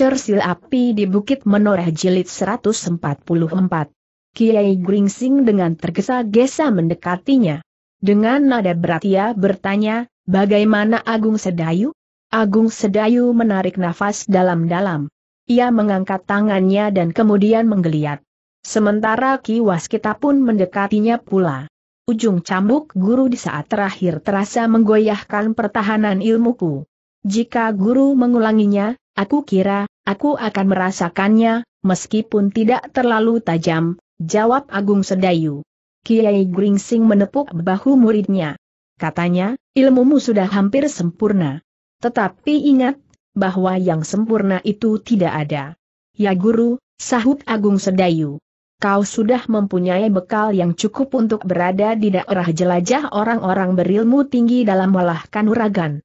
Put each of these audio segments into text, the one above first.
Cersil Api di Bukit Menoreh Jilid 144. Kiai Gringsing dengan tergesa-gesa mendekatinya. Dengan nada berat ia bertanya, bagaimana Agung Sedayu? Agung Sedayu menarik nafas dalam-dalam. Ia mengangkat tangannya dan kemudian menggeliat. Sementara Ki Waskita pun mendekatinya pula. Ujung cambuk guru di saat terakhir terasa menggoyahkan pertahanan ilmuku. Jika guru mengulanginya, Aku kira, aku akan merasakannya, meskipun tidak terlalu tajam, jawab Agung Sedayu. Kiai Gringsing menepuk bahu muridnya. Katanya, ilmumu sudah hampir sempurna. Tetapi ingat, bahwa yang sempurna itu tidak ada. Ya guru, sahut Agung Sedayu. Kau sudah mempunyai bekal yang cukup untuk berada di daerah jelajah orang-orang berilmu tinggi dalam melahkan uragan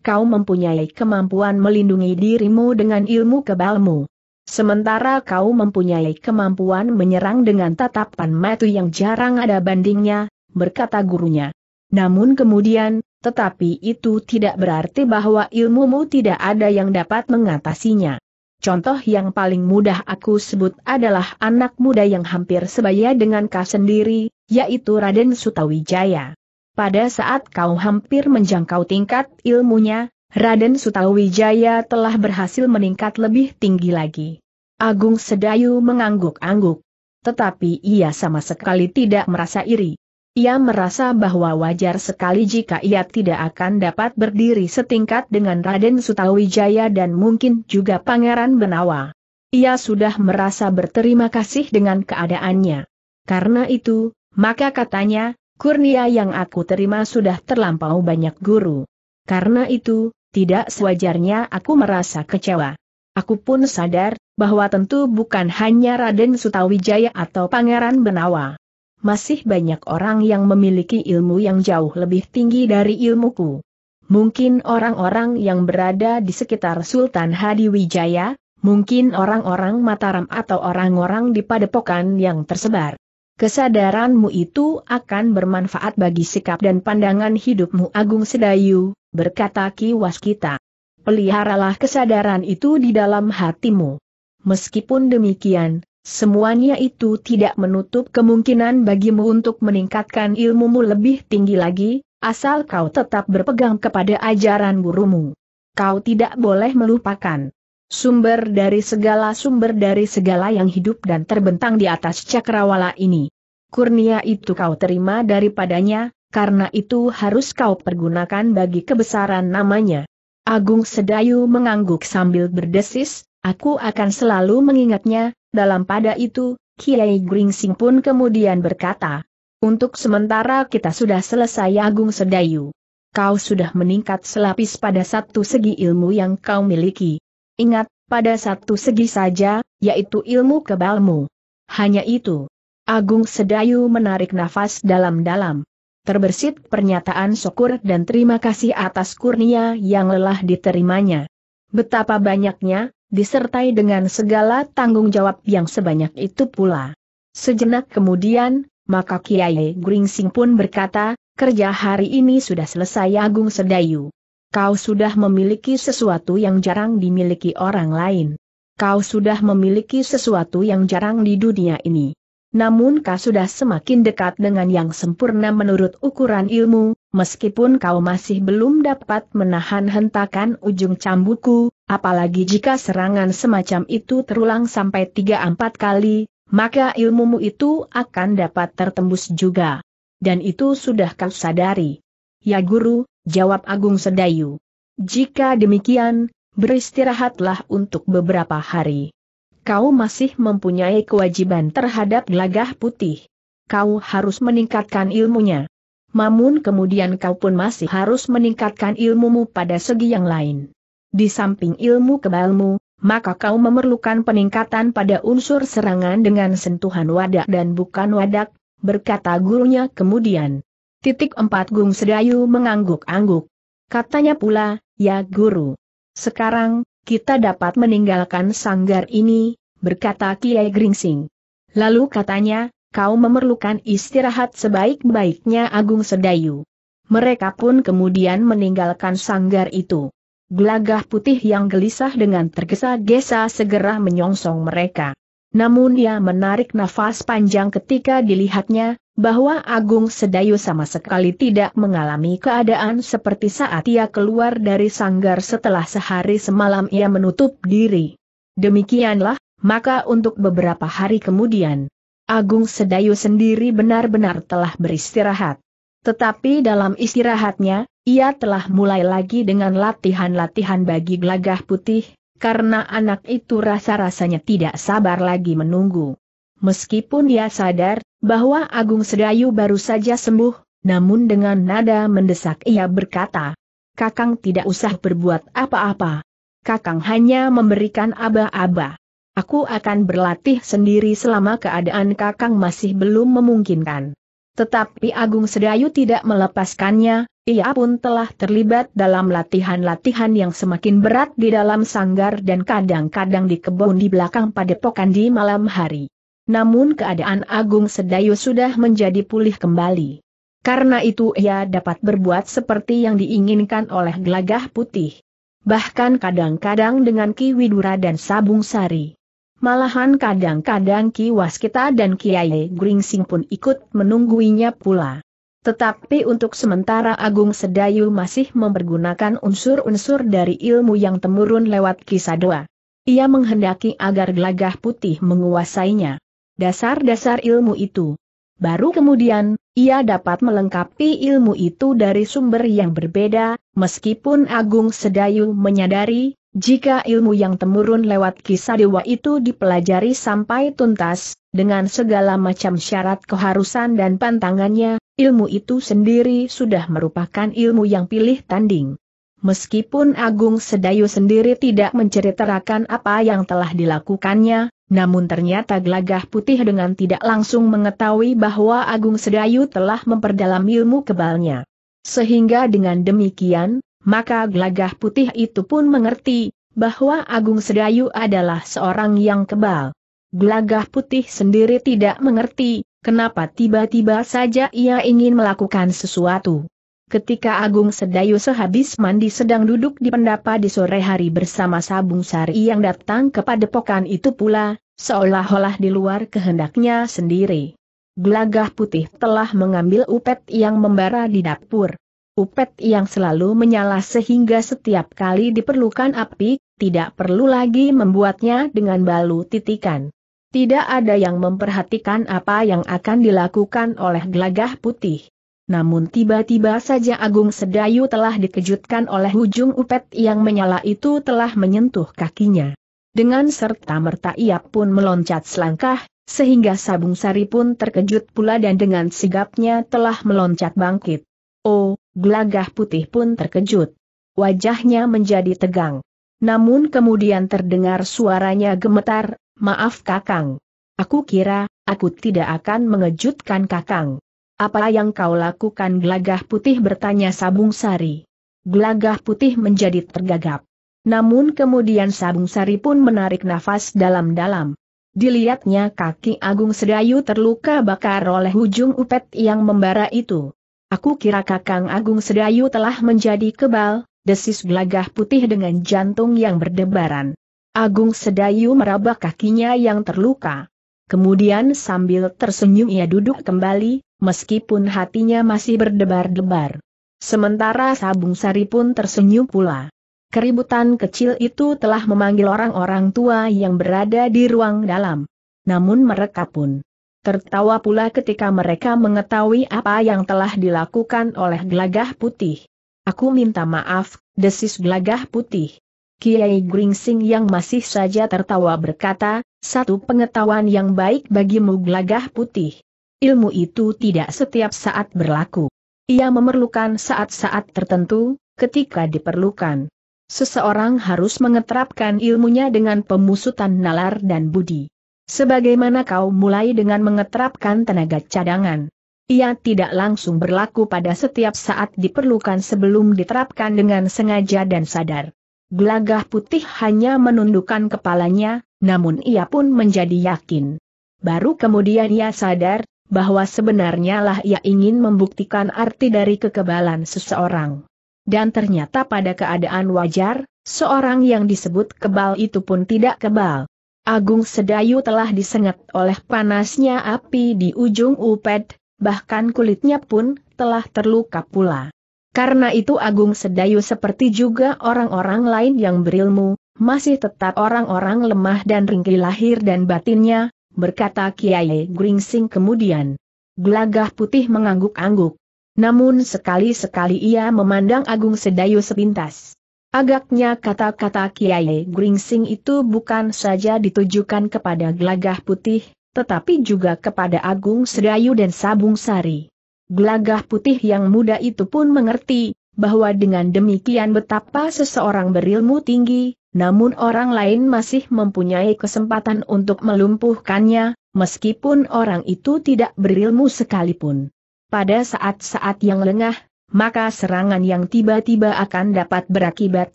kau mempunyai kemampuan melindungi dirimu dengan ilmu kebalmu. Sementara kau mempunyai kemampuan menyerang dengan tatapan mata yang jarang ada bandingnya, berkata gurunya. Namun kemudian, tetapi itu tidak berarti bahwa ilmumu tidak ada yang dapat mengatasinya. Contoh yang paling mudah aku sebut adalah anak muda yang hampir sebaya dengan kau sendiri, yaitu Raden Sutawijaya. Pada saat kau hampir menjangkau tingkat ilmunya, Raden Sutawijaya telah berhasil meningkat lebih tinggi lagi. Agung Sedayu mengangguk-angguk. Tetapi ia sama sekali tidak merasa iri. Ia merasa bahwa wajar sekali jika ia tidak akan dapat berdiri setingkat dengan Raden Sutawijaya dan mungkin juga Pangeran Benawa. Ia sudah merasa berterima kasih dengan keadaannya. Karena itu, maka katanya, kurnia yang aku terima sudah terlampau banyak guru. Karena itu, tidak sewajarnya aku merasa kecewa. Aku pun sadar, bahwa tentu bukan hanya Raden Sutawijaya atau Pangeran Benawa. Masih banyak orang yang memiliki ilmu yang jauh lebih tinggi dari ilmuku. Mungkin orang-orang yang berada di sekitar Sultan Hadi Wijaya, mungkin orang-orang Mataram atau orang-orang di padepokan yang tersebar. Kesadaranmu itu akan bermanfaat bagi sikap dan pandangan hidupmu Agung Sedayu, berkata Ki Waskita. Peliharalah kesadaran itu di dalam hatimu. Meskipun demikian, Semuanya itu tidak menutup kemungkinan bagimu untuk meningkatkan ilmumu lebih tinggi lagi, asal kau tetap berpegang kepada ajaran gurumu. Kau tidak boleh melupakan. Sumber dari segala sumber dari segala yang hidup dan terbentang di atas cakrawala ini. Kurnia itu kau terima daripadanya, karena itu harus kau pergunakan bagi kebesaran namanya. Agung Sedayu mengangguk sambil berdesis, aku akan selalu mengingatnya, dalam pada itu, Kiai Gringsing pun kemudian berkata, untuk sementara kita sudah selesai Agung Sedayu. Kau sudah meningkat selapis pada satu segi ilmu yang kau miliki. Ingat, pada satu segi saja, yaitu ilmu kebalmu. Hanya itu. Agung Sedayu menarik nafas dalam-dalam. Terbersit pernyataan syukur dan terima kasih atas kurnia yang lelah diterimanya. Betapa banyaknya, disertai dengan segala tanggung jawab yang sebanyak itu pula. Sejenak kemudian, maka Kiai Gringsing pun berkata, kerja hari ini sudah selesai Agung Sedayu. Kau sudah memiliki sesuatu yang jarang dimiliki orang lain. Kau sudah memiliki sesuatu yang jarang di dunia ini. Namun kau sudah semakin dekat dengan yang sempurna menurut ukuran ilmu, meskipun kau masih belum dapat menahan hentakan ujung cambukku, apalagi jika serangan semacam itu terulang sampai 3-4 kali, maka ilmumu itu akan dapat tertembus juga. Dan itu sudah kau sadari. Ya guru, jawab Agung Sedayu. Jika demikian, beristirahatlah untuk beberapa hari. Kau masih mempunyai kewajiban terhadap gelagah putih. Kau harus meningkatkan ilmunya. Namun kemudian kau pun masih harus meningkatkan ilmumu pada segi yang lain. Di samping ilmu kebalmu, maka kau memerlukan peningkatan pada unsur serangan dengan sentuhan wadak dan bukan wadak, berkata gurunya kemudian. Titik empat Gung Sedayu mengangguk-angguk. Katanya pula, ya guru. Sekarang, kita dapat meninggalkan sanggar ini, berkata Kiai Gringsing. Lalu katanya, kau memerlukan istirahat sebaik-baiknya Agung Sedayu. Mereka pun kemudian meninggalkan sanggar itu. Gelagah putih yang gelisah dengan tergesa-gesa segera menyongsong mereka. Namun ia menarik nafas panjang ketika dilihatnya, bahwa Agung Sedayu sama sekali tidak mengalami keadaan seperti saat ia keluar dari sanggar setelah sehari semalam ia menutup diri. Demikianlah, maka untuk beberapa hari kemudian, Agung Sedayu sendiri benar-benar telah beristirahat. Tetapi dalam istirahatnya, ia telah mulai lagi dengan latihan-latihan bagi gelagah putih, karena anak itu rasa-rasanya tidak sabar lagi menunggu. Meskipun ia sadar, bahwa Agung Sedayu baru saja sembuh, namun dengan nada mendesak ia berkata, Kakang tidak usah berbuat apa-apa. Kakang hanya memberikan aba-aba. Aku akan berlatih sendiri selama keadaan Kakang masih belum memungkinkan. Tetapi Agung Sedayu tidak melepaskannya, ia pun telah terlibat dalam latihan-latihan yang semakin berat di dalam sanggar dan kadang-kadang di kebun di belakang padepokan di malam hari namun keadaan Agung Sedayu sudah menjadi pulih kembali. Karena itu ia dapat berbuat seperti yang diinginkan oleh gelagah putih. Bahkan kadang-kadang dengan Ki Widura dan Sabung Sari. Malahan kadang-kadang Ki Waskita dan Ki Kiai Gringsing pun ikut menungguinya pula. Tetapi untuk sementara Agung Sedayu masih mempergunakan unsur-unsur dari ilmu yang temurun lewat kisah doa. Ia menghendaki agar gelagah putih menguasainya dasar-dasar ilmu itu. Baru kemudian, ia dapat melengkapi ilmu itu dari sumber yang berbeda, meskipun Agung Sedayu menyadari, jika ilmu yang temurun lewat kisah dewa itu dipelajari sampai tuntas, dengan segala macam syarat keharusan dan pantangannya, ilmu itu sendiri sudah merupakan ilmu yang pilih tanding. Meskipun Agung Sedayu sendiri tidak menceritakan apa yang telah dilakukannya, namun ternyata Glagah putih dengan tidak langsung mengetahui bahwa Agung Sedayu telah memperdalam ilmu kebalnya. Sehingga dengan demikian, maka Glagah putih itu pun mengerti, bahwa Agung Sedayu adalah seorang yang kebal. Glagah putih sendiri tidak mengerti, kenapa tiba-tiba saja ia ingin melakukan sesuatu. Ketika Agung Sedayu sehabis mandi sedang duduk di pendapa di sore hari bersama Sabung Sari yang datang kepada pokan itu pula, seolah-olah di luar kehendaknya sendiri. Gelagah putih telah mengambil upet yang membara di dapur. Upet yang selalu menyala sehingga setiap kali diperlukan api, tidak perlu lagi membuatnya dengan balu titikan. Tidak ada yang memperhatikan apa yang akan dilakukan oleh gelagah putih. Namun tiba-tiba saja Agung Sedayu telah dikejutkan oleh ujung upet yang menyala itu telah menyentuh kakinya. Dengan serta-merta ia pun meloncat selangkah, sehingga Sabung Sari pun terkejut pula dan dengan sigapnya telah meloncat bangkit. Oh, gelagah putih pun terkejut. Wajahnya menjadi tegang. Namun kemudian terdengar suaranya gemetar, maaf kakang. Aku kira, aku tidak akan mengejutkan kakang. Apa yang kau lakukan gelagah putih bertanya Sabung Sari. Gelagah putih menjadi tergagap. Namun kemudian Sabung Sari pun menarik nafas dalam-dalam. Dilihatnya kaki Agung Sedayu terluka bakar oleh ujung upet yang membara itu. Aku kira kakang Agung Sedayu telah menjadi kebal, desis gelagah putih dengan jantung yang berdebaran. Agung Sedayu meraba kakinya yang terluka. Kemudian sambil tersenyum ia duduk kembali, meskipun hatinya masih berdebar-debar. Sementara Sabung Sari pun tersenyum pula. Keributan kecil itu telah memanggil orang-orang tua yang berada di ruang dalam. Namun mereka pun tertawa pula ketika mereka mengetahui apa yang telah dilakukan oleh gelagah putih. Aku minta maaf, desis gelagah putih. Kiai Gringsing yang masih saja tertawa berkata, satu pengetahuan yang baik bagimu gelagah putih. Ilmu itu tidak setiap saat berlaku. Ia memerlukan saat-saat tertentu, ketika diperlukan. Seseorang harus mengeterapkan ilmunya dengan pemusutan nalar dan budi. Sebagaimana kau mulai dengan mengeterapkan tenaga cadangan. Ia tidak langsung berlaku pada setiap saat diperlukan sebelum diterapkan dengan sengaja dan sadar. Gelagah putih hanya menundukkan kepalanya, namun ia pun menjadi yakin. Baru kemudian ia sadar, bahwa sebenarnya lah ia ingin membuktikan arti dari kekebalan seseorang. Dan ternyata pada keadaan wajar, seorang yang disebut kebal itu pun tidak kebal. Agung Sedayu telah disengat oleh panasnya api di ujung upet, bahkan kulitnya pun telah terluka pula. Karena itu Agung Sedayu seperti juga orang-orang lain yang berilmu, masih tetap orang-orang lemah dan ringkih lahir dan batinnya, berkata Kiai Gringsing kemudian. Gelagah putih mengangguk-angguk. Namun sekali-sekali ia memandang Agung Sedayu sepintas. Agaknya kata-kata Kiai Gringsing itu bukan saja ditujukan kepada gelagah putih, tetapi juga kepada Agung Sedayu dan Sabung Sari. Gelagah putih yang muda itu pun mengerti, bahwa dengan demikian betapa seseorang berilmu tinggi, namun orang lain masih mempunyai kesempatan untuk melumpuhkannya, meskipun orang itu tidak berilmu sekalipun. Pada saat-saat yang lengah, maka serangan yang tiba-tiba akan dapat berakibat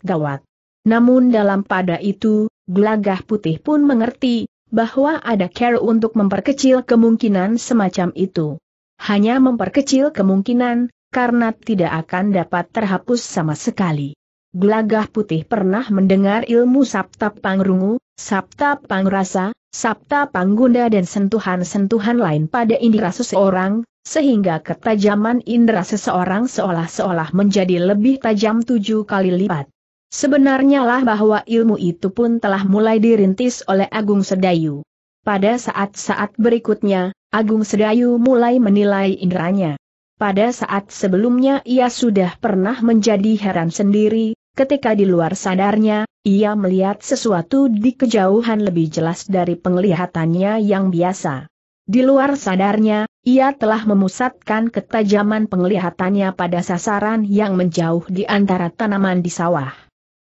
gawat. Namun dalam pada itu, gelagah putih pun mengerti, bahwa ada care untuk memperkecil kemungkinan semacam itu. Hanya memperkecil kemungkinan, karena tidak akan dapat terhapus sama sekali. Gelagah putih pernah mendengar ilmu Sabta Pangrungu, Sabta Pangrasa, Sabta Panggunda dan sentuhan-sentuhan lain pada indera seseorang, sehingga ketajaman indera seseorang seolah-seolah menjadi lebih tajam tujuh kali lipat. Sebenarnya lah bahwa ilmu itu pun telah mulai dirintis oleh Agung Sedayu. Pada saat-saat berikutnya, Agung Sedayu mulai menilai inderanya. Pada saat sebelumnya ia sudah pernah menjadi heran sendiri, Ketika di luar sadarnya, ia melihat sesuatu di kejauhan lebih jelas dari penglihatannya yang biasa. Di luar sadarnya, ia telah memusatkan ketajaman penglihatannya pada sasaran yang menjauh di antara tanaman di sawah.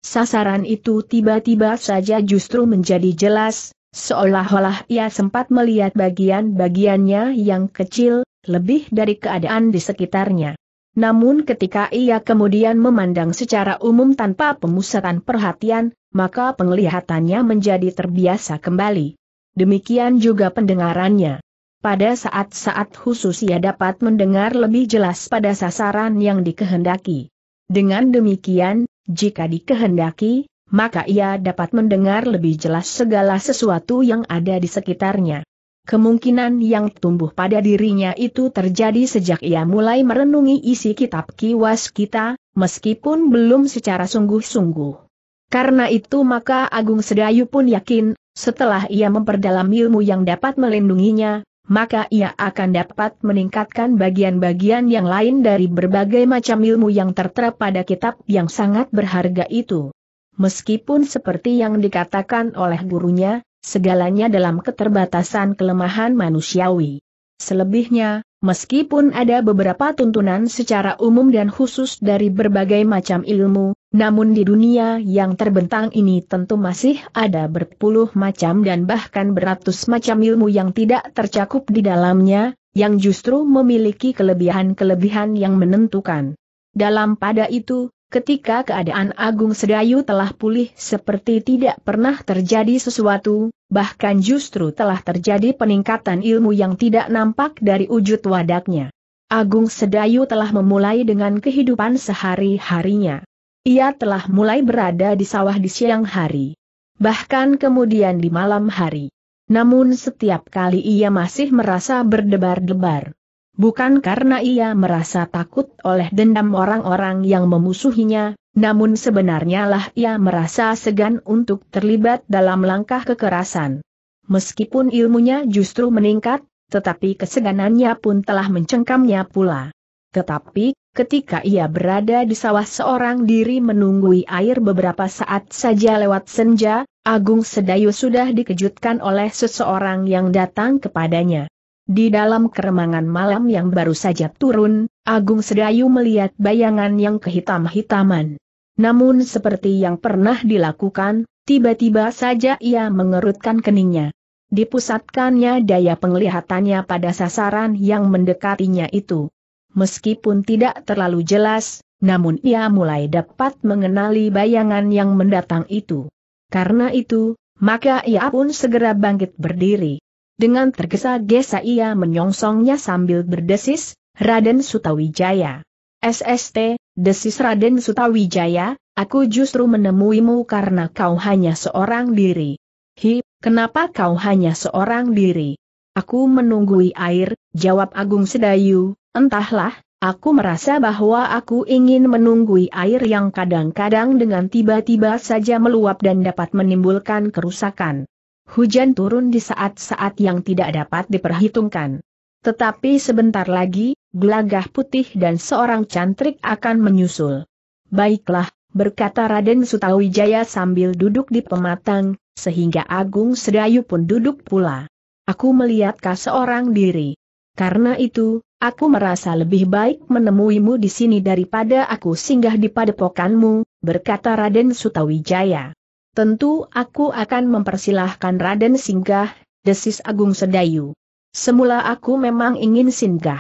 Sasaran itu tiba-tiba saja justru menjadi jelas, seolah-olah ia sempat melihat bagian-bagiannya yang kecil, lebih dari keadaan di sekitarnya. Namun ketika ia kemudian memandang secara umum tanpa pemusatan perhatian, maka penglihatannya menjadi terbiasa kembali. Demikian juga pendengarannya. Pada saat-saat khusus ia dapat mendengar lebih jelas pada sasaran yang dikehendaki. Dengan demikian, jika dikehendaki, maka ia dapat mendengar lebih jelas segala sesuatu yang ada di sekitarnya. Kemungkinan yang tumbuh pada dirinya itu terjadi sejak ia mulai merenungi isi kitab kiwas kita, meskipun belum secara sungguh-sungguh. Karena itu maka Agung Sedayu pun yakin, setelah ia memperdalam ilmu yang dapat melindunginya, maka ia akan dapat meningkatkan bagian-bagian yang lain dari berbagai macam ilmu yang tertera pada kitab yang sangat berharga itu. Meskipun seperti yang dikatakan oleh gurunya, Segalanya dalam keterbatasan kelemahan manusiawi. Selebihnya, meskipun ada beberapa tuntunan secara umum dan khusus dari berbagai macam ilmu, namun di dunia yang terbentang ini tentu masih ada berpuluh macam dan bahkan beratus macam ilmu yang tidak tercakup di dalamnya, yang justru memiliki kelebihan-kelebihan yang menentukan. Dalam pada itu, ketika keadaan Agung Sedayu telah pulih seperti tidak pernah terjadi sesuatu, bahkan justru telah terjadi peningkatan ilmu yang tidak nampak dari wujud wadaknya. Agung Sedayu telah memulai dengan kehidupan sehari-harinya. Ia telah mulai berada di sawah di siang hari. Bahkan kemudian di malam hari. Namun setiap kali ia masih merasa berdebar-debar. Bukan karena ia merasa takut oleh dendam orang-orang yang memusuhinya, namun sebenarnya lah ia merasa segan untuk terlibat dalam langkah kekerasan. Meskipun ilmunya justru meningkat, tetapi keseganannya pun telah mencengkamnya pula. Tetapi, ketika ia berada di sawah seorang diri menunggui air beberapa saat saja lewat senja, Agung Sedayu sudah dikejutkan oleh seseorang yang datang kepadanya. Di dalam keremangan malam yang baru saja turun, Agung Sedayu melihat bayangan yang kehitam-hitaman. Namun seperti yang pernah dilakukan, tiba-tiba saja ia mengerutkan keningnya. Dipusatkannya daya penglihatannya pada sasaran yang mendekatinya itu. Meskipun tidak terlalu jelas, namun ia mulai dapat mengenali bayangan yang mendatang itu. Karena itu, maka ia pun segera bangkit berdiri. Dengan tergesa-gesa ia menyongsongnya sambil berdesis, Raden Sutawijaya. SST, desis Raden Sutawijaya, aku justru menemuimu karena kau hanya seorang diri. Hi, kenapa kau hanya seorang diri? Aku menunggui air, jawab Agung Sedayu, entahlah, aku merasa bahwa aku ingin menunggui air yang kadang-kadang dengan tiba-tiba saja meluap dan dapat menimbulkan kerusakan. Hujan turun di saat-saat yang tidak dapat diperhitungkan. Tetapi sebentar lagi, gelagah putih dan seorang cantrik akan menyusul. Baiklah, berkata Raden Sutawijaya sambil duduk di pematang, sehingga Agung Sedayu pun duduk pula. Aku melihat kau seorang diri. Karena itu, Aku merasa lebih baik menemuimu di sini daripada aku singgah di padepokanmu, berkata Raden Sutawijaya. Tentu aku akan mempersilahkan Raden singgah, desis Agung Sedayu. Semula aku memang ingin singgah.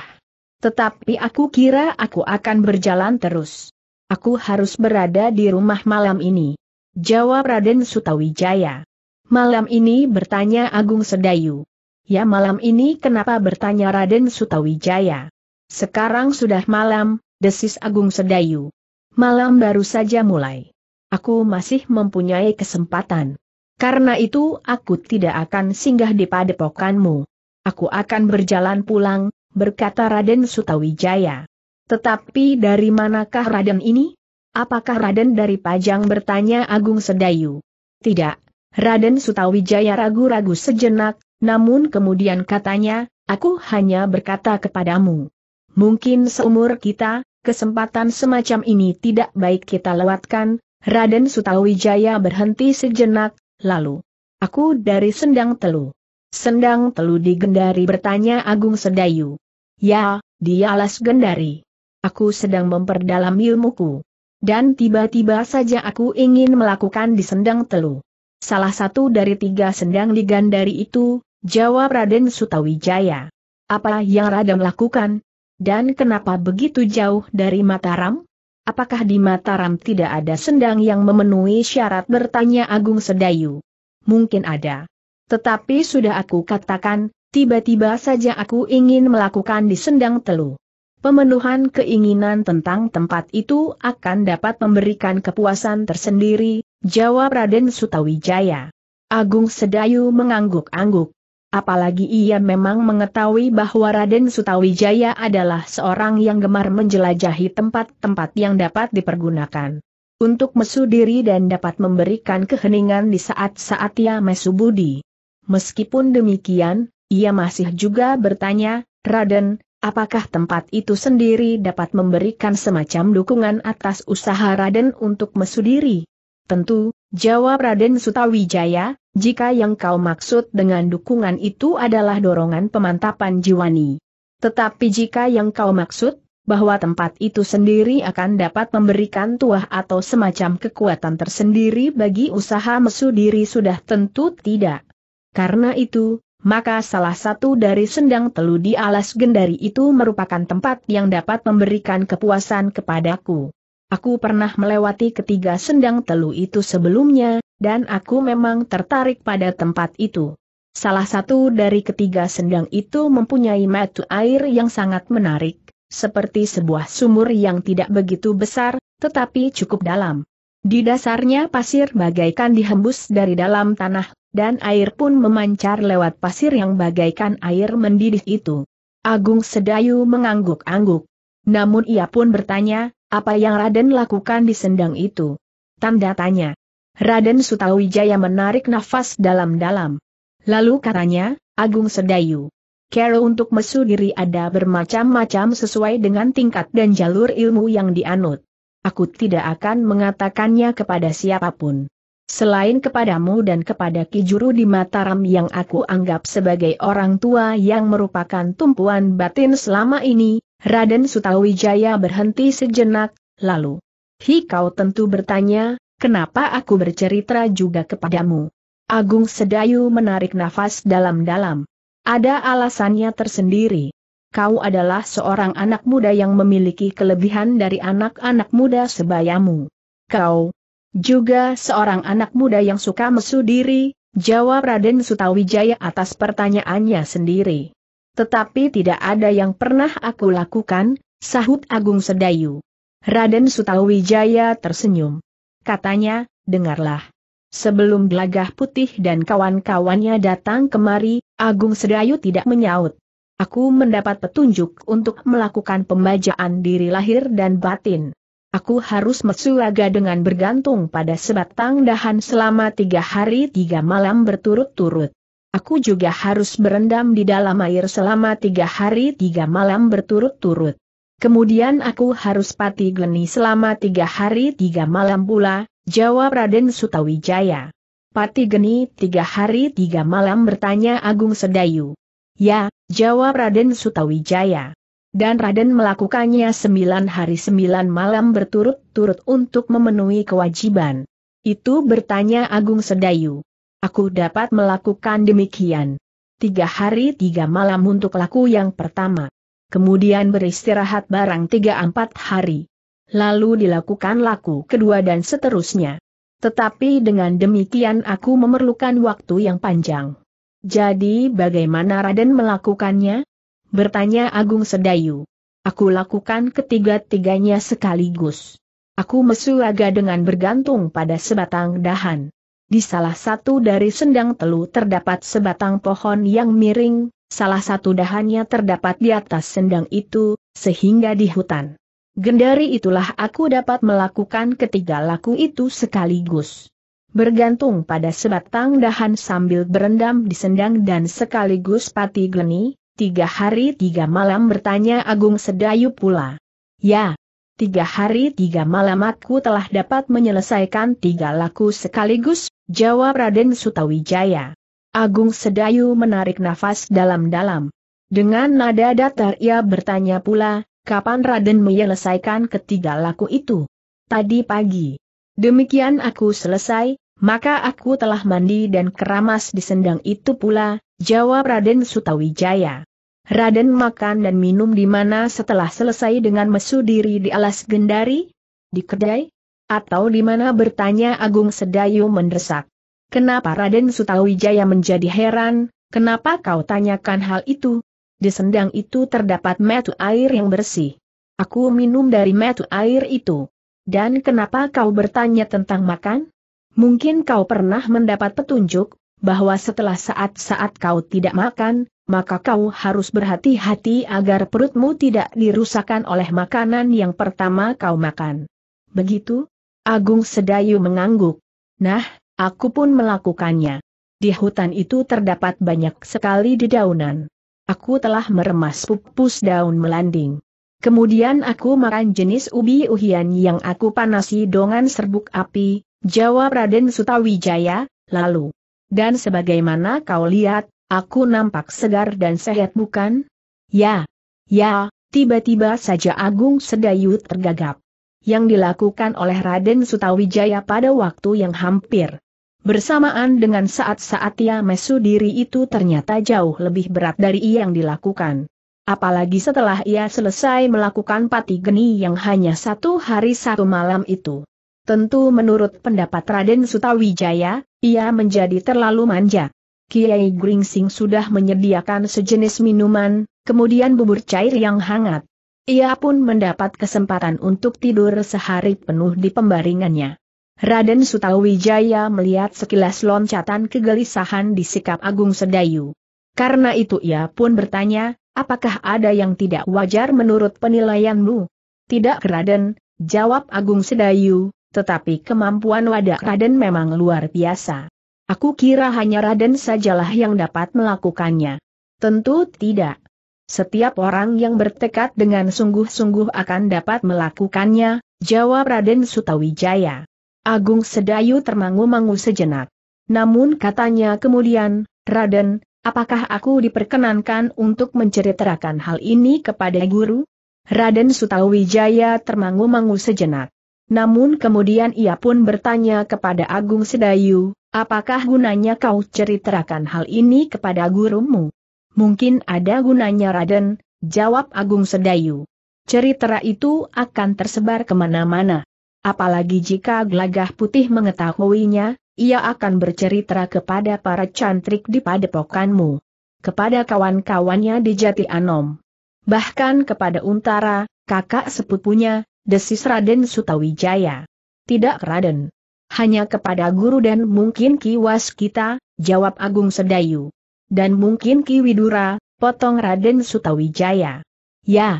Tetapi aku kira aku akan berjalan terus. Aku harus berada di rumah malam ini. Jawab Raden Sutawijaya. Malam ini bertanya Agung Sedayu. Ya malam ini kenapa bertanya Raden Sutawijaya? Sekarang sudah malam, desis Agung Sedayu. Malam baru saja mulai. Aku masih mempunyai kesempatan. Karena itu aku tidak akan singgah di padepokanmu. Aku akan berjalan pulang, berkata Raden Sutawijaya. Tetapi dari manakah Raden ini? Apakah Raden dari Pajang bertanya Agung Sedayu? Tidak, Raden Sutawijaya ragu-ragu sejenak, namun kemudian katanya, aku hanya berkata kepadamu. Mungkin seumur kita, kesempatan semacam ini tidak baik kita lewatkan, Raden Sutawijaya berhenti sejenak, lalu, aku dari Sendang Telu. Sendang Telu digendari bertanya Agung Sedayu. Ya, dia alas Gendari. Aku sedang memperdalam ilmuku. Dan tiba-tiba saja aku ingin melakukan di Sendang Telu. Salah satu dari tiga sendang di gendari itu, jawab Raden Sutawijaya. Apa yang Raden lakukan? Dan kenapa begitu jauh dari Mataram? Apakah di Mataram tidak ada sendang yang memenuhi syarat bertanya Agung Sedayu? Mungkin ada. Tetapi sudah aku katakan, tiba-tiba saja aku ingin melakukan di sendang telu. Pemenuhan keinginan tentang tempat itu akan dapat memberikan kepuasan tersendiri, jawab Raden Sutawijaya. Agung Sedayu mengangguk-angguk. Apalagi ia memang mengetahui bahwa Raden Sutawijaya adalah seorang yang gemar menjelajahi tempat-tempat yang dapat dipergunakan. Untuk mesu diri dan dapat memberikan keheningan di saat-saat ia mesu budi. Meskipun demikian, ia masih juga bertanya, Raden, apakah tempat itu sendiri dapat memberikan semacam dukungan atas usaha Raden untuk mesu diri? Tentu, Jawab Raden Sutawijaya, jika yang kau maksud dengan dukungan itu adalah dorongan pemantapan jiwani. Tetapi jika yang kau maksud, bahwa tempat itu sendiri akan dapat memberikan tuah atau semacam kekuatan tersendiri bagi usaha mesu diri sudah tentu tidak. Karena itu, maka salah satu dari sendang telu di alas gendari itu merupakan tempat yang dapat memberikan kepuasan kepadaku. Aku pernah melewati ketiga sendang telu itu sebelumnya, dan aku memang tertarik pada tempat itu. Salah satu dari ketiga sendang itu mempunyai mata air yang sangat menarik, seperti sebuah sumur yang tidak begitu besar, tetapi cukup dalam. Di dasarnya pasir bagaikan dihembus dari dalam tanah, dan air pun memancar lewat pasir yang bagaikan air mendidih itu. Agung Sedayu mengangguk-angguk. Namun ia pun bertanya, apa yang Raden lakukan di sendang itu? Tanda tanya. Raden Sutawijaya menarik nafas dalam-dalam. Lalu katanya, Agung Sedayu. Kero untuk mesu diri ada bermacam-macam sesuai dengan tingkat dan jalur ilmu yang dianut. Aku tidak akan mengatakannya kepada siapapun. Selain kepadamu dan kepada Kijuru di Mataram yang aku anggap sebagai orang tua yang merupakan tumpuan batin selama ini, Raden Sutawijaya berhenti sejenak, lalu. Hi kau tentu bertanya, kenapa aku bercerita juga kepadamu? Agung Sedayu menarik nafas dalam-dalam. Ada alasannya tersendiri. Kau adalah seorang anak muda yang memiliki kelebihan dari anak-anak muda sebayamu. Kau juga seorang anak muda yang suka mesu diri, jawab Raden Sutawijaya atas pertanyaannya sendiri tetapi tidak ada yang pernah aku lakukan, sahut Agung Sedayu. Raden Sutawijaya tersenyum. Katanya, dengarlah. Sebelum Gelagah Putih dan kawan-kawannya datang kemari, Agung Sedayu tidak menyaut. Aku mendapat petunjuk untuk melakukan pembajaan diri lahir dan batin. Aku harus mesuaga dengan bergantung pada sebatang dahan selama tiga hari tiga malam berturut-turut. Aku juga harus berendam di dalam air selama tiga hari tiga malam berturut-turut. Kemudian aku harus pati geni selama tiga hari tiga malam pula, jawab Raden Sutawijaya. Pati geni tiga hari tiga malam bertanya Agung Sedayu. Ya, jawab Raden Sutawijaya. Dan Raden melakukannya sembilan hari sembilan malam berturut-turut untuk memenuhi kewajiban. Itu bertanya Agung Sedayu. Aku dapat melakukan demikian. Tiga hari tiga malam untuk laku yang pertama. Kemudian beristirahat barang tiga empat hari. Lalu dilakukan laku kedua dan seterusnya. Tetapi dengan demikian aku memerlukan waktu yang panjang. Jadi bagaimana Raden melakukannya? Bertanya Agung Sedayu. Aku lakukan ketiga-tiganya sekaligus. Aku mesuaga dengan bergantung pada sebatang dahan. Di salah satu dari sendang telu terdapat sebatang pohon yang miring, salah satu dahannya terdapat di atas sendang itu, sehingga di hutan. Gendari itulah aku dapat melakukan ketiga laku itu sekaligus. Bergantung pada sebatang dahan sambil berendam di sendang dan sekaligus pati geni, tiga hari tiga malam bertanya Agung Sedayu pula. Ya, tiga hari tiga malam aku telah dapat menyelesaikan tiga laku sekaligus Jawab Raden Sutawijaya. Agung Sedayu menarik nafas dalam-dalam. Dengan nada datar ia bertanya pula, kapan Raden menyelesaikan ketiga laku itu? Tadi pagi. Demikian aku selesai, maka aku telah mandi dan keramas di sendang itu pula, jawab Raden Sutawijaya. Raden makan dan minum di mana setelah selesai dengan mesu diri di alas gendari? Di kedai? Atau di mana bertanya Agung Sedayu mendesak. Kenapa Raden Sutawijaya menjadi heran, kenapa kau tanyakan hal itu? Di sendang itu terdapat metu air yang bersih. Aku minum dari metu air itu. Dan kenapa kau bertanya tentang makan? Mungkin kau pernah mendapat petunjuk, bahwa setelah saat-saat kau tidak makan, maka kau harus berhati-hati agar perutmu tidak dirusakan oleh makanan yang pertama kau makan. Begitu? Agung Sedayu mengangguk. Nah, aku pun melakukannya. Di hutan itu terdapat banyak sekali dedaunan. Aku telah meremas pupus daun melanding. Kemudian aku makan jenis ubi uhian yang aku panasi dengan serbuk api, jawab Raden Sutawijaya, lalu. Dan sebagaimana kau lihat, aku nampak segar dan sehat bukan? Ya, ya, tiba-tiba saja Agung Sedayu tergagap yang dilakukan oleh Raden Sutawijaya pada waktu yang hampir bersamaan dengan saat-saat ia mesu diri itu ternyata jauh lebih berat dari yang dilakukan. Apalagi setelah ia selesai melakukan pati geni yang hanya satu hari satu malam itu. Tentu menurut pendapat Raden Sutawijaya, ia menjadi terlalu manja. Kiai Gringsing sudah menyediakan sejenis minuman, kemudian bubur cair yang hangat. Ia pun mendapat kesempatan untuk tidur sehari penuh di pembaringannya. Raden Sutawijaya melihat sekilas loncatan kegelisahan di sikap Agung Sedayu. Karena itu ia pun bertanya, apakah ada yang tidak wajar menurut penilaianmu? Tidak Raden, jawab Agung Sedayu, tetapi kemampuan wadah Raden memang luar biasa. Aku kira hanya Raden sajalah yang dapat melakukannya. Tentu tidak. Setiap orang yang bertekad dengan sungguh-sungguh akan dapat melakukannya, jawab Raden Sutawijaya. Agung Sedayu termangu-mangu sejenak. Namun katanya kemudian, Raden, apakah aku diperkenankan untuk menceritakan hal ini kepada guru? Raden Sutawijaya termangu-mangu sejenak. Namun kemudian ia pun bertanya kepada Agung Sedayu, apakah gunanya kau ceritakan hal ini kepada gurumu? Mungkin ada gunanya Raden, jawab Agung Sedayu. Cerita itu akan tersebar kemana-mana. Apalagi jika gelagah putih mengetahuinya, ia akan bercerita kepada para cantrik di padepokanmu. Kepada kawan-kawannya di Jati Anom. Bahkan kepada Untara, kakak sepupunya, desis Raden Sutawijaya. Tidak Raden. Hanya kepada guru dan mungkin kiwas kita, jawab Agung Sedayu dan mungkin Ki Widura, potong Raden Sutawijaya. Ya,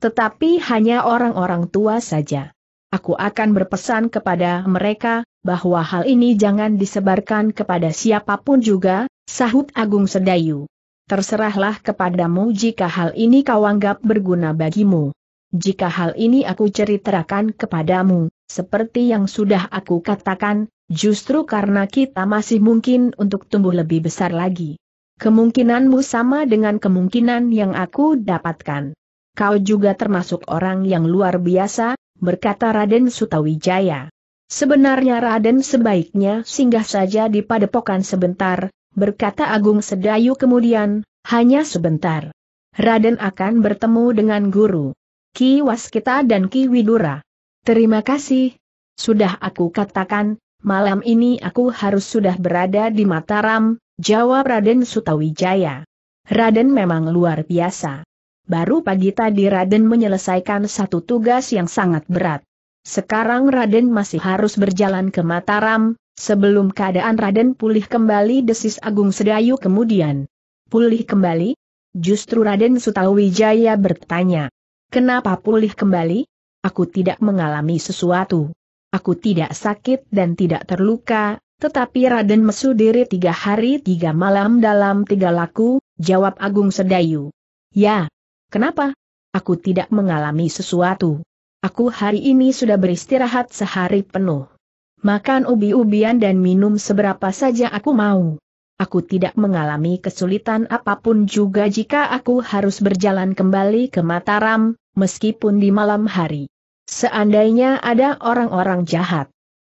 tetapi hanya orang-orang tua saja. Aku akan berpesan kepada mereka, bahwa hal ini jangan disebarkan kepada siapapun juga, sahut Agung Sedayu. Terserahlah kepadamu jika hal ini kau anggap berguna bagimu. Jika hal ini aku ceritakan kepadamu, seperti yang sudah aku katakan, justru karena kita masih mungkin untuk tumbuh lebih besar lagi. Kemungkinanmu sama dengan kemungkinan yang aku dapatkan. Kau juga termasuk orang yang luar biasa, berkata Raden Sutawijaya. Sebenarnya Raden sebaiknya singgah saja di padepokan sebentar, berkata Agung Sedayu kemudian, hanya sebentar. Raden akan bertemu dengan guru. Ki Waskita dan Ki Widura. Terima kasih. Sudah aku katakan, malam ini aku harus sudah berada di Mataram, Jawab Raden Sutawijaya. Raden memang luar biasa. Baru pagi tadi Raden menyelesaikan satu tugas yang sangat berat. Sekarang Raden masih harus berjalan ke Mataram, sebelum keadaan Raden pulih kembali desis Agung Sedayu kemudian. Pulih kembali? Justru Raden Sutawijaya bertanya. Kenapa pulih kembali? Aku tidak mengalami sesuatu. Aku tidak sakit dan tidak terluka, tetapi Raden Mesudiri tiga hari tiga malam dalam tiga laku, jawab Agung Sedayu. Ya. Kenapa? Aku tidak mengalami sesuatu. Aku hari ini sudah beristirahat sehari penuh. Makan ubi-ubian dan minum seberapa saja aku mau. Aku tidak mengalami kesulitan apapun juga jika aku harus berjalan kembali ke Mataram, meskipun di malam hari. Seandainya ada orang-orang jahat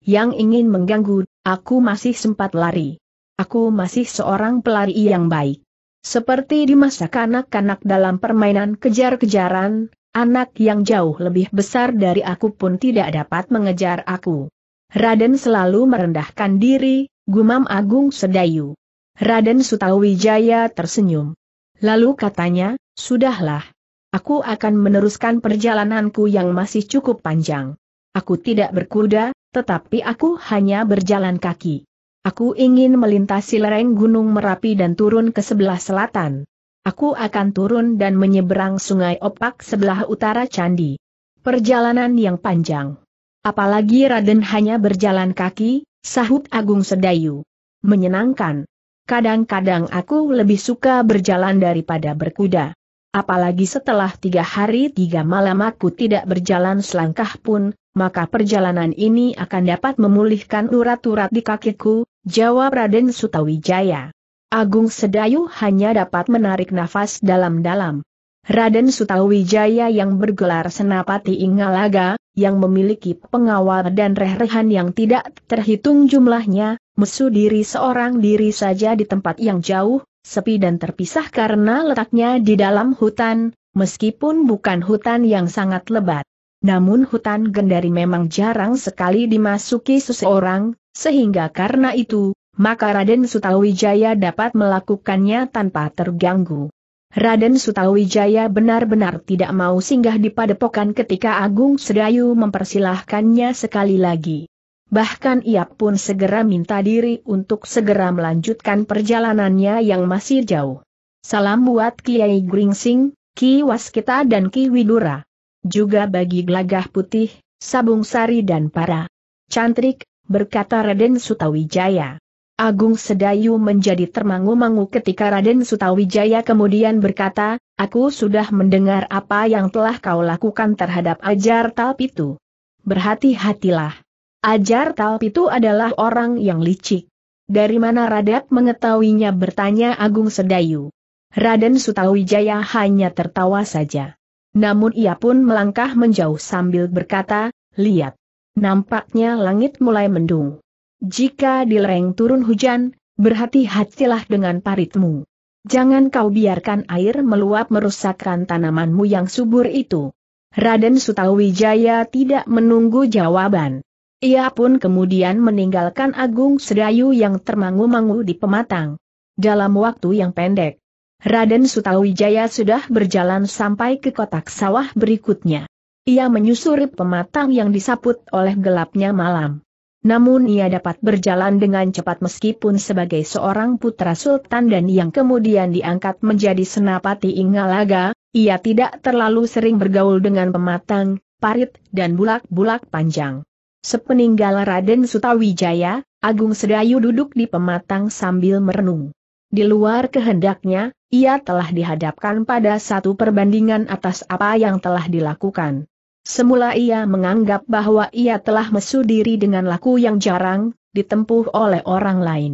yang ingin mengganggu, aku masih sempat lari. Aku masih seorang pelari yang baik. Seperti di masa kanak-kanak dalam permainan kejar-kejaran, anak yang jauh lebih besar dari aku pun tidak dapat mengejar aku. Raden selalu merendahkan diri, gumam Agung Sedayu. Raden Sutawijaya tersenyum. Lalu katanya, sudahlah. Aku akan meneruskan perjalananku yang masih cukup panjang. Aku tidak berkuda, tetapi aku hanya berjalan kaki. Aku ingin melintasi lereng Gunung Merapi dan turun ke sebelah selatan. Aku akan turun dan menyeberang sungai Opak sebelah utara Candi. Perjalanan yang panjang. Apalagi Raden hanya berjalan kaki, sahut Agung Sedayu. Menyenangkan. Kadang-kadang aku lebih suka berjalan daripada berkuda. Apalagi setelah tiga hari tiga malam aku tidak berjalan selangkah pun, maka perjalanan ini akan dapat memulihkan urat-urat di kakiku, jawab Raden Sutawijaya. Agung Sedayu hanya dapat menarik nafas dalam-dalam. Raden Sutawijaya yang bergelar Senapati Ingalaga, yang memiliki pengawal dan reh-rehan yang tidak terhitung jumlahnya, mesu diri seorang diri saja di tempat yang jauh, sepi dan terpisah karena letaknya di dalam hutan, meskipun bukan hutan yang sangat lebat. Namun hutan gendari memang jarang sekali dimasuki seseorang, sehingga karena itu, maka Raden Sutawijaya dapat melakukannya tanpa terganggu. Raden Sutawijaya benar-benar tidak mau singgah di padepokan ketika Agung Sedayu mempersilahkannya sekali lagi. Bahkan ia pun segera minta diri untuk segera melanjutkan perjalanannya yang masih jauh. Salam buat Kiai Gringsing, Ki Waskita dan Ki Widura juga bagi gelagah putih, sabung sari dan para cantrik, berkata Raden Sutawijaya. Agung Sedayu menjadi termangu-mangu ketika Raden Sutawijaya kemudian berkata, Aku sudah mendengar apa yang telah kau lakukan terhadap Ajar Talpitu. Berhati-hatilah. Ajar Talpitu adalah orang yang licik. Dari mana Radat mengetahuinya bertanya Agung Sedayu. Raden Sutawijaya hanya tertawa saja. Namun ia pun melangkah menjauh sambil berkata, lihat. Nampaknya langit mulai mendung. Jika di lereng turun hujan, berhati-hatilah dengan paritmu. Jangan kau biarkan air meluap merusakkan tanamanmu yang subur itu. Raden Sutawijaya tidak menunggu jawaban. Ia pun kemudian meninggalkan Agung Sedayu yang termangu-mangu di pematang. Dalam waktu yang pendek, Raden Sutawijaya sudah berjalan sampai ke kotak sawah berikutnya. Ia menyusuri pematang yang disaput oleh gelapnya malam. Namun ia dapat berjalan dengan cepat meskipun sebagai seorang putra sultan dan yang kemudian diangkat menjadi senapati Ingalaga, ia tidak terlalu sering bergaul dengan pematang, parit, dan bulak-bulak panjang. Sepeninggal Raden Sutawijaya, Agung Sedayu duduk di pematang sambil merenung. Di luar kehendaknya, ia telah dihadapkan pada satu perbandingan atas apa yang telah dilakukan. Semula ia menganggap bahwa ia telah mesu diri dengan laku yang jarang, ditempuh oleh orang lain.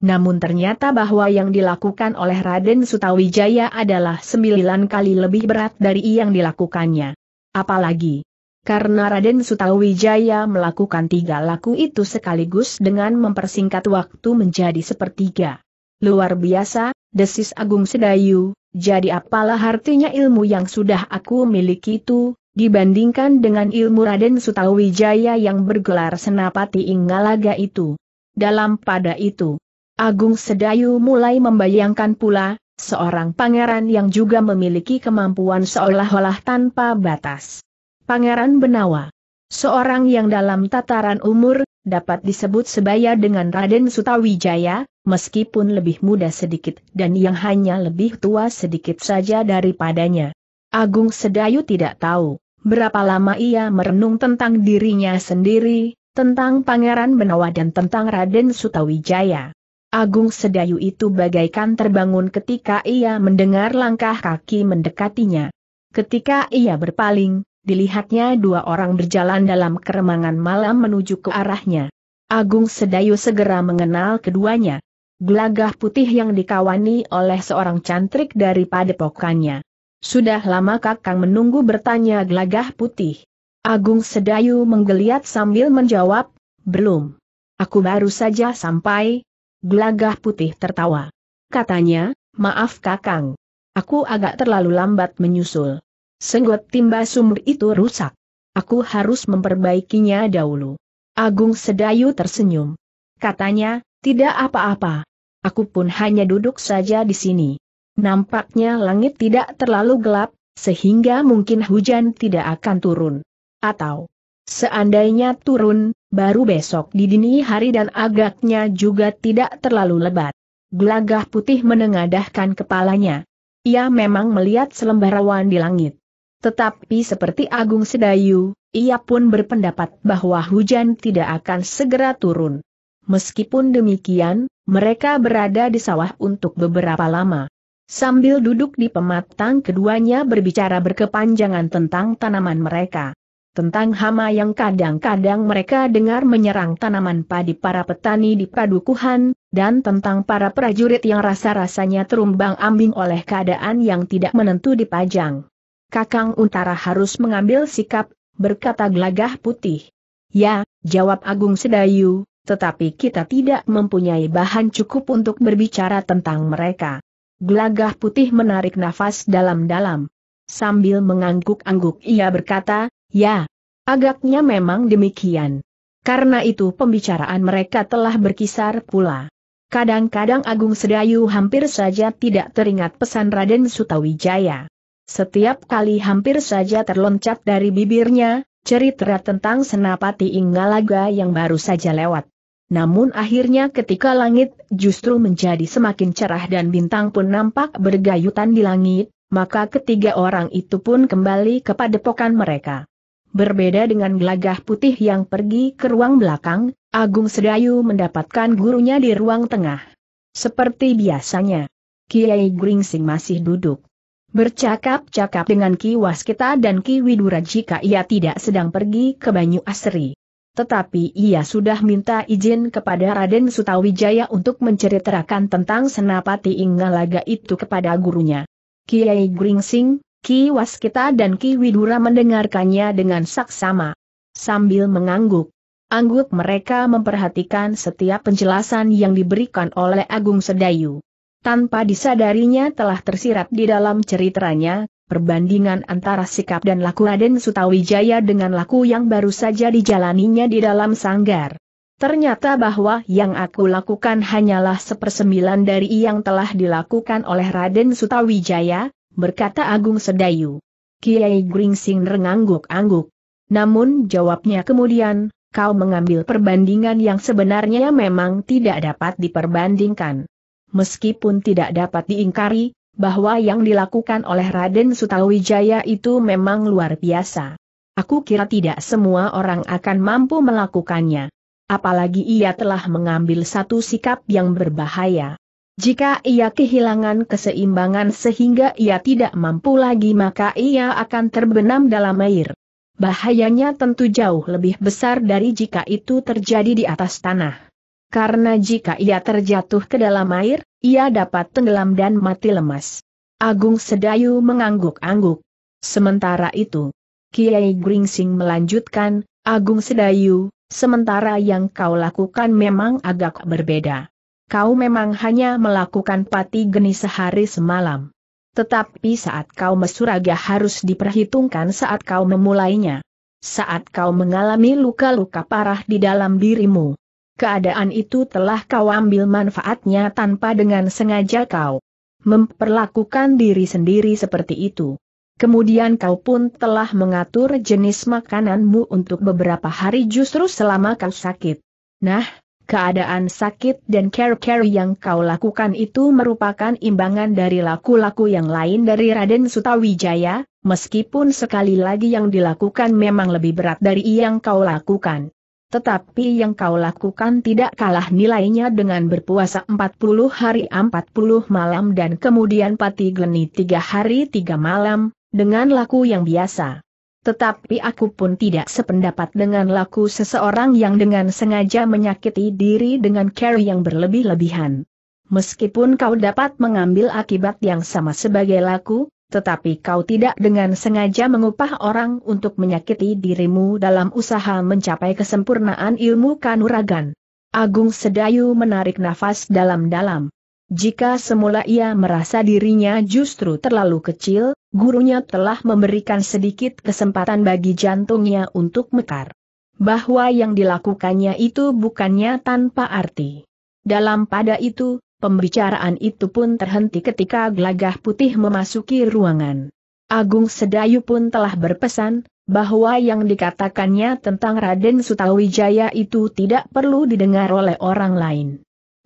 Namun ternyata bahwa yang dilakukan oleh Raden Sutawijaya adalah sembilan kali lebih berat dari yang dilakukannya. Apalagi, karena Raden Sutawijaya melakukan tiga laku itu sekaligus dengan mempersingkat waktu menjadi sepertiga. Luar biasa, desis Agung Sedayu, jadi apalah artinya ilmu yang sudah aku miliki itu, dibandingkan dengan ilmu Raden Sutawijaya yang bergelar Senapati Inggalaga itu. Dalam pada itu, Agung Sedayu mulai membayangkan pula, seorang pangeran yang juga memiliki kemampuan seolah-olah tanpa batas. Pangeran Benawa. Seorang yang dalam tataran umur, dapat disebut sebaya dengan Raden Sutawijaya, meskipun lebih muda sedikit dan yang hanya lebih tua sedikit saja daripadanya. Agung Sedayu tidak tahu berapa lama ia merenung tentang dirinya sendiri, tentang Pangeran Benawa dan tentang Raden Sutawijaya. Agung Sedayu itu bagaikan terbangun ketika ia mendengar langkah kaki mendekatinya. Ketika ia berpaling, dilihatnya dua orang berjalan dalam keremangan malam menuju ke arahnya. Agung Sedayu segera mengenal keduanya. Gelagah putih yang dikawani oleh seorang cantrik dari padepokannya. Sudah lama kakang menunggu bertanya gelagah putih. Agung Sedayu menggeliat sambil menjawab, belum. Aku baru saja sampai. Gelagah putih tertawa. Katanya, maaf kakang. Aku agak terlalu lambat menyusul. Senggot timba sumur itu rusak. Aku harus memperbaikinya dahulu. Agung Sedayu tersenyum. Katanya, tidak apa-apa. Aku pun hanya duduk saja di sini. Nampaknya langit tidak terlalu gelap, sehingga mungkin hujan tidak akan turun. Atau, seandainya turun, baru besok di dini hari dan agaknya juga tidak terlalu lebat. Gelagah putih menengadahkan kepalanya. Ia memang melihat selembar awan di langit. Tetapi seperti Agung Sedayu, ia pun berpendapat bahwa hujan tidak akan segera turun. Meskipun demikian, mereka berada di sawah untuk beberapa lama. Sambil duduk di pematang keduanya berbicara berkepanjangan tentang tanaman mereka. Tentang hama yang kadang-kadang mereka dengar menyerang tanaman padi para petani di padukuhan, dan tentang para prajurit yang rasa-rasanya terumbang ambing oleh keadaan yang tidak menentu di Pajang. Kakang Untara harus mengambil sikap, berkata gelagah putih. Ya, jawab Agung Sedayu, tetapi kita tidak mempunyai bahan cukup untuk berbicara tentang mereka. Gelagah putih menarik nafas dalam-dalam. Sambil mengangguk-angguk ia berkata, ya, agaknya memang demikian. Karena itu pembicaraan mereka telah berkisar pula. Kadang-kadang Agung Sedayu hampir saja tidak teringat pesan Raden Sutawijaya. Setiap kali hampir saja terloncat dari bibirnya, cerita tentang Senapati Inggalaga yang baru saja lewat. Namun akhirnya ketika langit justru menjadi semakin cerah dan bintang pun nampak bergayutan di langit, maka ketiga orang itu pun kembali kepada pokan mereka. Berbeda dengan gelagah putih yang pergi ke ruang belakang, Agung Sedayu mendapatkan gurunya di ruang tengah. Seperti biasanya, Kiai Gringsing masih duduk. Bercakap-cakap dengan Ki Waskita dan Ki Widura jika ia tidak sedang pergi ke Banyu Asri. Tetapi ia sudah minta izin kepada Raden Sutawijaya untuk menceritakan tentang senapati Inggalaga itu kepada gurunya. Kiai Gringsing, Ki Waskita dan Ki Widura mendengarkannya dengan saksama. Sambil mengangguk, angguk mereka memperhatikan setiap penjelasan yang diberikan oleh Agung Sedayu tanpa disadarinya telah tersirat di dalam ceritanya, perbandingan antara sikap dan laku Raden Sutawijaya dengan laku yang baru saja dijalaninya di dalam sanggar. Ternyata bahwa yang aku lakukan hanyalah sepersembilan dari yang telah dilakukan oleh Raden Sutawijaya, berkata Agung Sedayu. Kiai Gringsing rengangguk-angguk. Namun jawabnya kemudian, kau mengambil perbandingan yang sebenarnya memang tidak dapat diperbandingkan meskipun tidak dapat diingkari, bahwa yang dilakukan oleh Raden Sutawijaya itu memang luar biasa. Aku kira tidak semua orang akan mampu melakukannya. Apalagi ia telah mengambil satu sikap yang berbahaya. Jika ia kehilangan keseimbangan sehingga ia tidak mampu lagi maka ia akan terbenam dalam air. Bahayanya tentu jauh lebih besar dari jika itu terjadi di atas tanah karena jika ia terjatuh ke dalam air, ia dapat tenggelam dan mati lemas. Agung Sedayu mengangguk-angguk. Sementara itu, Kiai Gringsing melanjutkan, Agung Sedayu, sementara yang kau lakukan memang agak berbeda. Kau memang hanya melakukan pati geni sehari semalam. Tetapi saat kau mesuraga harus diperhitungkan saat kau memulainya. Saat kau mengalami luka-luka parah di dalam dirimu, keadaan itu telah kau ambil manfaatnya tanpa dengan sengaja kau memperlakukan diri sendiri seperti itu. Kemudian kau pun telah mengatur jenis makananmu untuk beberapa hari justru selama kau sakit. Nah, keadaan sakit dan care-care yang kau lakukan itu merupakan imbangan dari laku-laku yang lain dari Raden Sutawijaya, meskipun sekali lagi yang dilakukan memang lebih berat dari yang kau lakukan tetapi yang kau lakukan tidak kalah nilainya dengan berpuasa 40 hari 40 malam dan kemudian pati geni 3 hari 3 malam, dengan laku yang biasa. Tetapi aku pun tidak sependapat dengan laku seseorang yang dengan sengaja menyakiti diri dengan care yang berlebih-lebihan. Meskipun kau dapat mengambil akibat yang sama sebagai laku, tetapi kau tidak dengan sengaja mengupah orang untuk menyakiti dirimu dalam usaha mencapai kesempurnaan ilmu kanuragan. Agung Sedayu menarik nafas dalam-dalam. Jika semula ia merasa dirinya justru terlalu kecil, gurunya telah memberikan sedikit kesempatan bagi jantungnya untuk mekar. Bahwa yang dilakukannya itu bukannya tanpa arti. Dalam pada itu, Pembicaraan itu pun terhenti ketika gelagah putih memasuki ruangan. Agung Sedayu pun telah berpesan, bahwa yang dikatakannya tentang Raden Sutawijaya itu tidak perlu didengar oleh orang lain.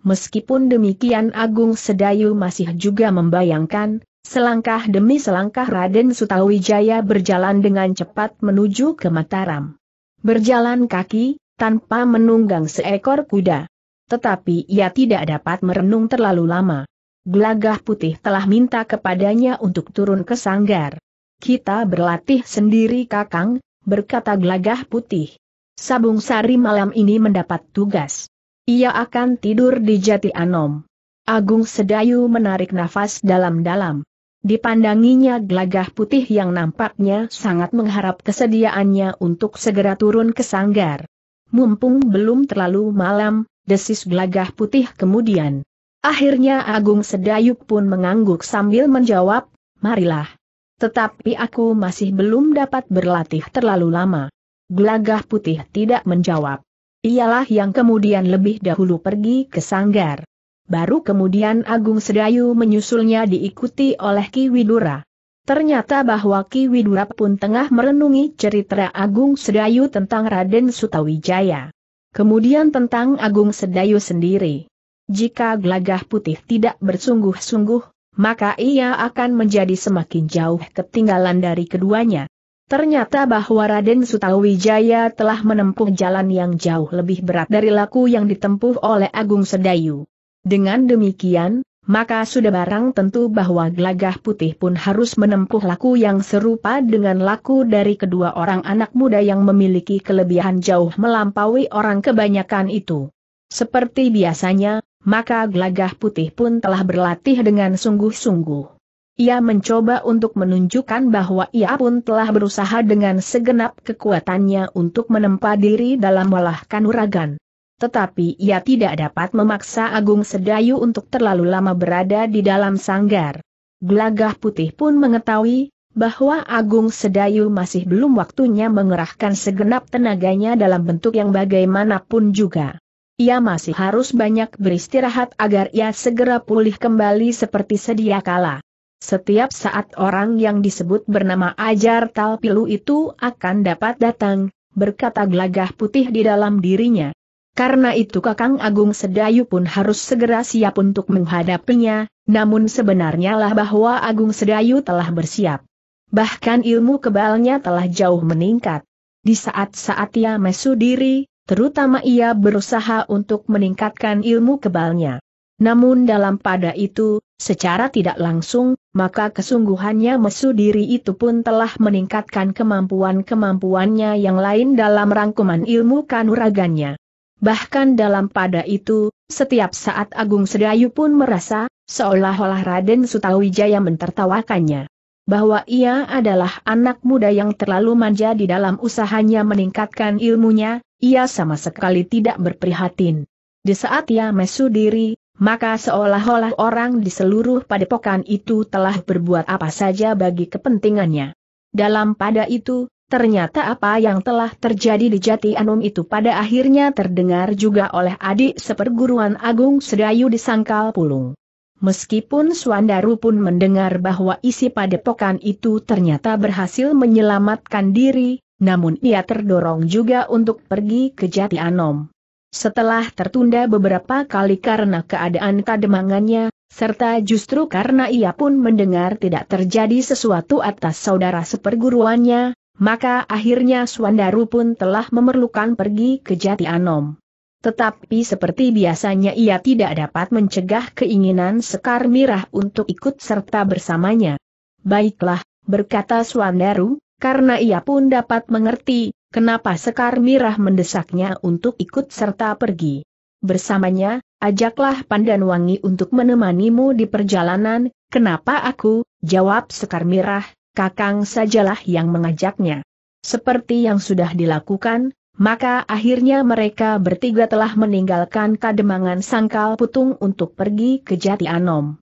Meskipun demikian Agung Sedayu masih juga membayangkan, selangkah demi selangkah Raden Sutawijaya berjalan dengan cepat menuju ke Mataram. Berjalan kaki, tanpa menunggang seekor kuda. Tetapi ia tidak dapat merenung terlalu lama. Gelagah putih telah minta kepadanya untuk turun ke sanggar. Kita berlatih sendiri kakang, berkata gelagah putih. Sabung Sari malam ini mendapat tugas. Ia akan tidur di Jati Anom. Agung Sedayu menarik nafas dalam-dalam. Dipandanginya gelagah putih yang nampaknya sangat mengharap kesediaannya untuk segera turun ke sanggar. Mumpung belum terlalu malam, desis gelagah putih kemudian. Akhirnya Agung Sedayuk pun mengangguk sambil menjawab, marilah. Tetapi aku masih belum dapat berlatih terlalu lama. Gelagah putih tidak menjawab. Ialah yang kemudian lebih dahulu pergi ke sanggar. Baru kemudian Agung Sedayu menyusulnya diikuti oleh Ki Widura. Ternyata bahwa Ki Widura pun tengah merenungi cerita Agung Sedayu tentang Raden Sutawijaya. Kemudian tentang Agung Sedayu sendiri. Jika gelagah putih tidak bersungguh-sungguh, maka ia akan menjadi semakin jauh ketinggalan dari keduanya. Ternyata bahwa Raden Sutawijaya telah menempuh jalan yang jauh lebih berat dari laku yang ditempuh oleh Agung Sedayu. Dengan demikian, maka sudah barang tentu bahwa gelagah putih pun harus menempuh laku yang serupa dengan laku dari kedua orang anak muda yang memiliki kelebihan jauh melampaui orang kebanyakan itu. Seperti biasanya, maka gelagah putih pun telah berlatih dengan sungguh-sungguh. Ia mencoba untuk menunjukkan bahwa ia pun telah berusaha dengan segenap kekuatannya untuk menempa diri dalam melahkan uragan tetapi ia tidak dapat memaksa Agung Sedayu untuk terlalu lama berada di dalam sanggar. Gelagah putih pun mengetahui bahwa Agung Sedayu masih belum waktunya mengerahkan segenap tenaganya dalam bentuk yang bagaimanapun juga. Ia masih harus banyak beristirahat agar ia segera pulih kembali seperti sedia kala. Setiap saat orang yang disebut bernama Ajar Talpilu itu akan dapat datang, berkata gelagah putih di dalam dirinya. Karena itu Kakang Agung Sedayu pun harus segera siap untuk menghadapinya, namun sebenarnya lah bahwa Agung Sedayu telah bersiap. Bahkan ilmu kebalnya telah jauh meningkat. Di saat-saat ia mesu diri, terutama ia berusaha untuk meningkatkan ilmu kebalnya. Namun dalam pada itu, secara tidak langsung, maka kesungguhannya mesu diri itu pun telah meningkatkan kemampuan-kemampuannya yang lain dalam rangkuman ilmu kanuragannya. Bahkan dalam pada itu, setiap saat Agung Sedayu pun merasa, seolah-olah Raden Sutawijaya mentertawakannya. Bahwa ia adalah anak muda yang terlalu manja di dalam usahanya meningkatkan ilmunya, ia sama sekali tidak berprihatin. Di saat ia mesu diri, maka seolah-olah orang di seluruh padepokan itu telah berbuat apa saja bagi kepentingannya. Dalam pada itu, Ternyata apa yang telah terjadi di Jati Anum itu pada akhirnya terdengar juga oleh adik seperguruan Agung Sedayu di Sangkal Pulung. Meskipun Suandaru pun mendengar bahwa isi padepokan itu ternyata berhasil menyelamatkan diri, namun ia terdorong juga untuk pergi ke Jati Anom. Setelah tertunda beberapa kali karena keadaan kademangannya, serta justru karena ia pun mendengar tidak terjadi sesuatu atas saudara seperguruannya, maka akhirnya Swandaru pun telah memerlukan pergi ke Jati Anom. Tetapi seperti biasanya ia tidak dapat mencegah keinginan Sekar Mirah untuk ikut serta bersamanya. Baiklah, berkata Swandaru, karena ia pun dapat mengerti, kenapa Sekar Mirah mendesaknya untuk ikut serta pergi. Bersamanya, ajaklah Pandan Wangi untuk menemanimu di perjalanan, kenapa aku, jawab Sekar Mirah, Kakang sajalah yang mengajaknya. Seperti yang sudah dilakukan, maka akhirnya mereka bertiga telah meninggalkan kademangan sangkal putung untuk pergi ke Jati Anom.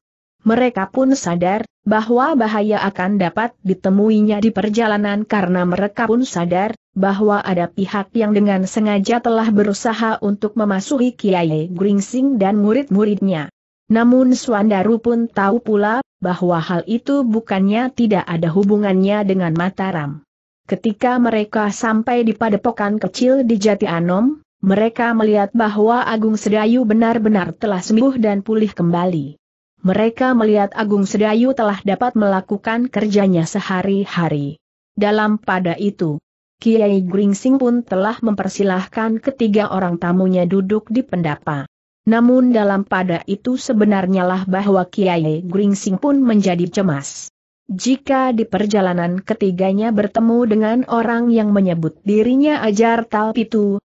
Mereka pun sadar bahwa bahaya akan dapat ditemuinya di perjalanan karena mereka pun sadar bahwa ada pihak yang dengan sengaja telah berusaha untuk memasuki Kiai Gringsing dan murid-muridnya. Namun Swandaru pun tahu pula, bahwa hal itu bukannya tidak ada hubungannya dengan Mataram. Ketika mereka sampai di padepokan kecil di Jati Anom, mereka melihat bahwa Agung Sedayu benar-benar telah sembuh dan pulih kembali. Mereka melihat Agung Sedayu telah dapat melakukan kerjanya sehari-hari. Dalam pada itu, Kiai Gringsing pun telah mempersilahkan ketiga orang tamunya duduk di pendapa. Namun dalam pada itu sebenarnya lah bahwa Kiai Gringsing pun menjadi cemas. Jika di perjalanan ketiganya bertemu dengan orang yang menyebut dirinya ajar tal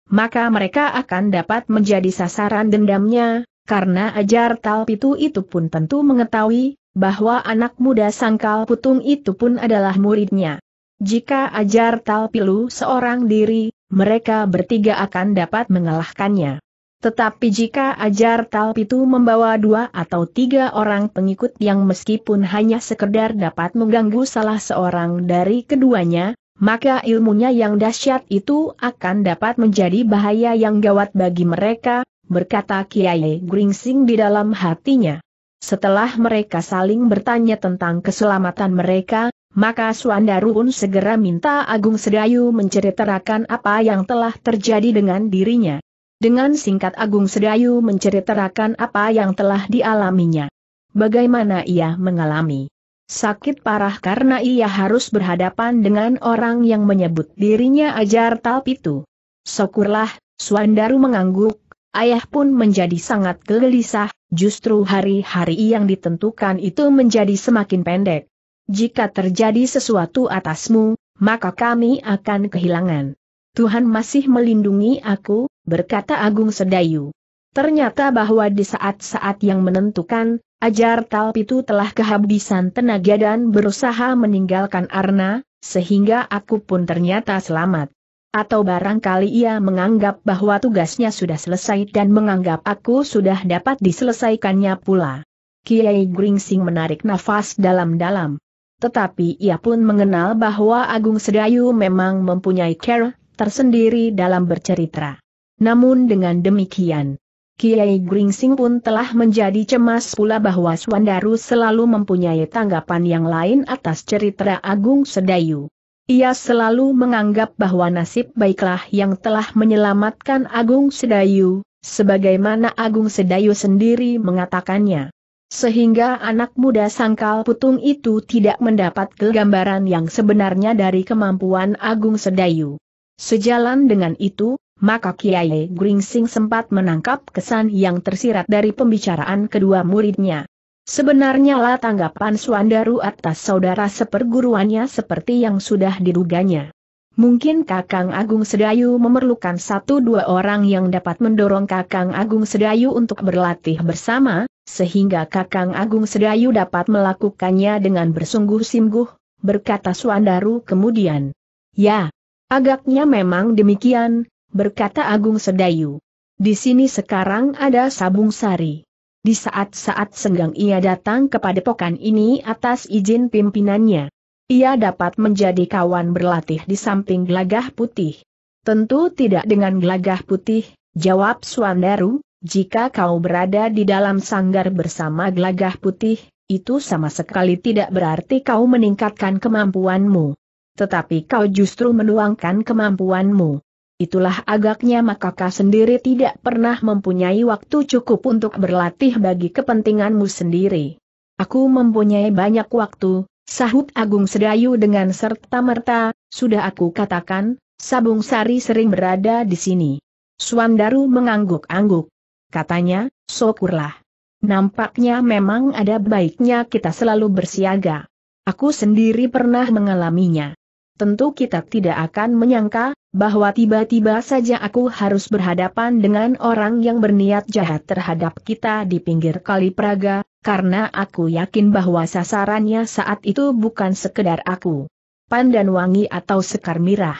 maka mereka akan dapat menjadi sasaran dendamnya, karena ajar tal itu pun tentu mengetahui, bahwa anak muda sangkal putung itu pun adalah muridnya. Jika ajar tal seorang diri, mereka bertiga akan dapat mengalahkannya. Tetapi jika ajar itu membawa dua atau tiga orang pengikut yang meskipun hanya sekedar dapat mengganggu salah seorang dari keduanya, maka ilmunya yang dahsyat itu akan dapat menjadi bahaya yang gawat bagi mereka, berkata Kiai Gringsing di dalam hatinya. Setelah mereka saling bertanya tentang keselamatan mereka, maka Suandaru segera minta Agung Sedayu menceritakan apa yang telah terjadi dengan dirinya. Dengan singkat Agung Sedayu menceritakan apa yang telah dialaminya. Bagaimana ia mengalami sakit parah karena ia harus berhadapan dengan orang yang menyebut dirinya ajar talp itu. Syukurlah, Suandaru mengangguk, ayah pun menjadi sangat gelisah, justru hari-hari yang ditentukan itu menjadi semakin pendek. Jika terjadi sesuatu atasmu, maka kami akan kehilangan. Tuhan masih melindungi aku, berkata Agung Sedayu. Ternyata bahwa di saat-saat yang menentukan, ajar itu telah kehabisan tenaga dan berusaha meninggalkan Arna, sehingga aku pun ternyata selamat. Atau barangkali ia menganggap bahwa tugasnya sudah selesai dan menganggap aku sudah dapat diselesaikannya pula. Kiai Gringsing menarik nafas dalam-dalam. Tetapi ia pun mengenal bahwa Agung Sedayu memang mempunyai care tersendiri dalam bercerita. Namun dengan demikian, Kiai Gringsing pun telah menjadi cemas pula bahwa Swandaru selalu mempunyai tanggapan yang lain atas cerita Agung Sedayu. Ia selalu menganggap bahwa nasib baiklah yang telah menyelamatkan Agung Sedayu, sebagaimana Agung Sedayu sendiri mengatakannya sehingga anak muda sangkal putung itu tidak mendapat kegambaran yang sebenarnya dari kemampuan Agung Sedayu. Sejalan dengan itu, maka Kiai Gringsing sempat menangkap kesan yang tersirat dari pembicaraan kedua muridnya. Sebenarnya lah tanggapan Suandaru atas saudara seperguruannya seperti yang sudah diduganya. Mungkin Kakang Agung Sedayu memerlukan satu dua orang yang dapat mendorong Kakang Agung Sedayu untuk berlatih bersama, sehingga Kakang Agung Sedayu dapat melakukannya dengan bersungguh-sungguh, berkata Suandaru kemudian. Ya, agaknya memang demikian, berkata Agung Sedayu. Di sini sekarang ada sabung sari. Di saat-saat senggang ia datang kepada pokan ini atas izin pimpinannya. Ia dapat menjadi kawan berlatih di samping gelagah putih. Tentu tidak dengan gelagah putih, jawab Suandaru, jika kau berada di dalam sanggar bersama gelagah putih, itu sama sekali tidak berarti kau meningkatkan kemampuanmu. Tetapi kau justru menuangkan kemampuanmu. Itulah agaknya Makaka sendiri tidak pernah mempunyai waktu cukup untuk berlatih bagi kepentinganmu sendiri. Aku mempunyai banyak waktu, sahut Agung Sedayu dengan serta-merta, sudah aku katakan, Sabung Sari sering berada di sini. Suandaru mengangguk-angguk. Katanya, syukurlah. Nampaknya memang ada baiknya kita selalu bersiaga. Aku sendiri pernah mengalaminya. Tentu kita tidak akan menyangka, bahwa tiba-tiba saja aku harus berhadapan dengan orang yang berniat jahat terhadap kita di pinggir Kali Praga, karena aku yakin bahwa sasarannya saat itu bukan sekedar aku, Pandan Wangi atau Sekar Mirah.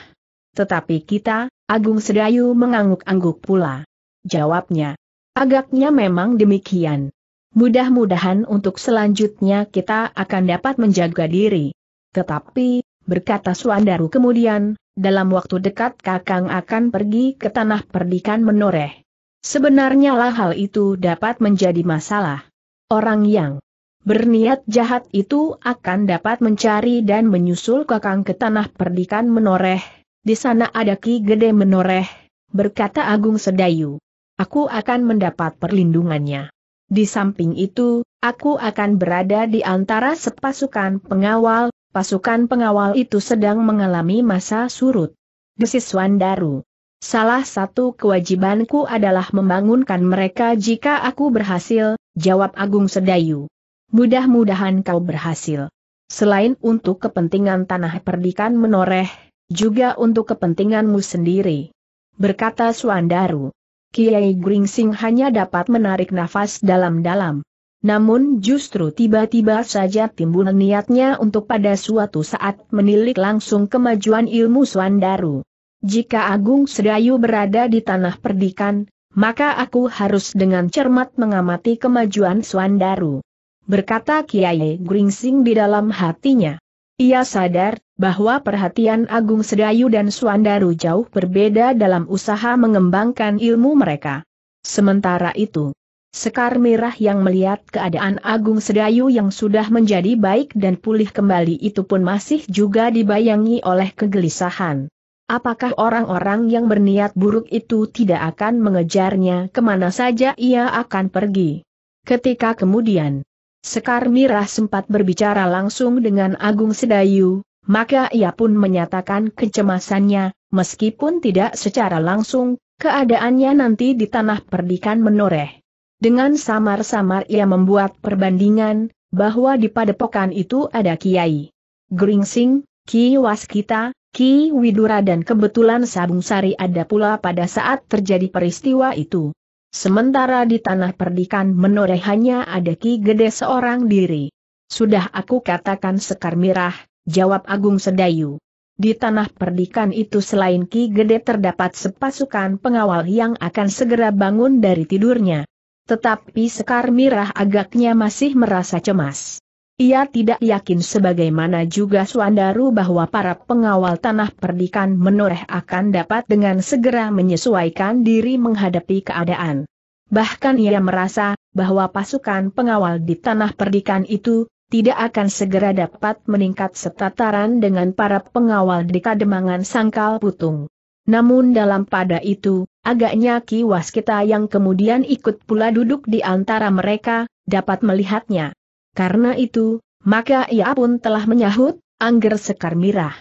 Tetapi kita, Agung Sedayu mengangguk-angguk pula. Jawabnya, agaknya memang demikian. Mudah-mudahan untuk selanjutnya kita akan dapat menjaga diri. Tetapi, berkata Suandaru kemudian, dalam waktu dekat Kakang akan pergi ke tanah perdikan menoreh. Sebenarnya lah hal itu dapat menjadi masalah. Orang yang berniat jahat itu akan dapat mencari dan menyusul Kakang ke tanah perdikan menoreh, di sana ada Ki Gede menoreh, berkata Agung Sedayu. Aku akan mendapat perlindungannya. Di samping itu, aku akan berada di antara sepasukan pengawal, pasukan pengawal itu sedang mengalami masa surut. Desis Wandaru. Salah satu kewajibanku adalah membangunkan mereka jika aku berhasil, jawab Agung Sedayu. Mudah-mudahan kau berhasil. Selain untuk kepentingan tanah perdikan menoreh, juga untuk kepentinganmu sendiri. Berkata Suandaru. Kiai Gringsing hanya dapat menarik nafas dalam-dalam. Namun justru tiba-tiba saja timbul niatnya untuk pada suatu saat menilik langsung kemajuan ilmu Swandaru. Jika Agung Sedayu berada di tanah perdikan, maka aku harus dengan cermat mengamati kemajuan Swandaru. Berkata Kiai Gringsing di dalam hatinya. Ia sadar bahwa perhatian Agung Sedayu dan Swandaru jauh berbeda dalam usaha mengembangkan ilmu mereka. Sementara itu, Sekar Merah yang melihat keadaan Agung Sedayu yang sudah menjadi baik dan pulih kembali itu pun masih juga dibayangi oleh kegelisahan. Apakah orang-orang yang berniat buruk itu tidak akan mengejarnya kemana saja ia akan pergi? Ketika kemudian, Sekar Mirah sempat berbicara langsung dengan Agung Sedayu, maka ia pun menyatakan kecemasannya, meskipun tidak secara langsung, keadaannya nanti di tanah perdikan menoreh. Dengan samar-samar ia membuat perbandingan, bahwa di padepokan itu ada Kiai Gringsing, Ki Waskita, Ki Widura dan kebetulan Sabung Sari ada pula pada saat terjadi peristiwa itu. Sementara di tanah perdikan menoreh hanya ada Ki Gede seorang diri. Sudah aku katakan Sekar Mirah, jawab Agung Sedayu. Di tanah perdikan itu selain Ki Gede terdapat sepasukan pengawal yang akan segera bangun dari tidurnya. Tetapi Sekar Mirah agaknya masih merasa cemas. Ia tidak yakin sebagaimana juga Suandaru bahwa para pengawal tanah perdikan menoreh akan dapat dengan segera menyesuaikan diri menghadapi keadaan. Bahkan ia merasa bahwa pasukan pengawal di tanah perdikan itu tidak akan segera dapat meningkat setataran dengan para pengawal di Kademangan Sangkal Putung. Namun dalam pada itu, agaknya Ki Waskita yang kemudian ikut pula duduk di antara mereka, dapat melihatnya. Karena itu, maka ia pun telah menyahut, Angger Sekar Mirah.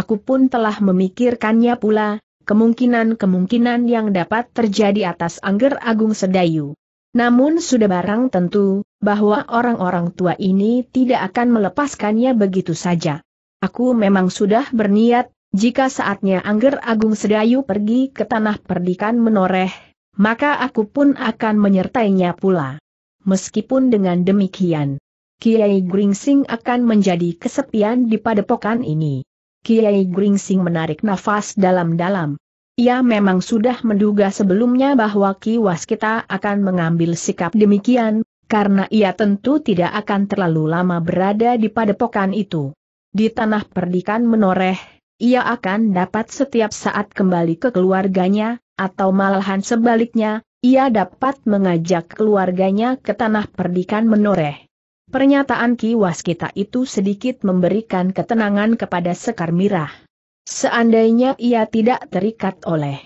Aku pun telah memikirkannya pula, kemungkinan-kemungkinan yang dapat terjadi atas Angger Agung Sedayu. Namun sudah barang tentu, bahwa orang-orang tua ini tidak akan melepaskannya begitu saja. Aku memang sudah berniat, jika saatnya Angger Agung Sedayu pergi ke tanah perdikan menoreh, maka aku pun akan menyertainya pula. Meskipun dengan demikian, Kiai Gringsing akan menjadi kesepian di padepokan ini. Kiai Gringsing menarik nafas dalam-dalam. Ia memang sudah menduga sebelumnya bahwa Ki Waskita akan mengambil sikap demikian, karena ia tentu tidak akan terlalu lama berada di padepokan itu. Di tanah perdikan menoreh, ia akan dapat setiap saat kembali ke keluarganya, atau malahan sebaliknya, ia dapat mengajak keluarganya ke tanah perdikan menoreh. Pernyataan Ki Waskita itu sedikit memberikan ketenangan kepada Sekar Mirah. Seandainya ia tidak terikat oleh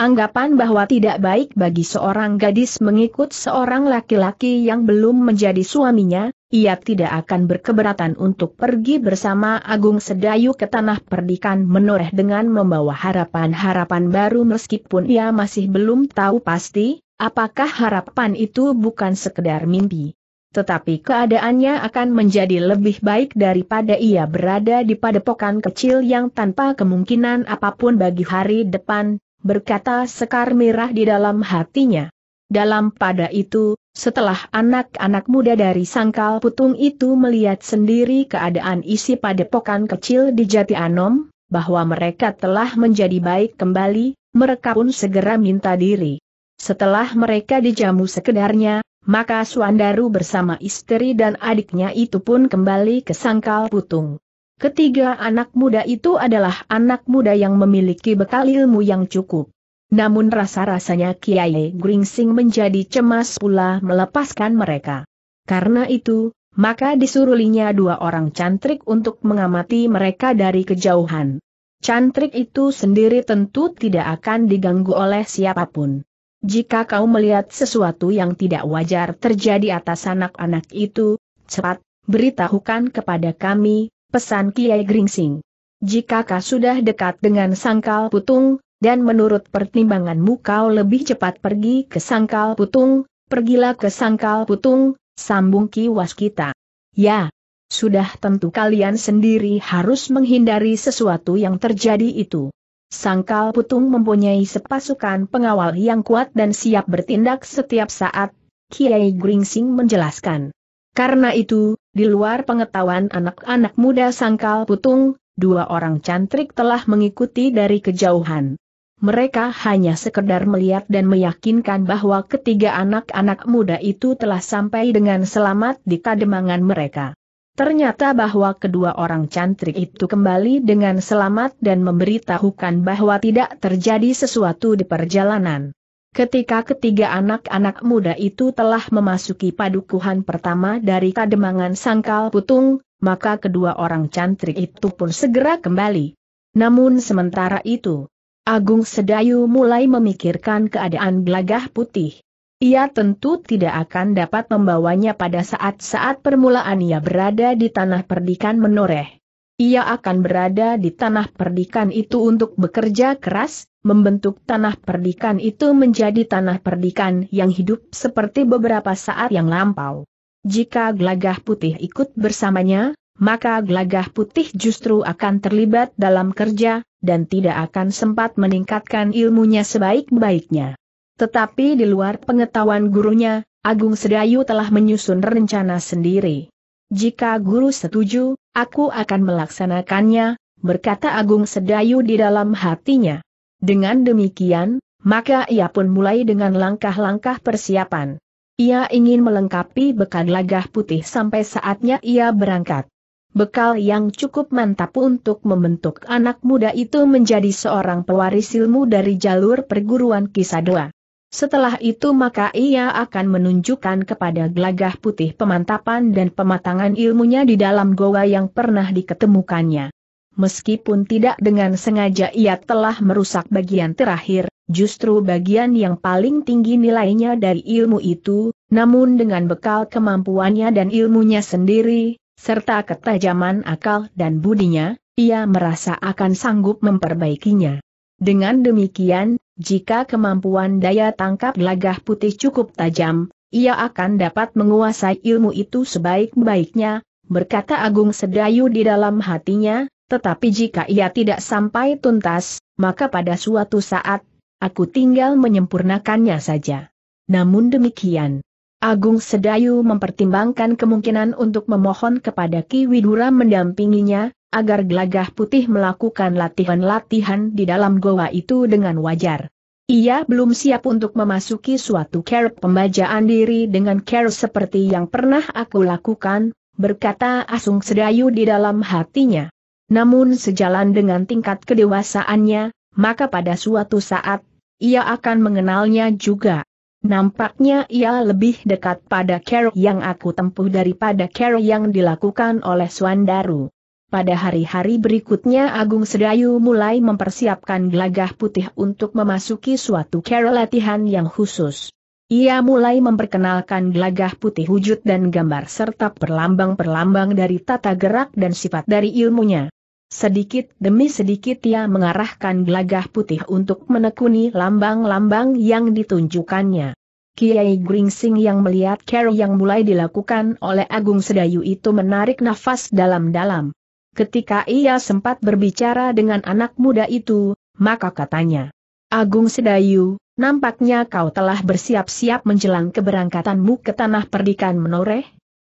anggapan bahwa tidak baik bagi seorang gadis mengikut seorang laki-laki yang belum menjadi suaminya, ia tidak akan berkeberatan untuk pergi bersama Agung Sedayu ke tanah perdikan menoreh dengan membawa harapan-harapan baru meskipun ia masih belum tahu pasti, apakah harapan itu bukan sekedar mimpi. Tetapi keadaannya akan menjadi lebih baik daripada ia berada di padepokan kecil yang tanpa kemungkinan apapun bagi hari depan, berkata Sekar Merah di dalam hatinya. Dalam pada itu, setelah anak-anak muda dari sangkal putung itu melihat sendiri keadaan isi padepokan kecil di Jati Anom, bahwa mereka telah menjadi baik kembali, mereka pun segera minta diri. Setelah mereka dijamu sekedarnya, maka Suandaru bersama istri dan adiknya itu pun kembali ke sangkal putung. Ketiga anak muda itu adalah anak muda yang memiliki bekal ilmu yang cukup. Namun rasa-rasanya Kiai Gringsing menjadi cemas pula melepaskan mereka. Karena itu, maka disuruhnya dua orang cantrik untuk mengamati mereka dari kejauhan. Cantrik itu sendiri tentu tidak akan diganggu oleh siapapun. Jika kau melihat sesuatu yang tidak wajar terjadi atas anak-anak itu, cepat, beritahukan kepada kami, pesan Kiai Gringsing. Jika kau sudah dekat dengan sangkal putung, dan menurut pertimbanganmu kau lebih cepat pergi ke sangkal putung, pergilah ke sangkal putung, sambung Ki Waskita. Ya, sudah tentu kalian sendiri harus menghindari sesuatu yang terjadi itu. Sangkal Putung mempunyai sepasukan pengawal yang kuat dan siap bertindak setiap saat, Kiai Gringsing menjelaskan. Karena itu, di luar pengetahuan anak-anak muda Sangkal Putung, dua orang cantrik telah mengikuti dari kejauhan mereka hanya sekedar melihat dan meyakinkan bahwa ketiga anak-anak muda itu telah sampai dengan selamat di kademangan mereka. Ternyata bahwa kedua orang cantik itu kembali dengan selamat dan memberitahukan bahwa tidak terjadi sesuatu di perjalanan. Ketika ketiga anak-anak muda itu telah memasuki padukuhan pertama dari kademangan sangkal putung, maka kedua orang cantik itu pun segera kembali. Namun sementara itu, Agung Sedayu mulai memikirkan keadaan gelagah putih. Ia tentu tidak akan dapat membawanya pada saat-saat permulaan ia berada di tanah perdikan menoreh. Ia akan berada di tanah perdikan itu untuk bekerja keras, membentuk tanah perdikan itu menjadi tanah perdikan yang hidup seperti beberapa saat yang lampau. Jika gelagah putih ikut bersamanya, maka gelagah putih justru akan terlibat dalam kerja, dan tidak akan sempat meningkatkan ilmunya sebaik-baiknya. Tetapi di luar pengetahuan gurunya, Agung Sedayu telah menyusun rencana sendiri. Jika guru setuju, aku akan melaksanakannya, berkata Agung Sedayu di dalam hatinya. Dengan demikian, maka ia pun mulai dengan langkah-langkah persiapan. Ia ingin melengkapi bekal lagah putih sampai saatnya ia berangkat bekal yang cukup mantap untuk membentuk anak muda itu menjadi seorang pewaris ilmu dari jalur perguruan Kisadoa. Setelah itu maka ia akan menunjukkan kepada gelagah putih pemantapan dan pematangan ilmunya di dalam goa yang pernah diketemukannya. Meskipun tidak dengan sengaja ia telah merusak bagian terakhir, justru bagian yang paling tinggi nilainya dari ilmu itu, namun dengan bekal kemampuannya dan ilmunya sendiri, serta ketajaman akal dan budinya, ia merasa akan sanggup memperbaikinya. Dengan demikian, jika kemampuan daya tangkap lagah putih cukup tajam, ia akan dapat menguasai ilmu itu sebaik-baiknya, berkata Agung Sedayu di dalam hatinya, tetapi jika ia tidak sampai tuntas, maka pada suatu saat, aku tinggal menyempurnakannya saja. Namun demikian, Agung Sedayu mempertimbangkan kemungkinan untuk memohon kepada Ki Widura mendampinginya, agar gelagah putih melakukan latihan-latihan di dalam goa itu dengan wajar. Ia belum siap untuk memasuki suatu care pembajaan diri dengan care seperti yang pernah aku lakukan, berkata Asung Sedayu di dalam hatinya. Namun sejalan dengan tingkat kedewasaannya, maka pada suatu saat, ia akan mengenalnya juga. Nampaknya ia lebih dekat pada Carol yang aku tempuh daripada Carol yang dilakukan oleh Suandaru. Pada hari-hari berikutnya Agung Sedayu mulai mempersiapkan gelagah putih untuk memasuki suatu Carol latihan yang khusus. Ia mulai memperkenalkan gelagah putih wujud dan gambar serta perlambang-perlambang dari tata gerak dan sifat dari ilmunya. Sedikit demi sedikit ia mengarahkan gelagah putih untuk menekuni lambang-lambang yang ditunjukkannya. Kiai Gringsing yang melihat care yang mulai dilakukan oleh Agung Sedayu itu menarik nafas dalam-dalam. Ketika ia sempat berbicara dengan anak muda itu, maka katanya, Agung Sedayu, nampaknya kau telah bersiap-siap menjelang keberangkatanmu ke tanah perdikan menoreh?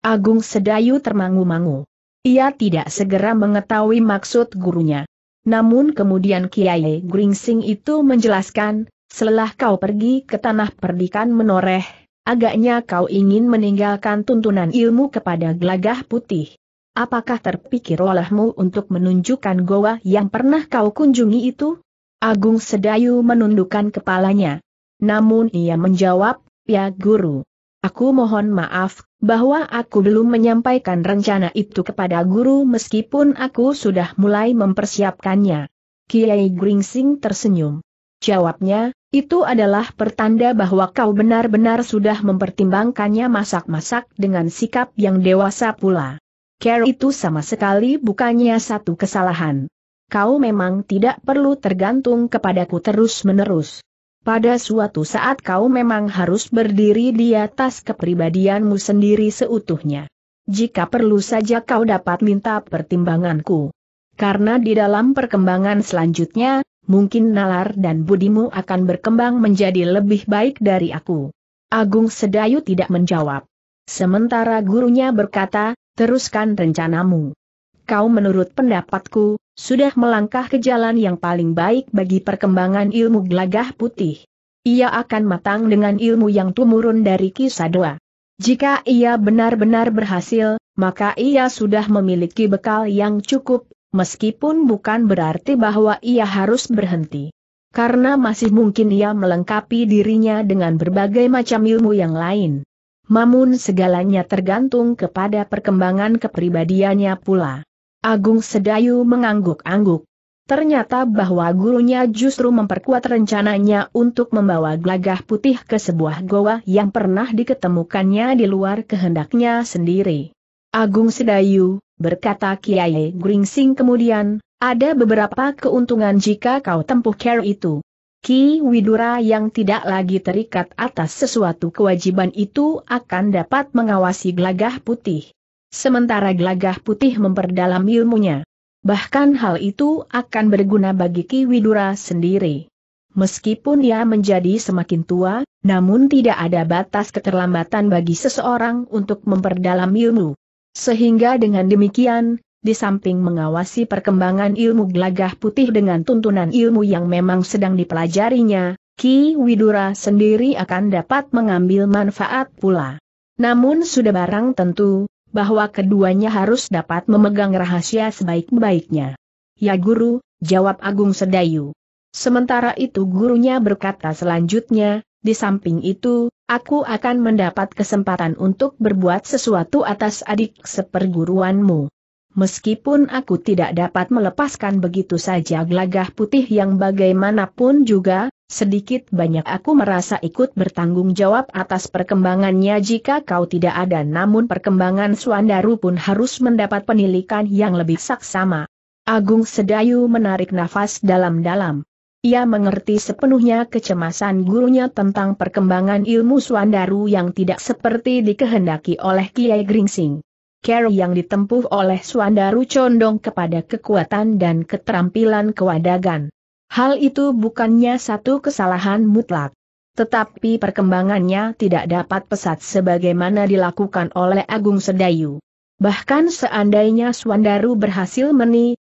Agung Sedayu termangu-mangu. Ia tidak segera mengetahui maksud gurunya. Namun kemudian Kiai Gringsing itu menjelaskan, setelah kau pergi ke tanah perdikan menoreh, agaknya kau ingin meninggalkan tuntunan ilmu kepada gelagah putih. Apakah terpikir olehmu untuk menunjukkan goa yang pernah kau kunjungi itu? Agung Sedayu menundukkan kepalanya. Namun ia menjawab, ya guru. Aku mohon maaf, bahwa aku belum menyampaikan rencana itu kepada guru meskipun aku sudah mulai mempersiapkannya. Kiai Gringsing tersenyum. Jawabnya, itu adalah pertanda bahwa kau benar-benar sudah mempertimbangkannya masak-masak dengan sikap yang dewasa pula. Care itu sama sekali bukannya satu kesalahan. Kau memang tidak perlu tergantung kepadaku terus-menerus. Pada suatu saat kau memang harus berdiri di atas kepribadianmu sendiri seutuhnya. Jika perlu saja kau dapat minta pertimbanganku. Karena di dalam perkembangan selanjutnya, mungkin nalar dan budimu akan berkembang menjadi lebih baik dari aku. Agung Sedayu tidak menjawab. Sementara gurunya berkata, teruskan rencanamu kau menurut pendapatku, sudah melangkah ke jalan yang paling baik bagi perkembangan ilmu gelagah putih. Ia akan matang dengan ilmu yang tumurun dari kisah dua. Jika ia benar-benar berhasil, maka ia sudah memiliki bekal yang cukup, meskipun bukan berarti bahwa ia harus berhenti. Karena masih mungkin ia melengkapi dirinya dengan berbagai macam ilmu yang lain. Namun segalanya tergantung kepada perkembangan kepribadiannya pula. Agung Sedayu mengangguk-angguk. Ternyata bahwa gurunya justru memperkuat rencananya untuk membawa Glagah putih ke sebuah goa yang pernah diketemukannya di luar kehendaknya sendiri. Agung Sedayu, berkata Kiai Gringsing kemudian, ada beberapa keuntungan jika kau tempuh care itu. Ki Widura yang tidak lagi terikat atas sesuatu kewajiban itu akan dapat mengawasi Glagah putih sementara gelagah putih memperdalam ilmunya. Bahkan hal itu akan berguna bagi Ki Widura sendiri. Meskipun ia menjadi semakin tua, namun tidak ada batas keterlambatan bagi seseorang untuk memperdalam ilmu. Sehingga dengan demikian, di samping mengawasi perkembangan ilmu gelagah putih dengan tuntunan ilmu yang memang sedang dipelajarinya, Ki Widura sendiri akan dapat mengambil manfaat pula. Namun sudah barang tentu, bahwa keduanya harus dapat memegang rahasia sebaik-baiknya. Ya guru, jawab Agung Sedayu. Sementara itu gurunya berkata selanjutnya, di samping itu, aku akan mendapat kesempatan untuk berbuat sesuatu atas adik seperguruanmu. Meskipun aku tidak dapat melepaskan begitu saja gelagah putih yang bagaimanapun juga, sedikit banyak aku merasa ikut bertanggung jawab atas perkembangannya jika kau tidak ada namun perkembangan Suandaru pun harus mendapat penilikan yang lebih saksama. Agung Sedayu menarik nafas dalam-dalam. Ia mengerti sepenuhnya kecemasan gurunya tentang perkembangan ilmu Suandaru yang tidak seperti dikehendaki oleh Kiai Gringsing. Care yang ditempuh oleh Suandaru condong kepada kekuatan dan keterampilan kewadagan. Hal itu bukannya satu kesalahan mutlak. Tetapi perkembangannya tidak dapat pesat sebagaimana dilakukan oleh Agung Sedayu. Bahkan seandainya Suandaru berhasil meni,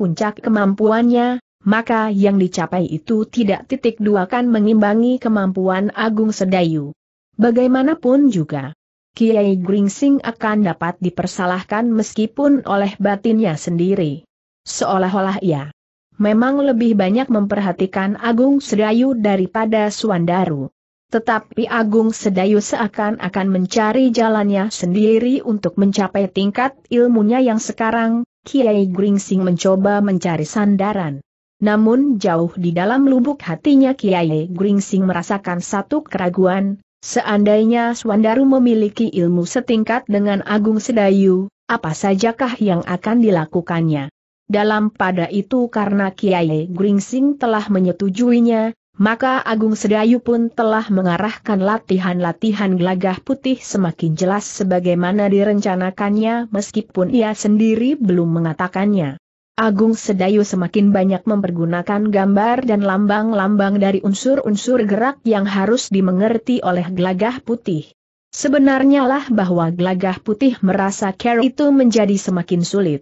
puncak kemampuannya, maka yang dicapai itu tidak titik dua kan mengimbangi kemampuan Agung Sedayu. Bagaimanapun juga, Kiai Gringsing akan dapat dipersalahkan meskipun oleh batinnya sendiri. Seolah-olah ia memang lebih banyak memperhatikan Agung Sedayu daripada Suandaru. Tetapi Agung Sedayu seakan-akan mencari jalannya sendiri untuk mencapai tingkat ilmunya yang sekarang, Kiai Gringsing mencoba mencari sandaran. Namun jauh di dalam lubuk hatinya Kiai Gringsing merasakan satu keraguan, Seandainya Swandaru memiliki ilmu setingkat dengan Agung Sedayu, apa sajakah yang akan dilakukannya? Dalam pada itu karena Kiai Gringsing telah menyetujuinya, maka Agung Sedayu pun telah mengarahkan latihan-latihan gelagah putih semakin jelas sebagaimana direncanakannya meskipun ia sendiri belum mengatakannya. Agung Sedayu semakin banyak mempergunakan gambar dan lambang-lambang dari unsur-unsur gerak yang harus dimengerti oleh Glagah putih. Sebenarnya lah bahwa Glagah putih merasa care itu menjadi semakin sulit.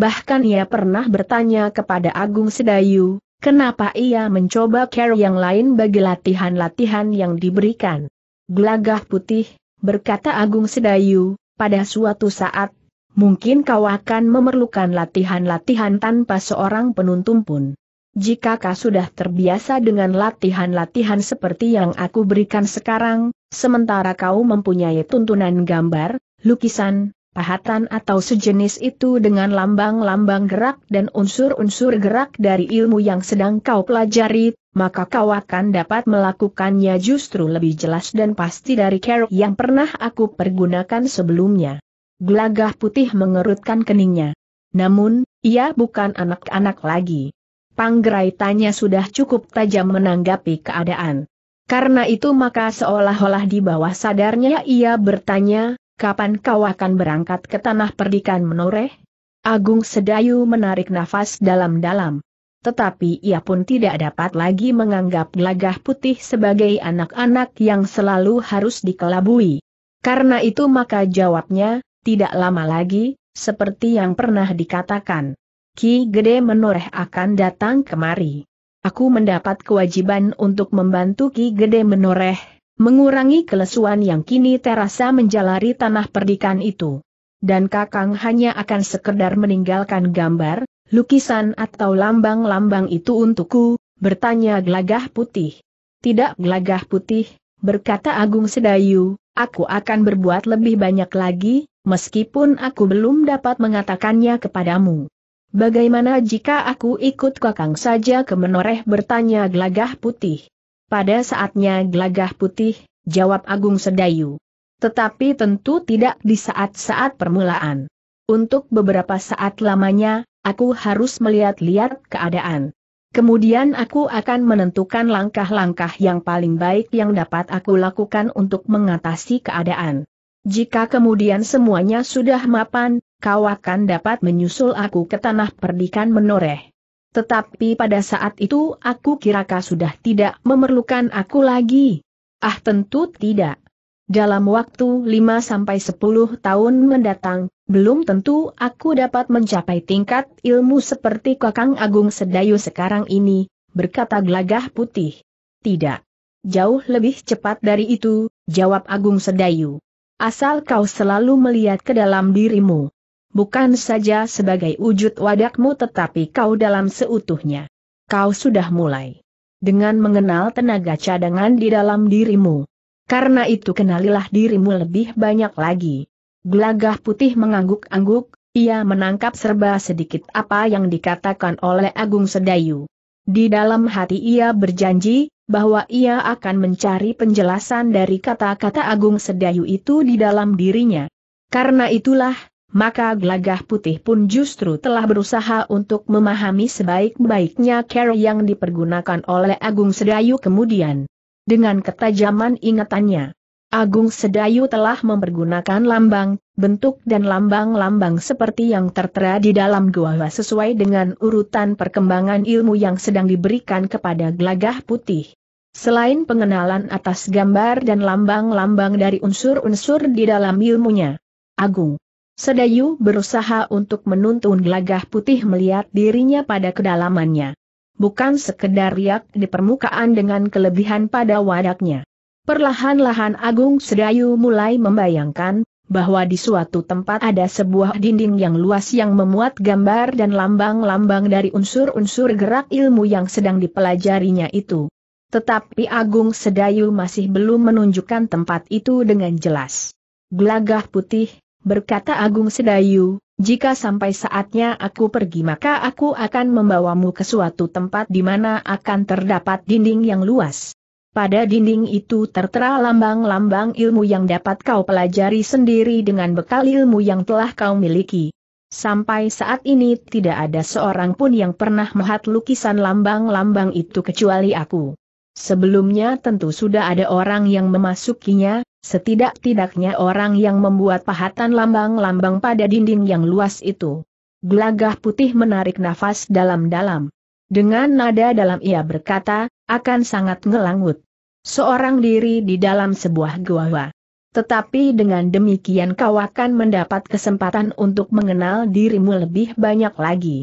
Bahkan ia pernah bertanya kepada Agung Sedayu, kenapa ia mencoba care yang lain bagi latihan-latihan yang diberikan. Glagah putih, berkata Agung Sedayu, pada suatu saat mungkin kau akan memerlukan latihan-latihan tanpa seorang penuntun pun. Jika kau sudah terbiasa dengan latihan-latihan seperti yang aku berikan sekarang, sementara kau mempunyai tuntunan gambar, lukisan, pahatan atau sejenis itu dengan lambang-lambang gerak dan unsur-unsur gerak dari ilmu yang sedang kau pelajari, maka kau akan dapat melakukannya justru lebih jelas dan pasti dari cara yang pernah aku pergunakan sebelumnya. Gelagah putih mengerutkan keningnya. Namun, ia bukan anak-anak lagi. Panggerai tanya sudah cukup tajam menanggapi keadaan. Karena itu maka seolah-olah di bawah sadarnya ia bertanya, kapan kau akan berangkat ke tanah perdikan menoreh? Agung Sedayu menarik nafas dalam-dalam. Tetapi ia pun tidak dapat lagi menganggap gelagah putih sebagai anak-anak yang selalu harus dikelabui. Karena itu maka jawabnya, tidak lama lagi, seperti yang pernah dikatakan, Ki Gede Menoreh akan datang kemari. Aku mendapat kewajiban untuk membantu Ki Gede Menoreh, mengurangi kelesuan yang kini terasa menjalari tanah perdikan itu. Dan Kakang hanya akan sekedar meninggalkan gambar, lukisan atau lambang-lambang itu untukku, bertanya gelagah putih. Tidak gelagah putih, berkata Agung Sedayu, aku akan berbuat lebih banyak lagi, meskipun aku belum dapat mengatakannya kepadamu. Bagaimana jika aku ikut kakang saja ke menoreh bertanya Glagah putih? Pada saatnya Glagah putih, jawab Agung Sedayu. Tetapi tentu tidak di saat-saat permulaan. Untuk beberapa saat lamanya, aku harus melihat-lihat keadaan. Kemudian aku akan menentukan langkah-langkah yang paling baik yang dapat aku lakukan untuk mengatasi keadaan. Jika kemudian semuanya sudah mapan, kau akan dapat menyusul aku ke tanah perdikan menoreh. Tetapi pada saat itu aku kira kau sudah tidak memerlukan aku lagi. Ah tentu tidak. Dalam waktu 5-10 tahun mendatang, belum tentu aku dapat mencapai tingkat ilmu seperti Kakang Agung Sedayu sekarang ini, berkata gelagah putih. Tidak. Jauh lebih cepat dari itu, jawab Agung Sedayu. Asal kau selalu melihat ke dalam dirimu. Bukan saja sebagai wujud wadakmu tetapi kau dalam seutuhnya. Kau sudah mulai. Dengan mengenal tenaga cadangan di dalam dirimu. Karena itu kenalilah dirimu lebih banyak lagi. Gelagah putih mengangguk-angguk, ia menangkap serba sedikit apa yang dikatakan oleh Agung Sedayu. Di dalam hati ia berjanji, bahwa ia akan mencari penjelasan dari kata-kata Agung Sedayu itu di dalam dirinya. Karena itulah, maka gelagah putih pun justru telah berusaha untuk memahami sebaik-baiknya cara yang dipergunakan oleh Agung Sedayu kemudian. Dengan ketajaman ingatannya, Agung Sedayu telah mempergunakan lambang, bentuk dan lambang-lambang seperti yang tertera di dalam gua sesuai dengan urutan perkembangan ilmu yang sedang diberikan kepada Glagah putih. Selain pengenalan atas gambar dan lambang-lambang dari unsur-unsur di dalam ilmunya, Agung Sedayu berusaha untuk menuntun Glagah putih melihat dirinya pada kedalamannya. Bukan sekedar riak di permukaan dengan kelebihan pada wadaknya. Perlahan-lahan Agung Sedayu mulai membayangkan, bahwa di suatu tempat ada sebuah dinding yang luas yang memuat gambar dan lambang-lambang dari unsur-unsur gerak ilmu yang sedang dipelajarinya itu. Tetapi Agung Sedayu masih belum menunjukkan tempat itu dengan jelas. Gelagah putih, berkata Agung Sedayu, jika sampai saatnya aku pergi maka aku akan membawamu ke suatu tempat di mana akan terdapat dinding yang luas pada dinding itu tertera lambang-lambang ilmu yang dapat kau pelajari sendiri dengan bekal ilmu yang telah kau miliki. Sampai saat ini tidak ada seorang pun yang pernah melihat lukisan lambang-lambang itu kecuali aku. Sebelumnya tentu sudah ada orang yang memasukinya, setidak-tidaknya orang yang membuat pahatan lambang-lambang pada dinding yang luas itu. Gelagah putih menarik nafas dalam-dalam. Dengan nada dalam ia berkata, akan sangat ngelangut. Seorang diri di dalam sebuah gua. Tetapi dengan demikian kau akan mendapat kesempatan untuk mengenal dirimu lebih banyak lagi.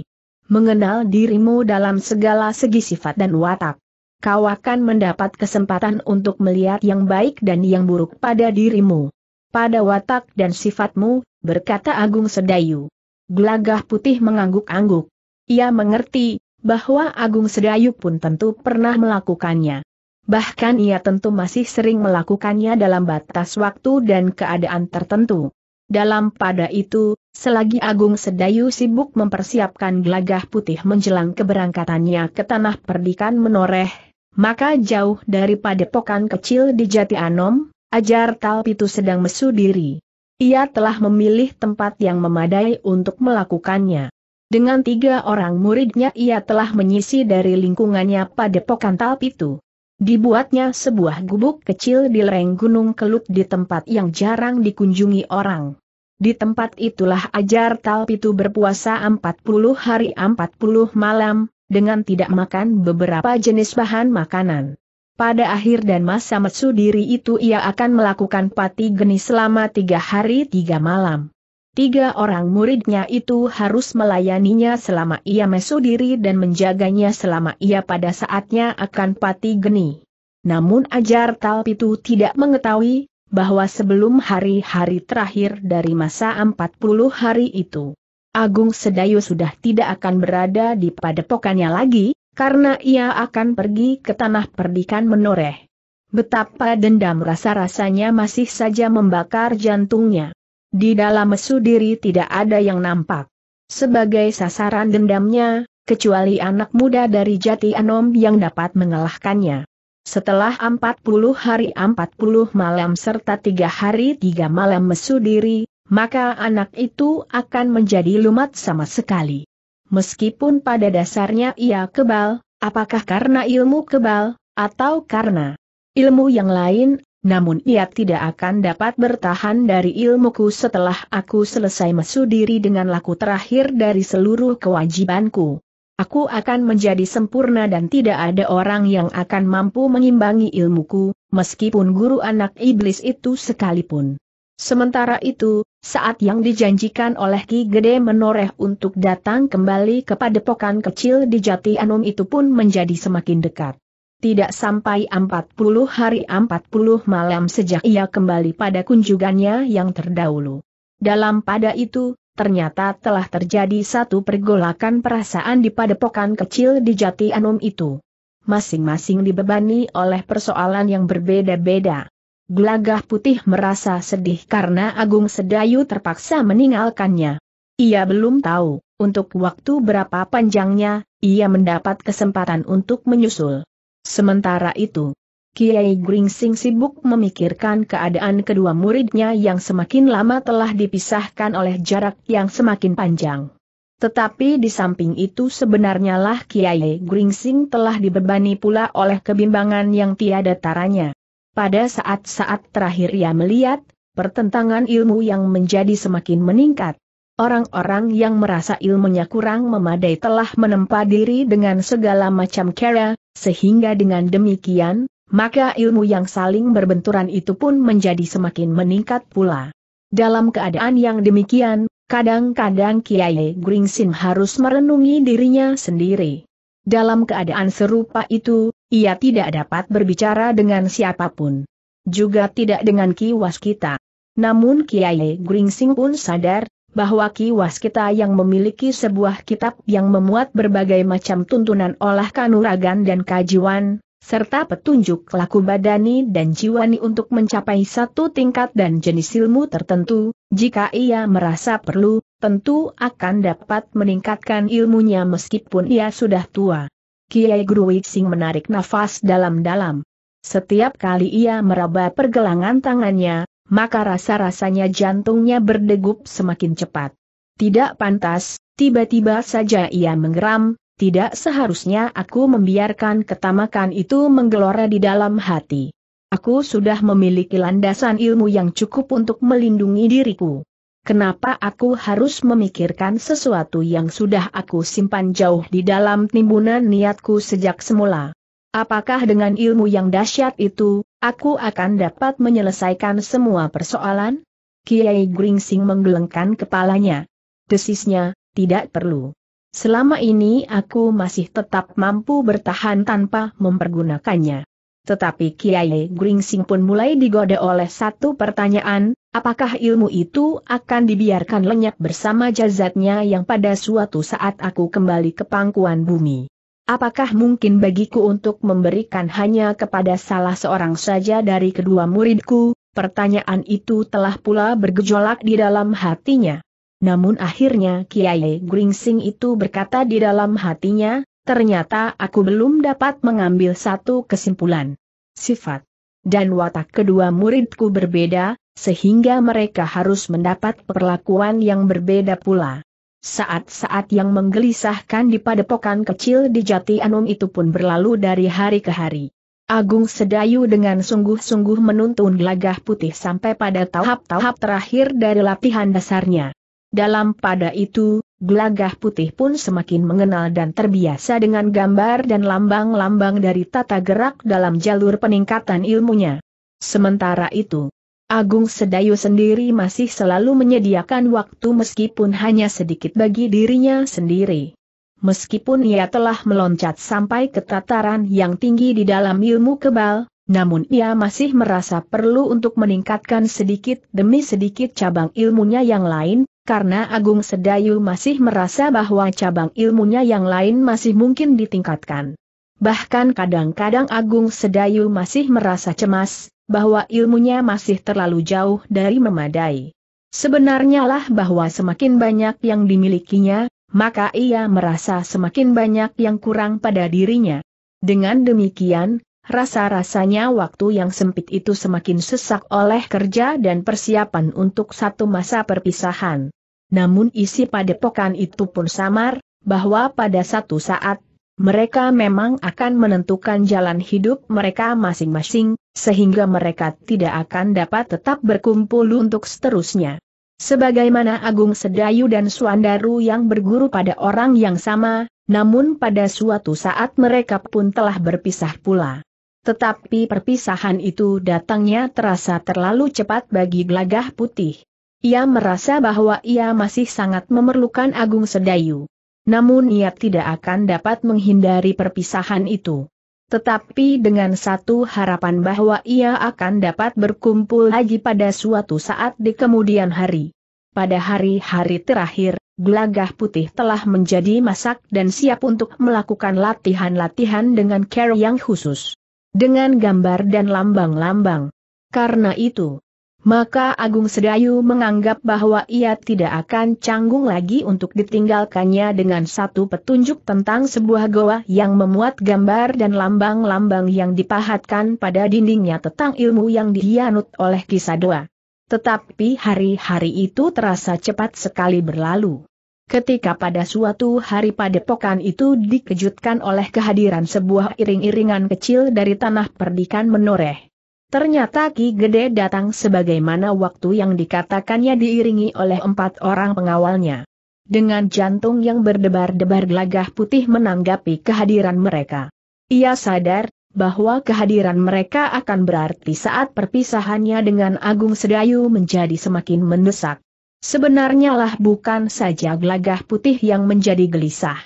Mengenal dirimu dalam segala segi sifat dan watak. Kau akan mendapat kesempatan untuk melihat yang baik dan yang buruk pada dirimu. Pada watak dan sifatmu, berkata Agung Sedayu. Gelagah putih mengangguk-angguk. Ia mengerti, bahwa Agung Sedayu pun tentu pernah melakukannya. Bahkan ia tentu masih sering melakukannya dalam batas waktu dan keadaan tertentu. Dalam pada itu, selagi Agung Sedayu sibuk mempersiapkan gelagah putih menjelang keberangkatannya ke tanah perdikan menoreh, maka jauh daripada pokan kecil di Jati Anom, ajar Talpitu sedang mesu diri. Ia telah memilih tempat yang memadai untuk melakukannya. Dengan tiga orang muridnya ia telah menyisi dari lingkungannya pada pokantal itu. Dibuatnya sebuah gubuk kecil di lereng Gunung Keluk di tempat yang jarang dikunjungi orang. Di tempat itulah ajar Talpitu berpuasa 40 hari 40 malam, dengan tidak makan beberapa jenis bahan makanan. Pada akhir dan masa mesu diri itu ia akan melakukan pati geni selama tiga hari tiga malam. Tiga orang muridnya itu harus melayaninya selama ia mesu diri dan menjaganya selama ia pada saatnya akan pati geni. Namun ajar Talp itu tidak mengetahui bahwa sebelum hari-hari terakhir dari masa 40 hari itu, Agung Sedayu sudah tidak akan berada di padepokannya lagi, karena ia akan pergi ke tanah perdikan menoreh. Betapa dendam rasa-rasanya masih saja membakar jantungnya. Di dalam mesudiri tidak ada yang nampak. Sebagai sasaran dendamnya, kecuali anak muda dari Jati Anom yang dapat mengalahkannya. Setelah 40 hari 40 malam serta tiga hari tiga malam mesudiri, maka anak itu akan menjadi lumat sama sekali. Meskipun pada dasarnya ia kebal, apakah karena ilmu kebal, atau karena ilmu yang lain, namun ia tidak akan dapat bertahan dari ilmuku setelah aku selesai mesudiri dengan laku terakhir dari seluruh kewajibanku. Aku akan menjadi sempurna dan tidak ada orang yang akan mampu mengimbangi ilmuku, meskipun guru anak iblis itu sekalipun. Sementara itu, saat yang dijanjikan oleh Ki Gede menoreh untuk datang kembali kepada padepokan kecil di Jati Anum itu pun menjadi semakin dekat. Tidak sampai 40 hari 40 malam sejak ia kembali pada kunjungannya yang terdahulu. Dalam pada itu, ternyata telah terjadi satu pergolakan perasaan di padepokan kecil di Jati Anum itu. Masing-masing dibebani oleh persoalan yang berbeda-beda. Glagah putih merasa sedih karena Agung Sedayu terpaksa meninggalkannya. Ia belum tahu, untuk waktu berapa panjangnya, ia mendapat kesempatan untuk menyusul. Sementara itu, Kiai Gringsing sibuk memikirkan keadaan kedua muridnya yang semakin lama telah dipisahkan oleh jarak yang semakin panjang. Tetapi di samping itu sebenarnya lah Kiai Gringsing telah dibebani pula oleh kebimbangan yang tiada taranya. Pada saat-saat terakhir ia melihat, pertentangan ilmu yang menjadi semakin meningkat. Orang-orang yang merasa ilmunya kurang memadai telah menempa diri dengan segala macam cara, sehingga dengan demikian, maka ilmu yang saling berbenturan itu pun menjadi semakin meningkat pula. Dalam keadaan yang demikian, kadang-kadang Kiai Gringsin harus merenungi dirinya sendiri. Dalam keadaan serupa itu, ia tidak dapat berbicara dengan siapapun. Juga tidak dengan kiwas kita. Namun Kiai Gringsing pun sadar, bahwa kiwas kita yang memiliki sebuah kitab yang memuat berbagai macam tuntunan olah kanuragan dan kajiwan, serta petunjuk laku badani dan jiwani untuk mencapai satu tingkat dan jenis ilmu tertentu, jika ia merasa perlu, tentu akan dapat meningkatkan ilmunya meskipun ia sudah tua. Kiai Wixing menarik nafas dalam-dalam. Setiap kali ia meraba pergelangan tangannya, maka rasa-rasanya jantungnya berdegup semakin cepat. Tidak pantas, tiba-tiba saja ia menggeram, tidak seharusnya aku membiarkan ketamakan itu menggelora di dalam hati. Aku sudah memiliki landasan ilmu yang cukup untuk melindungi diriku. Kenapa aku harus memikirkan sesuatu yang sudah aku simpan jauh di dalam timbunan niatku sejak semula? Apakah dengan ilmu yang dahsyat itu, aku akan dapat menyelesaikan semua persoalan? Kiai Gringsing menggelengkan kepalanya. Desisnya, tidak perlu. Selama ini aku masih tetap mampu bertahan tanpa mempergunakannya. Tetapi Kiai Gringsing pun mulai digoda oleh satu pertanyaan, apakah ilmu itu akan dibiarkan lenyap bersama jazatnya yang pada suatu saat aku kembali ke pangkuan bumi apakah mungkin bagiku untuk memberikan hanya kepada salah seorang saja dari kedua muridku? Pertanyaan itu telah pula bergejolak di dalam hatinya. Namun akhirnya Kiai Gringsing itu berkata di dalam hatinya, ternyata aku belum dapat mengambil satu kesimpulan. Sifat dan watak kedua muridku berbeda, sehingga mereka harus mendapat perlakuan yang berbeda pula. Saat-saat yang menggelisahkan di padepokan kecil di Jati Anum itu pun berlalu dari hari ke hari. Agung Sedayu dengan sungguh-sungguh menuntun gelagah putih sampai pada tahap-tahap terakhir dari latihan dasarnya. Dalam pada itu, gelagah putih pun semakin mengenal dan terbiasa dengan gambar dan lambang-lambang dari tata gerak dalam jalur peningkatan ilmunya. Sementara itu, Agung Sedayu sendiri masih selalu menyediakan waktu meskipun hanya sedikit bagi dirinya sendiri. Meskipun ia telah meloncat sampai ke tataran yang tinggi di dalam ilmu kebal, namun ia masih merasa perlu untuk meningkatkan sedikit demi sedikit cabang ilmunya yang lain, karena Agung Sedayu masih merasa bahwa cabang ilmunya yang lain masih mungkin ditingkatkan. Bahkan kadang-kadang Agung Sedayu masih merasa cemas, bahwa ilmunya masih terlalu jauh dari memadai. Sebenarnya lah bahwa semakin banyak yang dimilikinya, maka ia merasa semakin banyak yang kurang pada dirinya. Dengan demikian, rasa-rasanya waktu yang sempit itu semakin sesak oleh kerja dan persiapan untuk satu masa perpisahan. Namun isi padepokan itu pun samar, bahwa pada satu saat, mereka memang akan menentukan jalan hidup mereka masing-masing, sehingga mereka tidak akan dapat tetap berkumpul untuk seterusnya. Sebagaimana Agung Sedayu dan Suandaru yang berguru pada orang yang sama, namun pada suatu saat mereka pun telah berpisah pula. Tetapi perpisahan itu datangnya terasa terlalu cepat bagi gelagah putih. Ia merasa bahwa ia masih sangat memerlukan Agung Sedayu. Namun ia tidak akan dapat menghindari perpisahan itu. Tetapi dengan satu harapan bahwa ia akan dapat berkumpul lagi pada suatu saat di kemudian hari. Pada hari-hari terakhir, Gelagah putih telah menjadi masak dan siap untuk melakukan latihan-latihan dengan care yang khusus. Dengan gambar dan lambang-lambang. Karena itu, maka Agung Sedayu menganggap bahwa ia tidak akan canggung lagi untuk ditinggalkannya dengan satu petunjuk tentang sebuah goa yang memuat gambar dan lambang-lambang yang dipahatkan pada dindingnya tentang ilmu yang dianut oleh Kisadoa. Tetapi hari-hari itu terasa cepat sekali berlalu. Ketika pada suatu hari padepokan itu dikejutkan oleh kehadiran sebuah iring-iringan kecil dari tanah perdikan menoreh. Ternyata Ki Gede datang sebagaimana waktu yang dikatakannya diiringi oleh empat orang pengawalnya. Dengan jantung yang berdebar-debar gelagah putih menanggapi kehadiran mereka. Ia sadar, bahwa kehadiran mereka akan berarti saat perpisahannya dengan Agung Sedayu menjadi semakin mendesak. Sebenarnya lah bukan saja gelagah putih yang menjadi gelisah.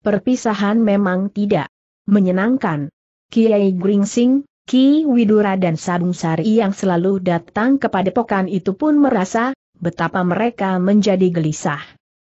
Perpisahan memang tidak menyenangkan. Kiai Gringsing, Ki Widura dan Sadung Sari yang selalu datang kepada pokan itu pun merasa betapa mereka menjadi gelisah.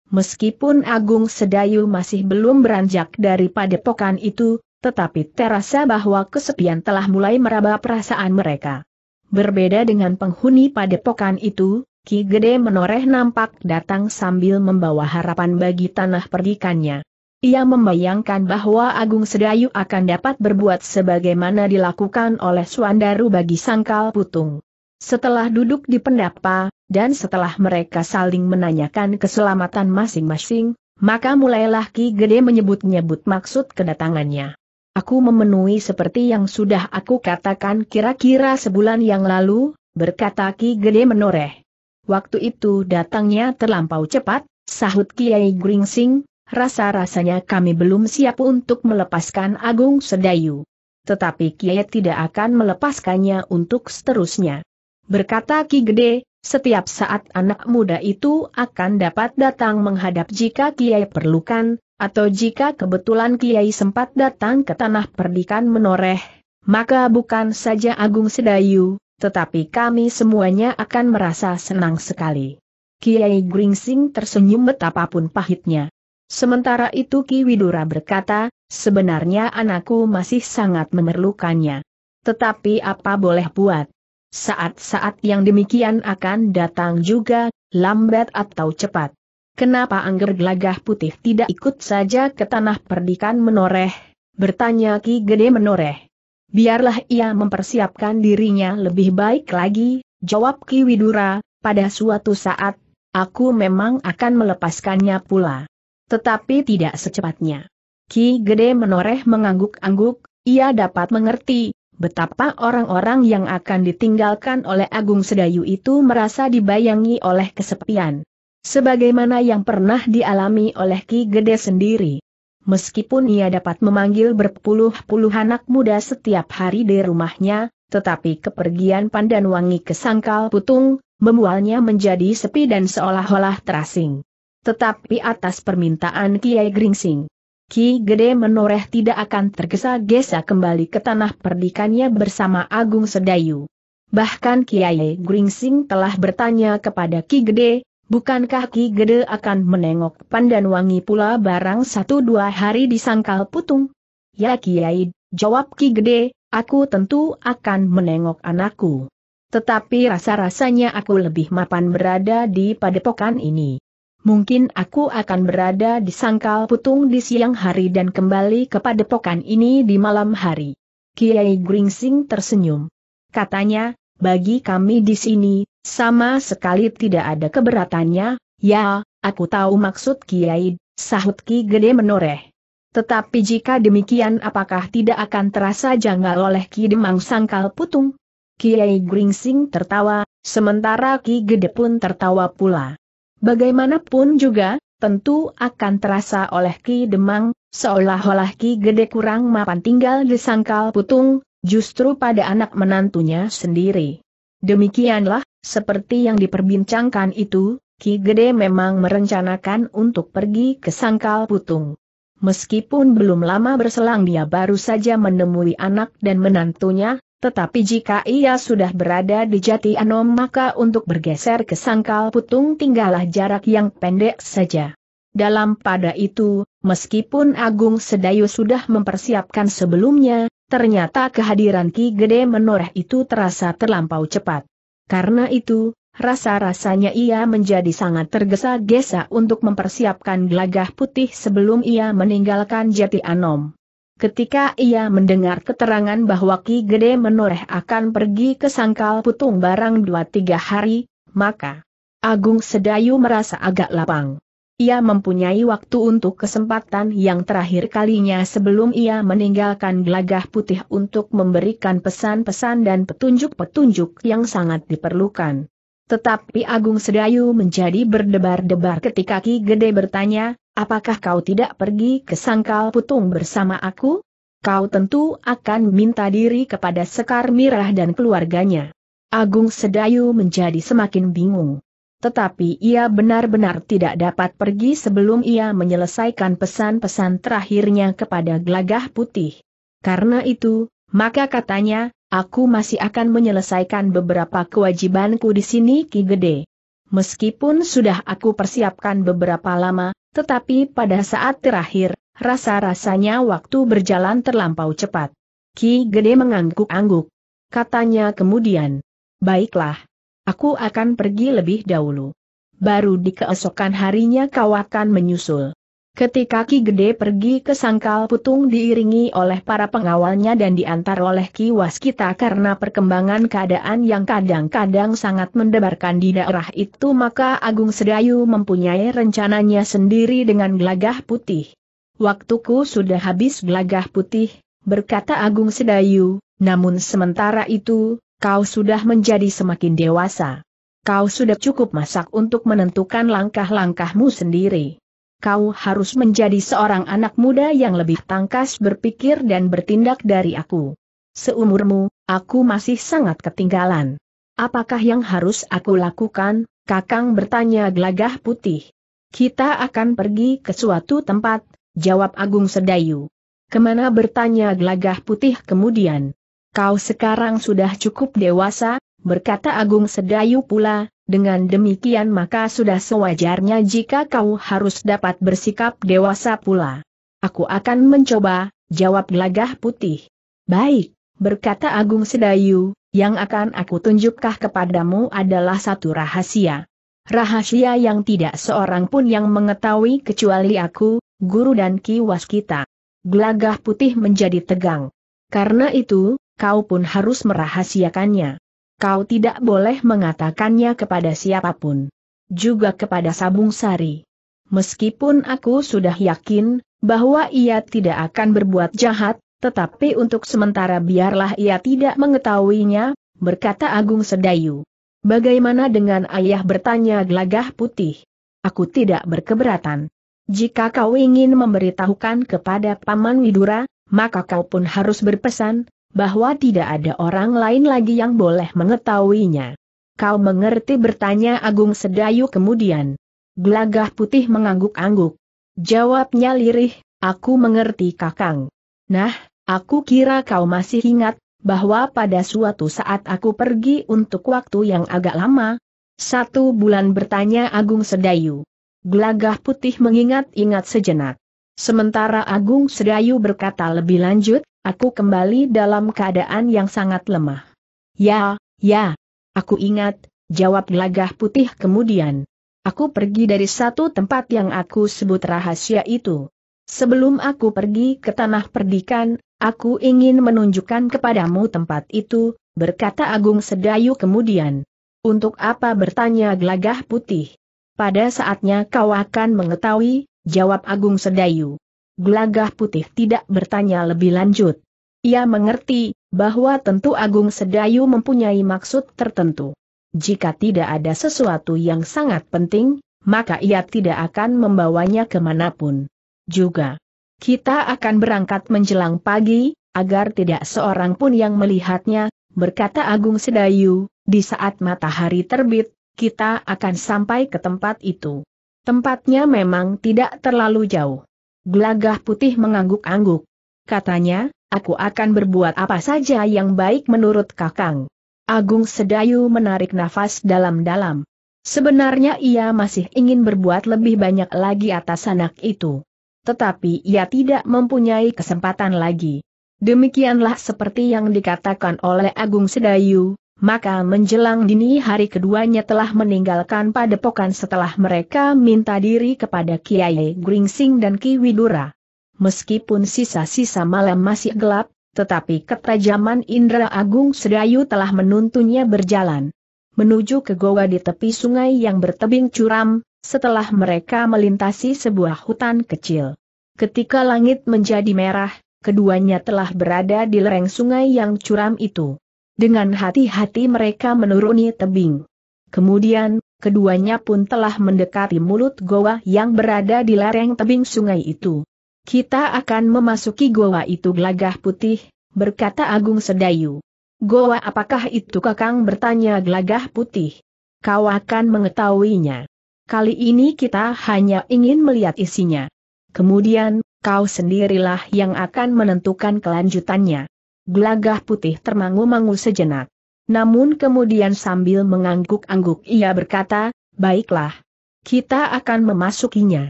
Meskipun Agung Sedayu masih belum beranjak dari padepokan itu, tetapi terasa bahwa kesepian telah mulai meraba perasaan mereka. Berbeda dengan penghuni padepokan itu, Ki Gede Menoreh nampak datang sambil membawa harapan bagi tanah perdikannya. Ia membayangkan bahwa Agung Sedayu akan dapat berbuat sebagaimana dilakukan oleh Suandaru bagi Sangkal Putung. Setelah duduk di pendapa, dan setelah mereka saling menanyakan keselamatan masing-masing, maka mulailah Ki Gede menyebut-nyebut maksud kedatangannya. Aku memenuhi seperti yang sudah aku katakan kira-kira sebulan yang lalu, berkata Ki Gede menoreh. Waktu itu datangnya terlampau cepat, sahut Kiai Gringsing, Rasa-rasanya kami belum siap untuk melepaskan Agung Sedayu. Tetapi Kiai tidak akan melepaskannya untuk seterusnya. Berkata Ki Gede, setiap saat anak muda itu akan dapat datang menghadap jika Kiai perlukan, atau jika kebetulan Kiai sempat datang ke tanah perdikan menoreh, maka bukan saja Agung Sedayu, tetapi kami semuanya akan merasa senang sekali. Kiai Gringsing tersenyum betapapun pahitnya. Sementara itu Ki Widura berkata, sebenarnya anakku masih sangat memerlukannya. Tetapi apa boleh buat? Saat-saat yang demikian akan datang juga, lambat atau cepat. Kenapa Angger Gelagah Putih tidak ikut saja ke tanah perdikan menoreh? Bertanya Ki Gede menoreh. Biarlah ia mempersiapkan dirinya lebih baik lagi, jawab Ki Widura, pada suatu saat, aku memang akan melepaskannya pula. Tetapi tidak secepatnya. Ki Gede menoreh mengangguk-angguk, ia dapat mengerti, betapa orang-orang yang akan ditinggalkan oleh Agung Sedayu itu merasa dibayangi oleh kesepian. Sebagaimana yang pernah dialami oleh Ki Gede sendiri. Meskipun ia dapat memanggil berpuluh-puluh anak muda setiap hari di rumahnya, tetapi kepergian pandan wangi ke Sangkal Putung, membuatnya menjadi sepi dan seolah-olah terasing. Tetapi atas permintaan Kiai Gringsing, Ki Gede Menoreh tidak akan tergesa-gesa kembali ke tanah perdikannya bersama Agung Sedayu. Bahkan Kiai Gringsing telah bertanya kepada Ki Gede, bukankah Ki Gede akan menengok Pandanwangi pula barang satu dua hari di Sangkal Putung? Ya Kiai, jawab Ki Gede, aku tentu akan menengok anakku tetapi rasa-rasanya aku lebih mapan berada di padepokan ini mungkin aku akan berada di sangkal putung di siang hari dan kembali ke padepokan ini di malam hari. Kiai Gringsing tersenyum. Katanya, bagi kami di sini, sama sekali tidak ada keberatannya, ya, aku tahu maksud Kiai, sahut Ki Gede menoreh. Tetapi jika demikian apakah tidak akan terasa janggal oleh Ki Demang Sangkal Putung? Kiai Gringsing tertawa, sementara Ki Gede pun tertawa pula. Bagaimanapun juga, tentu akan terasa oleh Ki Demang, seolah-olah Ki Gede kurang mapan tinggal di sangkal putung, justru pada anak menantunya sendiri. Demikianlah, seperti yang diperbincangkan itu, Ki Gede memang merencanakan untuk pergi ke sangkal putung. Meskipun belum lama berselang dia baru saja menemui anak dan menantunya, tetapi jika ia sudah berada di Jati Anom maka untuk bergeser ke Sangkal Putung tinggallah jarak yang pendek saja. Dalam pada itu, meskipun Agung Sedayu sudah mempersiapkan sebelumnya, ternyata kehadiran Ki Gede Menoreh itu terasa terlampau cepat. Karena itu, rasa-rasanya ia menjadi sangat tergesa-gesa untuk mempersiapkan gelagah putih sebelum ia meninggalkan Jati Anom. Ketika ia mendengar keterangan bahwa Ki Gede Menoreh akan pergi ke Sangkal Putung barang dua tiga hari, maka Agung Sedayu merasa agak lapang. Ia mempunyai waktu untuk kesempatan yang terakhir kalinya sebelum ia meninggalkan gelagah putih untuk memberikan pesan-pesan dan petunjuk-petunjuk yang sangat diperlukan. Tetapi Agung Sedayu menjadi berdebar-debar ketika Ki Gede bertanya, apakah kau tidak pergi ke sangkal putung bersama aku? Kau tentu akan minta diri kepada Sekar Mirah dan keluarganya. Agung Sedayu menjadi semakin bingung. Tetapi ia benar-benar tidak dapat pergi sebelum ia menyelesaikan pesan-pesan terakhirnya kepada Gelagah Putih. Karena itu, maka katanya, aku masih akan menyelesaikan beberapa kewajibanku di sini Ki Gede. Meskipun sudah aku persiapkan beberapa lama, tetapi pada saat terakhir, rasa-rasanya waktu berjalan terlampau cepat. Ki Gede mengangguk-angguk. Katanya kemudian, Baiklah. Aku akan pergi lebih dahulu. Baru di keesokan harinya kau akan menyusul. Ketika Ki Gede pergi ke Sangkal Putung diiringi oleh para pengawalnya dan diantar oleh Ki Waskita karena perkembangan keadaan yang kadang-kadang sangat mendebarkan di daerah itu maka Agung Sedayu mempunyai rencananya sendiri dengan gelagah putih. Waktuku sudah habis gelagah putih, berkata Agung Sedayu, namun sementara itu, kau sudah menjadi semakin dewasa. Kau sudah cukup masak untuk menentukan langkah-langkahmu sendiri kau harus menjadi seorang anak muda yang lebih tangkas berpikir dan bertindak dari aku. Seumurmu, aku masih sangat ketinggalan. Apakah yang harus aku lakukan? Kakang bertanya gelagah putih. Kita akan pergi ke suatu tempat, jawab Agung Sedayu. Kemana bertanya gelagah putih kemudian? Kau sekarang sudah cukup dewasa, berkata Agung Sedayu pula, dengan demikian maka sudah sewajarnya jika kau harus dapat bersikap dewasa pula. Aku akan mencoba, jawab gelagah putih. Baik, berkata Agung Sedayu, yang akan aku tunjukkah kepadamu adalah satu rahasia. Rahasia yang tidak seorang pun yang mengetahui kecuali aku, guru dan kiwas kita. Gelagah putih menjadi tegang. Karena itu, kau pun harus merahasiakannya. Kau tidak boleh mengatakannya kepada siapapun. Juga kepada Sabung Sari. Meskipun aku sudah yakin, bahwa ia tidak akan berbuat jahat, tetapi untuk sementara biarlah ia tidak mengetahuinya, berkata Agung Sedayu. Bagaimana dengan ayah bertanya gelagah putih? Aku tidak berkeberatan. Jika kau ingin memberitahukan kepada Paman Widura, maka kau pun harus berpesan, bahwa tidak ada orang lain lagi yang boleh mengetahuinya. Kau mengerti bertanya Agung Sedayu kemudian. Gelagah putih mengangguk-angguk. Jawabnya lirih, aku mengerti kakang. Nah, aku kira kau masih ingat, bahwa pada suatu saat aku pergi untuk waktu yang agak lama. Satu bulan bertanya Agung Sedayu. Gelagah putih mengingat-ingat sejenak. Sementara Agung Sedayu berkata lebih lanjut, Aku kembali dalam keadaan yang sangat lemah. Ya, ya. Aku ingat, jawab gelagah putih kemudian. Aku pergi dari satu tempat yang aku sebut rahasia itu. Sebelum aku pergi ke tanah perdikan, aku ingin menunjukkan kepadamu tempat itu, berkata Agung Sedayu kemudian. Untuk apa bertanya gelagah putih? Pada saatnya kau akan mengetahui, jawab Agung Sedayu. Gelagah putih tidak bertanya lebih lanjut. Ia mengerti bahwa tentu Agung Sedayu mempunyai maksud tertentu. Jika tidak ada sesuatu yang sangat penting, maka ia tidak akan membawanya kemanapun. Juga, kita akan berangkat menjelang pagi, agar tidak seorang pun yang melihatnya, berkata Agung Sedayu, di saat matahari terbit, kita akan sampai ke tempat itu. Tempatnya memang tidak terlalu jauh. Gelagah putih mengangguk-angguk. Katanya, aku akan berbuat apa saja yang baik menurut Kakang. Agung Sedayu menarik nafas dalam-dalam. Sebenarnya ia masih ingin berbuat lebih banyak lagi atas anak itu. Tetapi ia tidak mempunyai kesempatan lagi. Demikianlah seperti yang dikatakan oleh Agung Sedayu, maka menjelang dini hari keduanya telah meninggalkan padepokan setelah mereka minta diri kepada Kiai Gringsing dan Ki Widura. Meskipun sisa-sisa malam masih gelap, tetapi ketajaman Indra Agung Sedayu telah menuntunnya berjalan menuju ke goa di tepi sungai yang bertebing curam, setelah mereka melintasi sebuah hutan kecil. Ketika langit menjadi merah, keduanya telah berada di lereng sungai yang curam itu. Dengan hati-hati mereka menuruni tebing. Kemudian, keduanya pun telah mendekati mulut goa yang berada di lereng tebing sungai itu. Kita akan memasuki goa itu gelagah putih, berkata Agung Sedayu. Goa apakah itu kakang bertanya gelagah putih? Kau akan mengetahuinya. Kali ini kita hanya ingin melihat isinya. Kemudian, kau sendirilah yang akan menentukan kelanjutannya. Gelagah putih termangu-mangu sejenak. Namun kemudian sambil mengangguk-angguk ia berkata, baiklah. Kita akan memasukinya.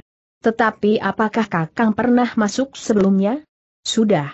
Tetapi apakah Kakang pernah masuk sebelumnya? Sudah.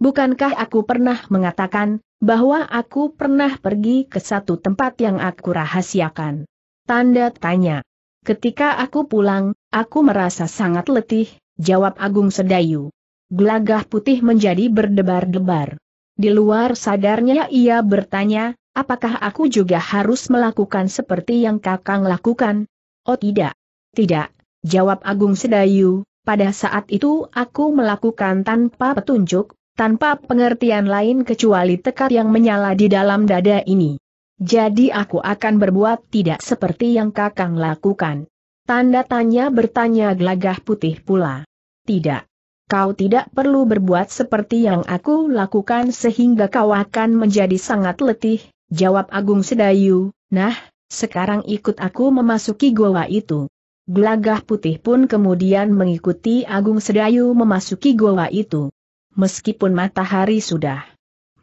Bukankah aku pernah mengatakan, bahwa aku pernah pergi ke satu tempat yang aku rahasiakan? Tanda tanya. Ketika aku pulang, aku merasa sangat letih, jawab Agung Sedayu. Gelagah putih menjadi berdebar-debar. Di luar sadarnya ia bertanya, apakah aku juga harus melakukan seperti yang kakang lakukan? Oh tidak. Tidak, jawab Agung Sedayu, pada saat itu aku melakukan tanpa petunjuk, tanpa pengertian lain kecuali tekad yang menyala di dalam dada ini. Jadi aku akan berbuat tidak seperti yang kakang lakukan. Tanda tanya bertanya gelagah putih pula. Tidak kau tidak perlu berbuat seperti yang aku lakukan sehingga kau akan menjadi sangat letih, jawab Agung Sedayu, nah, sekarang ikut aku memasuki goa itu. Glagah putih pun kemudian mengikuti Agung Sedayu memasuki goa itu. Meskipun matahari sudah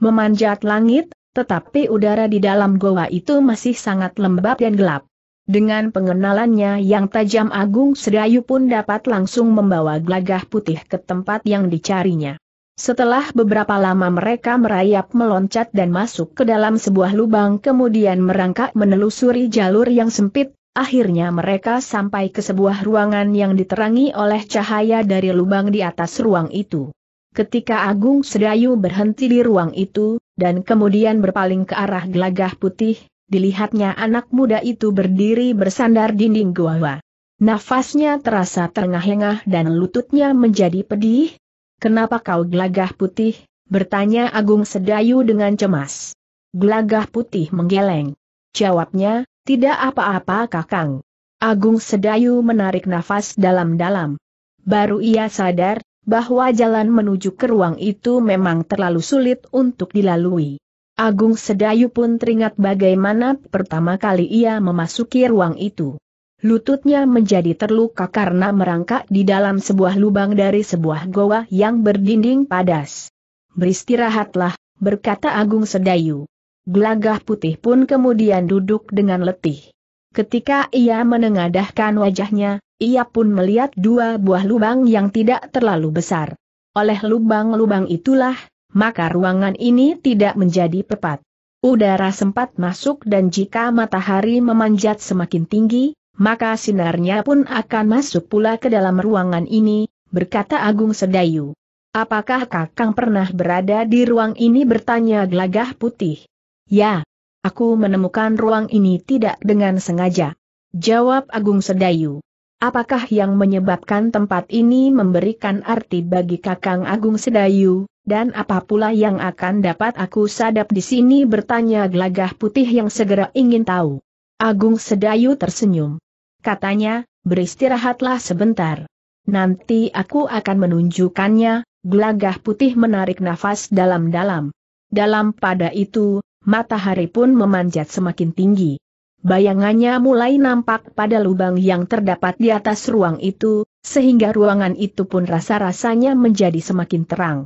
memanjat langit, tetapi udara di dalam goa itu masih sangat lembab dan gelap. Dengan pengenalannya yang tajam Agung Sedayu pun dapat langsung membawa gelagah putih ke tempat yang dicarinya. Setelah beberapa lama mereka merayap meloncat dan masuk ke dalam sebuah lubang kemudian merangkak menelusuri jalur yang sempit, akhirnya mereka sampai ke sebuah ruangan yang diterangi oleh cahaya dari lubang di atas ruang itu. Ketika Agung Sedayu berhenti di ruang itu, dan kemudian berpaling ke arah gelagah putih, dilihatnya anak muda itu berdiri bersandar dinding gua. Nafasnya terasa terengah-engah dan lututnya menjadi pedih. Kenapa kau gelagah putih? Bertanya Agung Sedayu dengan cemas. Gelagah putih menggeleng. Jawabnya, tidak apa-apa kakang. Agung Sedayu menarik nafas dalam-dalam. Baru ia sadar, bahwa jalan menuju ke ruang itu memang terlalu sulit untuk dilalui. Agung Sedayu pun teringat bagaimana pertama kali ia memasuki ruang itu. Lututnya menjadi terluka karena merangkak di dalam sebuah lubang dari sebuah goa yang berdinding padas. Beristirahatlah, berkata Agung Sedayu. Gelagah putih pun kemudian duduk dengan letih. Ketika ia menengadahkan wajahnya, ia pun melihat dua buah lubang yang tidak terlalu besar. Oleh lubang-lubang itulah, maka ruangan ini tidak menjadi tepat. Udara sempat masuk dan jika matahari memanjat semakin tinggi, maka sinarnya pun akan masuk pula ke dalam ruangan ini, berkata Agung Sedayu. Apakah Kakang pernah berada di ruang ini bertanya gelagah putih? Ya, aku menemukan ruang ini tidak dengan sengaja. Jawab Agung Sedayu. Apakah yang menyebabkan tempat ini memberikan arti bagi Kakang Agung Sedayu, dan apa pula yang akan dapat aku sadap di sini bertanya gelagah putih yang segera ingin tahu. Agung Sedayu tersenyum. Katanya, beristirahatlah sebentar. Nanti aku akan menunjukkannya, gelagah putih menarik nafas dalam-dalam. Dalam pada itu, matahari pun memanjat semakin tinggi bayangannya mulai nampak pada lubang yang terdapat di atas ruang itu, sehingga ruangan itu pun rasa-rasanya menjadi semakin terang.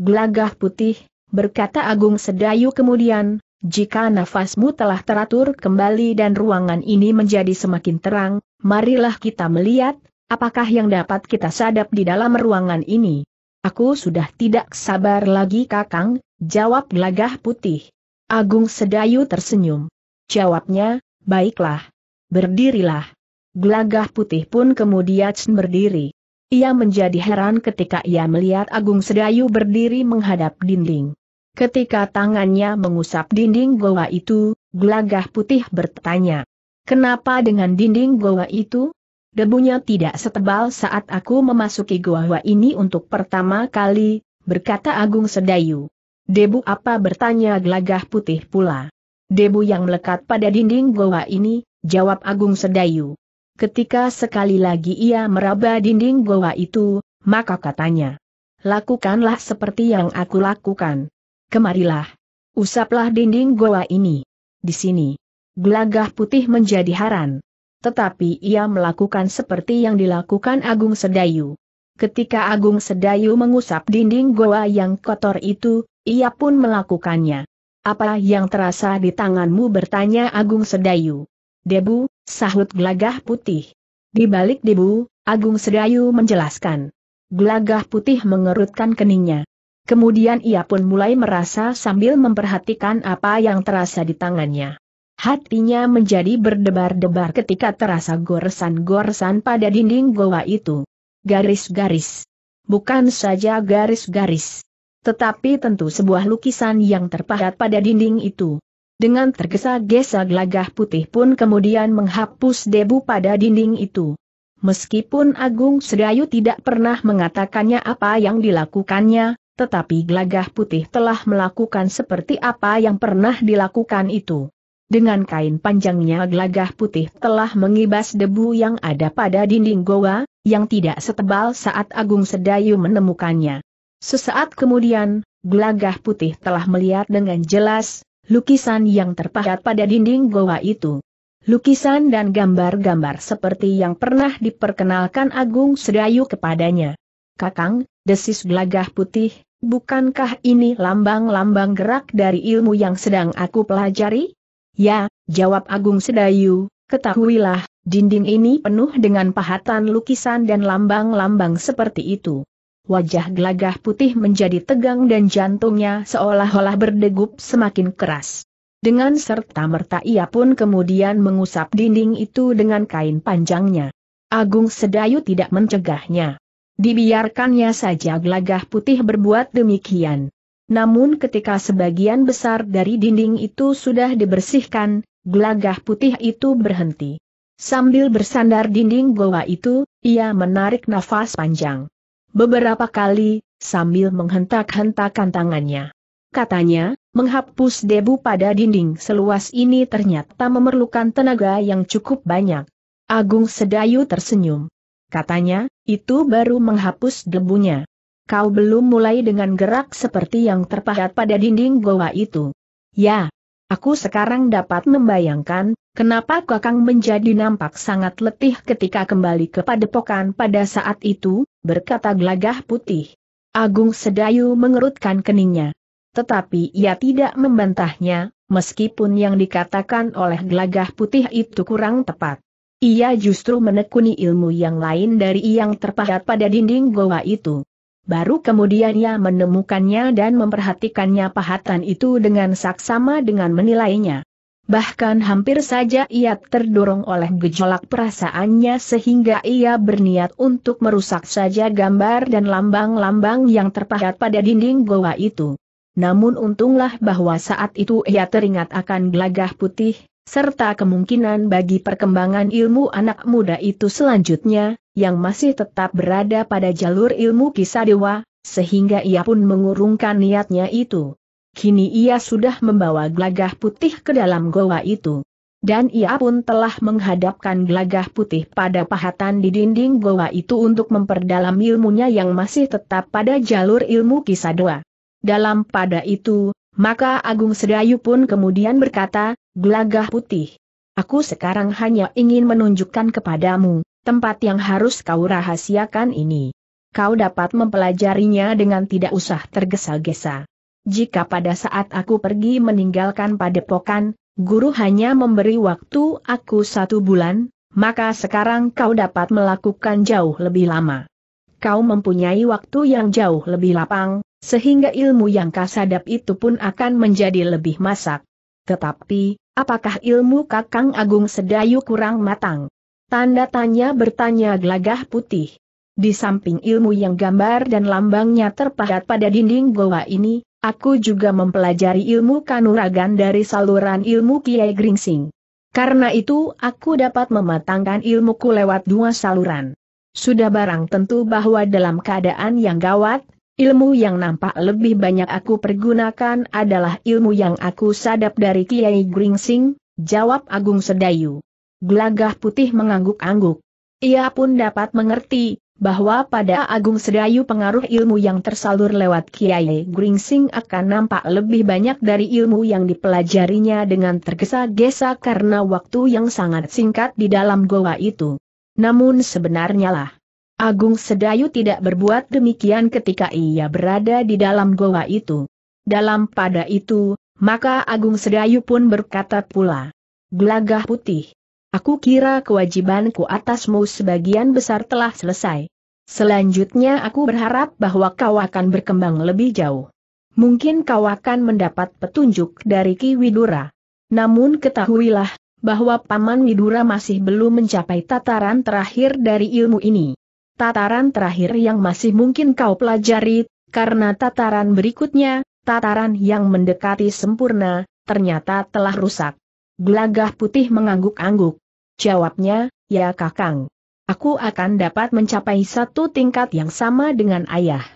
Gelagah putih, berkata Agung Sedayu kemudian, jika nafasmu telah teratur kembali dan ruangan ini menjadi semakin terang, marilah kita melihat, apakah yang dapat kita sadap di dalam ruangan ini. Aku sudah tidak sabar lagi kakang, jawab gelagah putih. Agung Sedayu tersenyum. Jawabnya, baiklah. Berdirilah. Gelagah putih pun kemudian berdiri. Ia menjadi heran ketika ia melihat Agung Sedayu berdiri menghadap dinding. Ketika tangannya mengusap dinding goa itu, gelagah putih bertanya. Kenapa dengan dinding goa itu? Debunya tidak setebal saat aku memasuki goa ini untuk pertama kali, berkata Agung Sedayu. Debu apa bertanya gelagah putih pula. Debu yang melekat pada dinding goa ini, jawab Agung Sedayu. Ketika sekali lagi ia meraba dinding goa itu, maka katanya, lakukanlah seperti yang aku lakukan. Kemarilah. Usaplah dinding goa ini. Di sini. Gelagah putih menjadi haran. Tetapi ia melakukan seperti yang dilakukan Agung Sedayu. Ketika Agung Sedayu mengusap dinding goa yang kotor itu, ia pun melakukannya. Apa yang terasa di tanganmu bertanya Agung Sedayu. Debu, sahut gelagah putih. Di balik debu, Agung Sedayu menjelaskan. Gelagah putih mengerutkan keningnya. Kemudian ia pun mulai merasa sambil memperhatikan apa yang terasa di tangannya. Hatinya menjadi berdebar-debar ketika terasa goresan-goresan pada dinding goa itu. Garis-garis. Bukan saja garis-garis tetapi tentu sebuah lukisan yang terpahat pada dinding itu. Dengan tergesa-gesa gelagah putih pun kemudian menghapus debu pada dinding itu. Meskipun Agung Sedayu tidak pernah mengatakannya apa yang dilakukannya, tetapi gelagah putih telah melakukan seperti apa yang pernah dilakukan itu. Dengan kain panjangnya gelagah putih telah mengibas debu yang ada pada dinding goa, yang tidak setebal saat Agung Sedayu menemukannya. Sesaat kemudian, gelagah putih telah melihat dengan jelas, lukisan yang terpahat pada dinding goa itu. Lukisan dan gambar-gambar seperti yang pernah diperkenalkan Agung Sedayu kepadanya. Kakang, desis gelagah putih, bukankah ini lambang-lambang gerak dari ilmu yang sedang aku pelajari? Ya, jawab Agung Sedayu, ketahuilah, dinding ini penuh dengan pahatan lukisan dan lambang-lambang seperti itu wajah gelagah putih menjadi tegang dan jantungnya seolah-olah berdegup semakin keras. Dengan serta-merta ia pun kemudian mengusap dinding itu dengan kain panjangnya. Agung Sedayu tidak mencegahnya. Dibiarkannya saja gelagah putih berbuat demikian. Namun ketika sebagian besar dari dinding itu sudah dibersihkan, gelagah putih itu berhenti. Sambil bersandar dinding goa itu, ia menarik nafas panjang beberapa kali, sambil menghentak-hentakan tangannya. Katanya, menghapus debu pada dinding seluas ini ternyata memerlukan tenaga yang cukup banyak. Agung Sedayu tersenyum. Katanya, itu baru menghapus debunya. Kau belum mulai dengan gerak seperti yang terpahat pada dinding goa itu. Ya, Aku sekarang dapat membayangkan, kenapa Kakang menjadi nampak sangat letih ketika kembali ke padepokan pada saat itu, berkata gelagah putih. Agung Sedayu mengerutkan keningnya. Tetapi ia tidak membantahnya, meskipun yang dikatakan oleh gelagah putih itu kurang tepat. Ia justru menekuni ilmu yang lain dari yang terpahat pada dinding goa itu. Baru kemudian ia menemukannya dan memperhatikannya pahatan itu dengan saksama dengan menilainya bahkan hampir saja ia terdorong oleh gejolak perasaannya sehingga ia berniat untuk merusak saja gambar dan lambang-lambang yang terpahat pada dinding goa itu. Namun untunglah bahwa saat itu ia teringat akan gelagah putih, serta kemungkinan bagi perkembangan ilmu anak muda itu selanjutnya, yang masih tetap berada pada jalur ilmu kisah dewa, sehingga ia pun mengurungkan niatnya itu kini ia sudah membawa gelagah putih ke dalam goa itu. Dan ia pun telah menghadapkan gelagah putih pada pahatan di dinding goa itu untuk memperdalam ilmunya yang masih tetap pada jalur ilmu kisah doa. Dalam pada itu, maka Agung Sedayu pun kemudian berkata, gelagah putih. Aku sekarang hanya ingin menunjukkan kepadamu, tempat yang harus kau rahasiakan ini. Kau dapat mempelajarinya dengan tidak usah tergesa-gesa jika pada saat aku pergi meninggalkan padepokan, guru hanya memberi waktu aku satu bulan, maka sekarang kau dapat melakukan jauh lebih lama. Kau mempunyai waktu yang jauh lebih lapang, sehingga ilmu yang kasadap itu pun akan menjadi lebih masak. Tetapi, apakah ilmu Kakang Agung Sedayu kurang matang? Tanda tanya bertanya gelagah putih. Di samping ilmu yang gambar dan lambangnya terpahat pada dinding goa ini, Aku juga mempelajari ilmu kanuragan dari saluran ilmu Kiai Gringsing. Karena itu aku dapat mematangkan ilmuku lewat dua saluran. Sudah barang tentu bahwa dalam keadaan yang gawat, ilmu yang nampak lebih banyak aku pergunakan adalah ilmu yang aku sadap dari Kiai Gringsing, jawab Agung Sedayu. Gelagah putih mengangguk-angguk. Ia pun dapat mengerti, bahwa pada Agung Sedayu pengaruh ilmu yang tersalur lewat Kiai Gringsing akan nampak lebih banyak dari ilmu yang dipelajarinya dengan tergesa-gesa karena waktu yang sangat singkat di dalam goa itu. Namun sebenarnya lah, Agung Sedayu tidak berbuat demikian ketika ia berada di dalam goa itu. Dalam pada itu, maka Agung Sedayu pun berkata pula, Gelagah putih, Aku kira kewajibanku atasmu sebagian besar telah selesai. Selanjutnya aku berharap bahwa kau akan berkembang lebih jauh. Mungkin kau akan mendapat petunjuk dari Ki Widura. Namun ketahuilah, bahwa Paman Widura masih belum mencapai tataran terakhir dari ilmu ini. Tataran terakhir yang masih mungkin kau pelajari, karena tataran berikutnya, tataran yang mendekati sempurna, ternyata telah rusak. Gelagah putih mengangguk-angguk. Jawabnya, ya kakang. Aku akan dapat mencapai satu tingkat yang sama dengan ayah.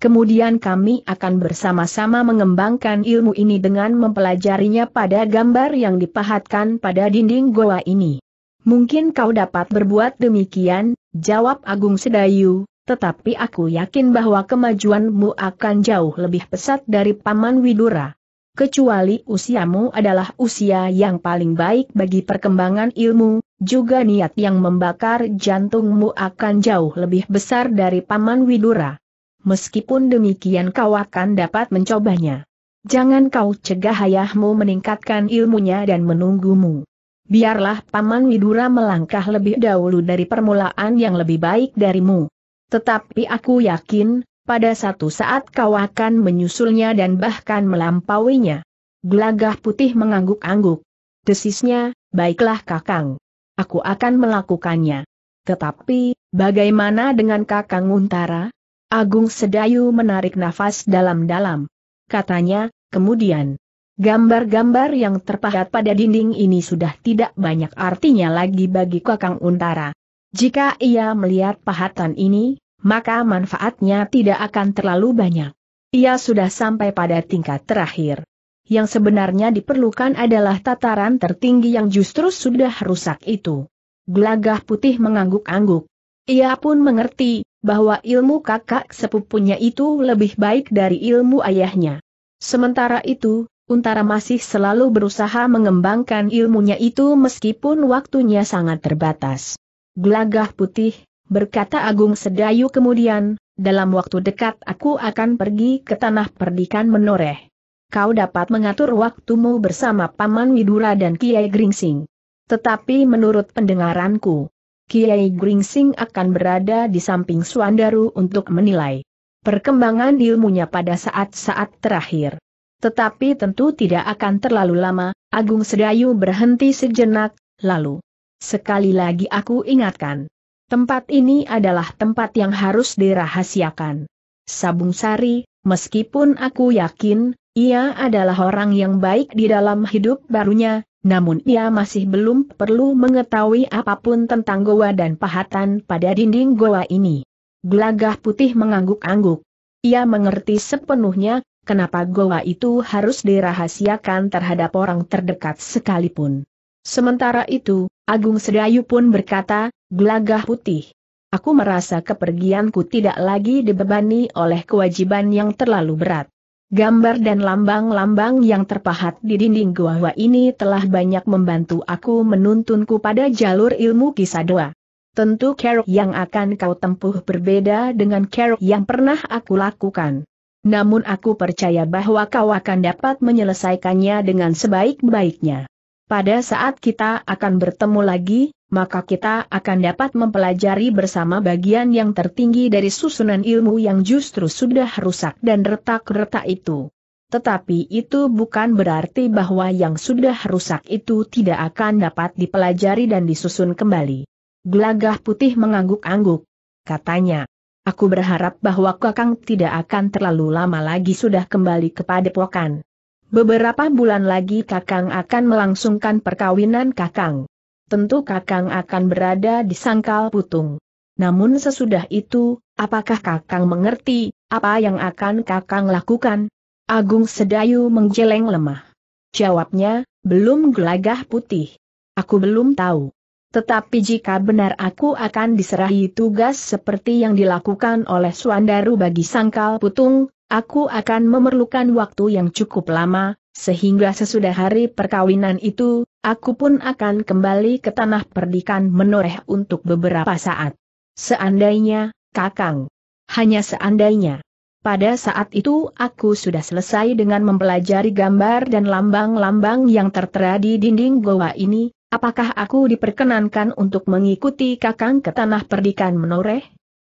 Kemudian kami akan bersama-sama mengembangkan ilmu ini dengan mempelajarinya pada gambar yang dipahatkan pada dinding goa ini. Mungkin kau dapat berbuat demikian, jawab Agung Sedayu, tetapi aku yakin bahwa kemajuanmu akan jauh lebih pesat dari Paman Widura kecuali usiamu adalah usia yang paling baik bagi perkembangan ilmu, juga niat yang membakar jantungmu akan jauh lebih besar dari Paman Widura. Meskipun demikian kau akan dapat mencobanya. Jangan kau cegah ayahmu meningkatkan ilmunya dan menunggumu. Biarlah Paman Widura melangkah lebih dahulu dari permulaan yang lebih baik darimu. Tetapi aku yakin, pada satu saat kau akan menyusulnya dan bahkan melampauinya. Gelagah putih mengangguk-angguk. Desisnya, baiklah kakang. Aku akan melakukannya. Tetapi, bagaimana dengan kakang Untara? Agung Sedayu menarik nafas dalam-dalam. Katanya, kemudian, gambar-gambar yang terpahat pada dinding ini sudah tidak banyak artinya lagi bagi Kakang Untara. Jika ia melihat pahatan ini, maka manfaatnya tidak akan terlalu banyak. Ia sudah sampai pada tingkat terakhir. Yang sebenarnya diperlukan adalah tataran tertinggi yang justru sudah rusak itu. Glagah putih mengangguk-angguk. Ia pun mengerti, bahwa ilmu kakak sepupunya itu lebih baik dari ilmu ayahnya. Sementara itu, Untara masih selalu berusaha mengembangkan ilmunya itu meskipun waktunya sangat terbatas. Glagah putih, berkata Agung Sedayu kemudian, dalam waktu dekat aku akan pergi ke tanah perdikan menoreh. Kau dapat mengatur waktumu bersama Paman Widura dan Kiai Gringsing. Tetapi menurut pendengaranku, Kiai Gringsing akan berada di samping Suandaru untuk menilai perkembangan ilmunya pada saat-saat terakhir. Tetapi tentu tidak akan terlalu lama, Agung Sedayu berhenti sejenak, lalu. Sekali lagi aku ingatkan, Tempat ini adalah tempat yang harus dirahasiakan. Sabung Sari, meskipun aku yakin, ia adalah orang yang baik di dalam hidup barunya, namun ia masih belum perlu mengetahui apapun tentang goa dan pahatan pada dinding goa ini. Gelagah putih mengangguk-angguk. Ia mengerti sepenuhnya, kenapa goa itu harus dirahasiakan terhadap orang terdekat sekalipun. Sementara itu, Agung Sedayu pun berkata, gelagah putih. Aku merasa kepergianku tidak lagi dibebani oleh kewajiban yang terlalu berat. Gambar dan lambang-lambang yang terpahat di dinding gua ini telah banyak membantu aku menuntunku pada jalur ilmu kisah doa. Tentu kerok yang akan kau tempuh berbeda dengan kerok yang pernah aku lakukan. Namun aku percaya bahwa kau akan dapat menyelesaikannya dengan sebaik-baiknya. Pada saat kita akan bertemu lagi, maka kita akan dapat mempelajari bersama bagian yang tertinggi dari susunan ilmu yang justru sudah rusak dan retak-retak itu. Tetapi itu bukan berarti bahwa yang sudah rusak itu tidak akan dapat dipelajari dan disusun kembali. Gelagah putih mengangguk-angguk. Katanya, aku berharap bahwa Kakang tidak akan terlalu lama lagi sudah kembali kepada pokan. Beberapa bulan lagi Kakang akan melangsungkan perkawinan Kakang. Tentu Kakang akan berada di sangkal putung. Namun sesudah itu, apakah Kakang mengerti apa yang akan Kakang lakukan? Agung Sedayu menggeleng lemah. Jawabnya, belum gelagah putih. Aku belum tahu. Tetapi jika benar aku akan diserahi tugas seperti yang dilakukan oleh Suandaru bagi Sangkal Putung, Aku akan memerlukan waktu yang cukup lama, sehingga sesudah hari perkawinan itu, aku pun akan kembali ke tanah perdikan menoreh untuk beberapa saat. Seandainya, Kakang. Hanya seandainya. Pada saat itu aku sudah selesai dengan mempelajari gambar dan lambang-lambang yang tertera di dinding goa ini, apakah aku diperkenankan untuk mengikuti kakang ke tanah perdikan menoreh?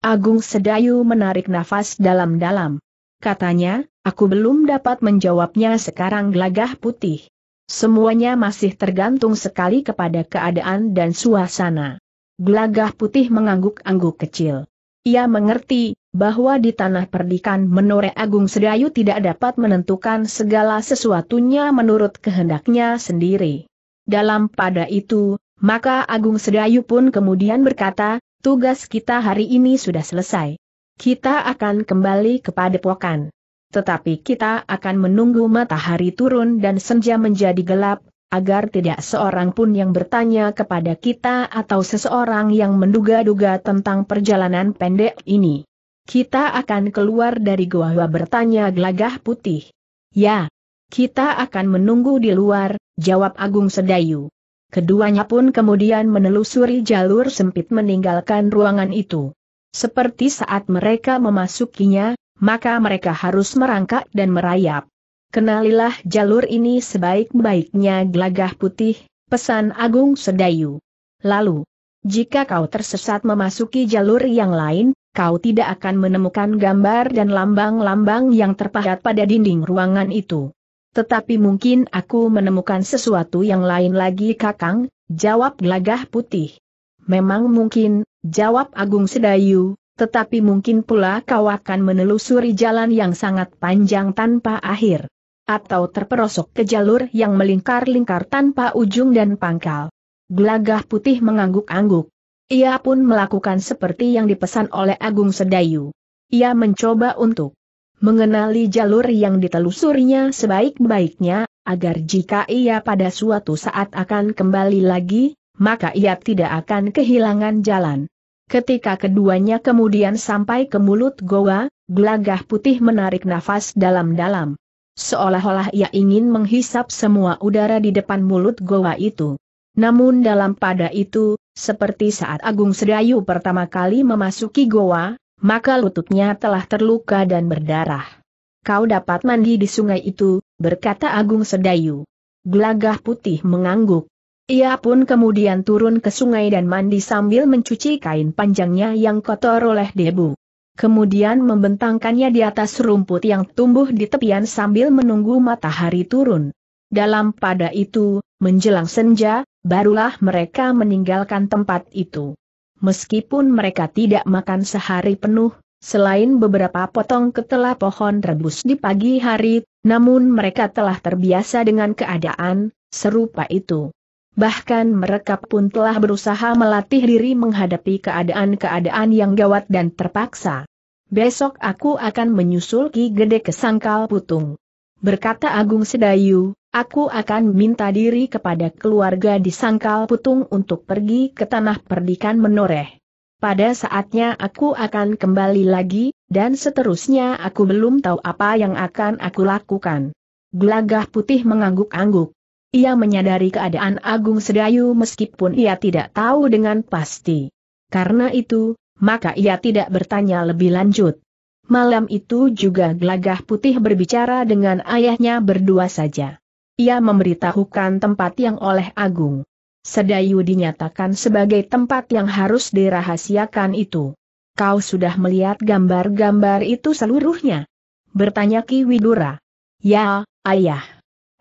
Agung Sedayu menarik nafas dalam-dalam. Katanya, aku belum dapat menjawabnya sekarang gelagah putih. Semuanya masih tergantung sekali kepada keadaan dan suasana. Gelagah putih mengangguk-angguk kecil. Ia mengerti, bahwa di tanah perdikan Menore Agung Sedayu tidak dapat menentukan segala sesuatunya menurut kehendaknya sendiri. Dalam pada itu, maka Agung Sedayu pun kemudian berkata, tugas kita hari ini sudah selesai. Kita akan kembali kepada padepokan. Tetapi kita akan menunggu matahari turun dan senja menjadi gelap, agar tidak seorang pun yang bertanya kepada kita atau seseorang yang menduga-duga tentang perjalanan pendek ini. Kita akan keluar dari gua bertanya gelagah putih. Ya, kita akan menunggu di luar, jawab Agung Sedayu. Keduanya pun kemudian menelusuri jalur sempit meninggalkan ruangan itu. Seperti saat mereka memasukinya, maka mereka harus merangkak dan merayap. Kenalilah jalur ini sebaik-baiknya gelagah putih, pesan Agung Sedayu. Lalu, jika kau tersesat memasuki jalur yang lain, kau tidak akan menemukan gambar dan lambang-lambang yang terpahat pada dinding ruangan itu. Tetapi mungkin aku menemukan sesuatu yang lain lagi kakang, jawab gelagah putih. Memang mungkin, Jawab Agung Sedayu, tetapi mungkin pula kau akan menelusuri jalan yang sangat panjang tanpa akhir. Atau terperosok ke jalur yang melingkar-lingkar tanpa ujung dan pangkal. Gelagah putih mengangguk-angguk. Ia pun melakukan seperti yang dipesan oleh Agung Sedayu. Ia mencoba untuk mengenali jalur yang ditelusurinya sebaik-baiknya, agar jika ia pada suatu saat akan kembali lagi, maka ia tidak akan kehilangan jalan. Ketika keduanya kemudian sampai ke mulut goa, Glagah putih menarik nafas dalam-dalam. Seolah-olah ia ingin menghisap semua udara di depan mulut goa itu. Namun dalam pada itu, seperti saat Agung Sedayu pertama kali memasuki goa, maka lututnya telah terluka dan berdarah. Kau dapat mandi di sungai itu, berkata Agung Sedayu. Glagah putih mengangguk. Ia pun kemudian turun ke sungai dan mandi sambil mencuci kain panjangnya yang kotor oleh debu. Kemudian membentangkannya di atas rumput yang tumbuh di tepian sambil menunggu matahari turun. Dalam pada itu, menjelang senja, barulah mereka meninggalkan tempat itu. Meskipun mereka tidak makan sehari penuh, Selain beberapa potong ketela pohon rebus di pagi hari, namun mereka telah terbiasa dengan keadaan serupa itu. Bahkan mereka pun telah berusaha melatih diri menghadapi keadaan-keadaan yang gawat dan terpaksa. Besok aku akan menyusul Ki Gede ke Sangkal Putung. Berkata Agung Sedayu, aku akan minta diri kepada keluarga di Sangkal Putung untuk pergi ke Tanah Perdikan Menoreh. Pada saatnya aku akan kembali lagi, dan seterusnya aku belum tahu apa yang akan aku lakukan. Gelagah putih mengangguk-angguk. Ia menyadari keadaan Agung Sedayu meskipun ia tidak tahu dengan pasti. Karena itu, maka ia tidak bertanya lebih lanjut. Malam itu juga Gelagah Putih berbicara dengan ayahnya berdua saja. Ia memberitahukan tempat yang oleh Agung Sedayu dinyatakan sebagai tempat yang harus dirahasiakan itu. Kau sudah melihat gambar-gambar itu seluruhnya? Bertanya Ki Widura. Ya, ayah.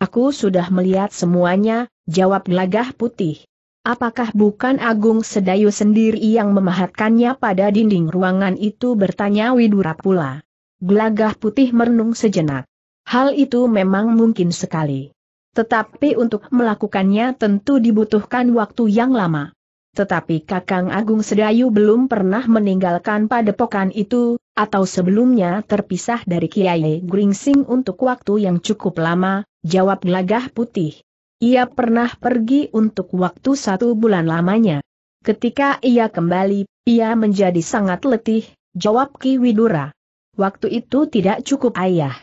Aku sudah melihat semuanya, jawab gelagah putih. Apakah bukan Agung Sedayu sendiri yang memahatkannya pada dinding ruangan itu bertanya Widura pula. Gelagah putih merenung sejenak. Hal itu memang mungkin sekali. Tetapi untuk melakukannya tentu dibutuhkan waktu yang lama. Tetapi Kakang Agung Sedayu belum pernah meninggalkan padepokan itu, atau sebelumnya terpisah dari Kiai Gringsing untuk waktu yang cukup lama, jawab gelagah putih. Ia pernah pergi untuk waktu satu bulan lamanya. Ketika ia kembali, ia menjadi sangat letih, jawab Ki Widura. Waktu itu tidak cukup ayah.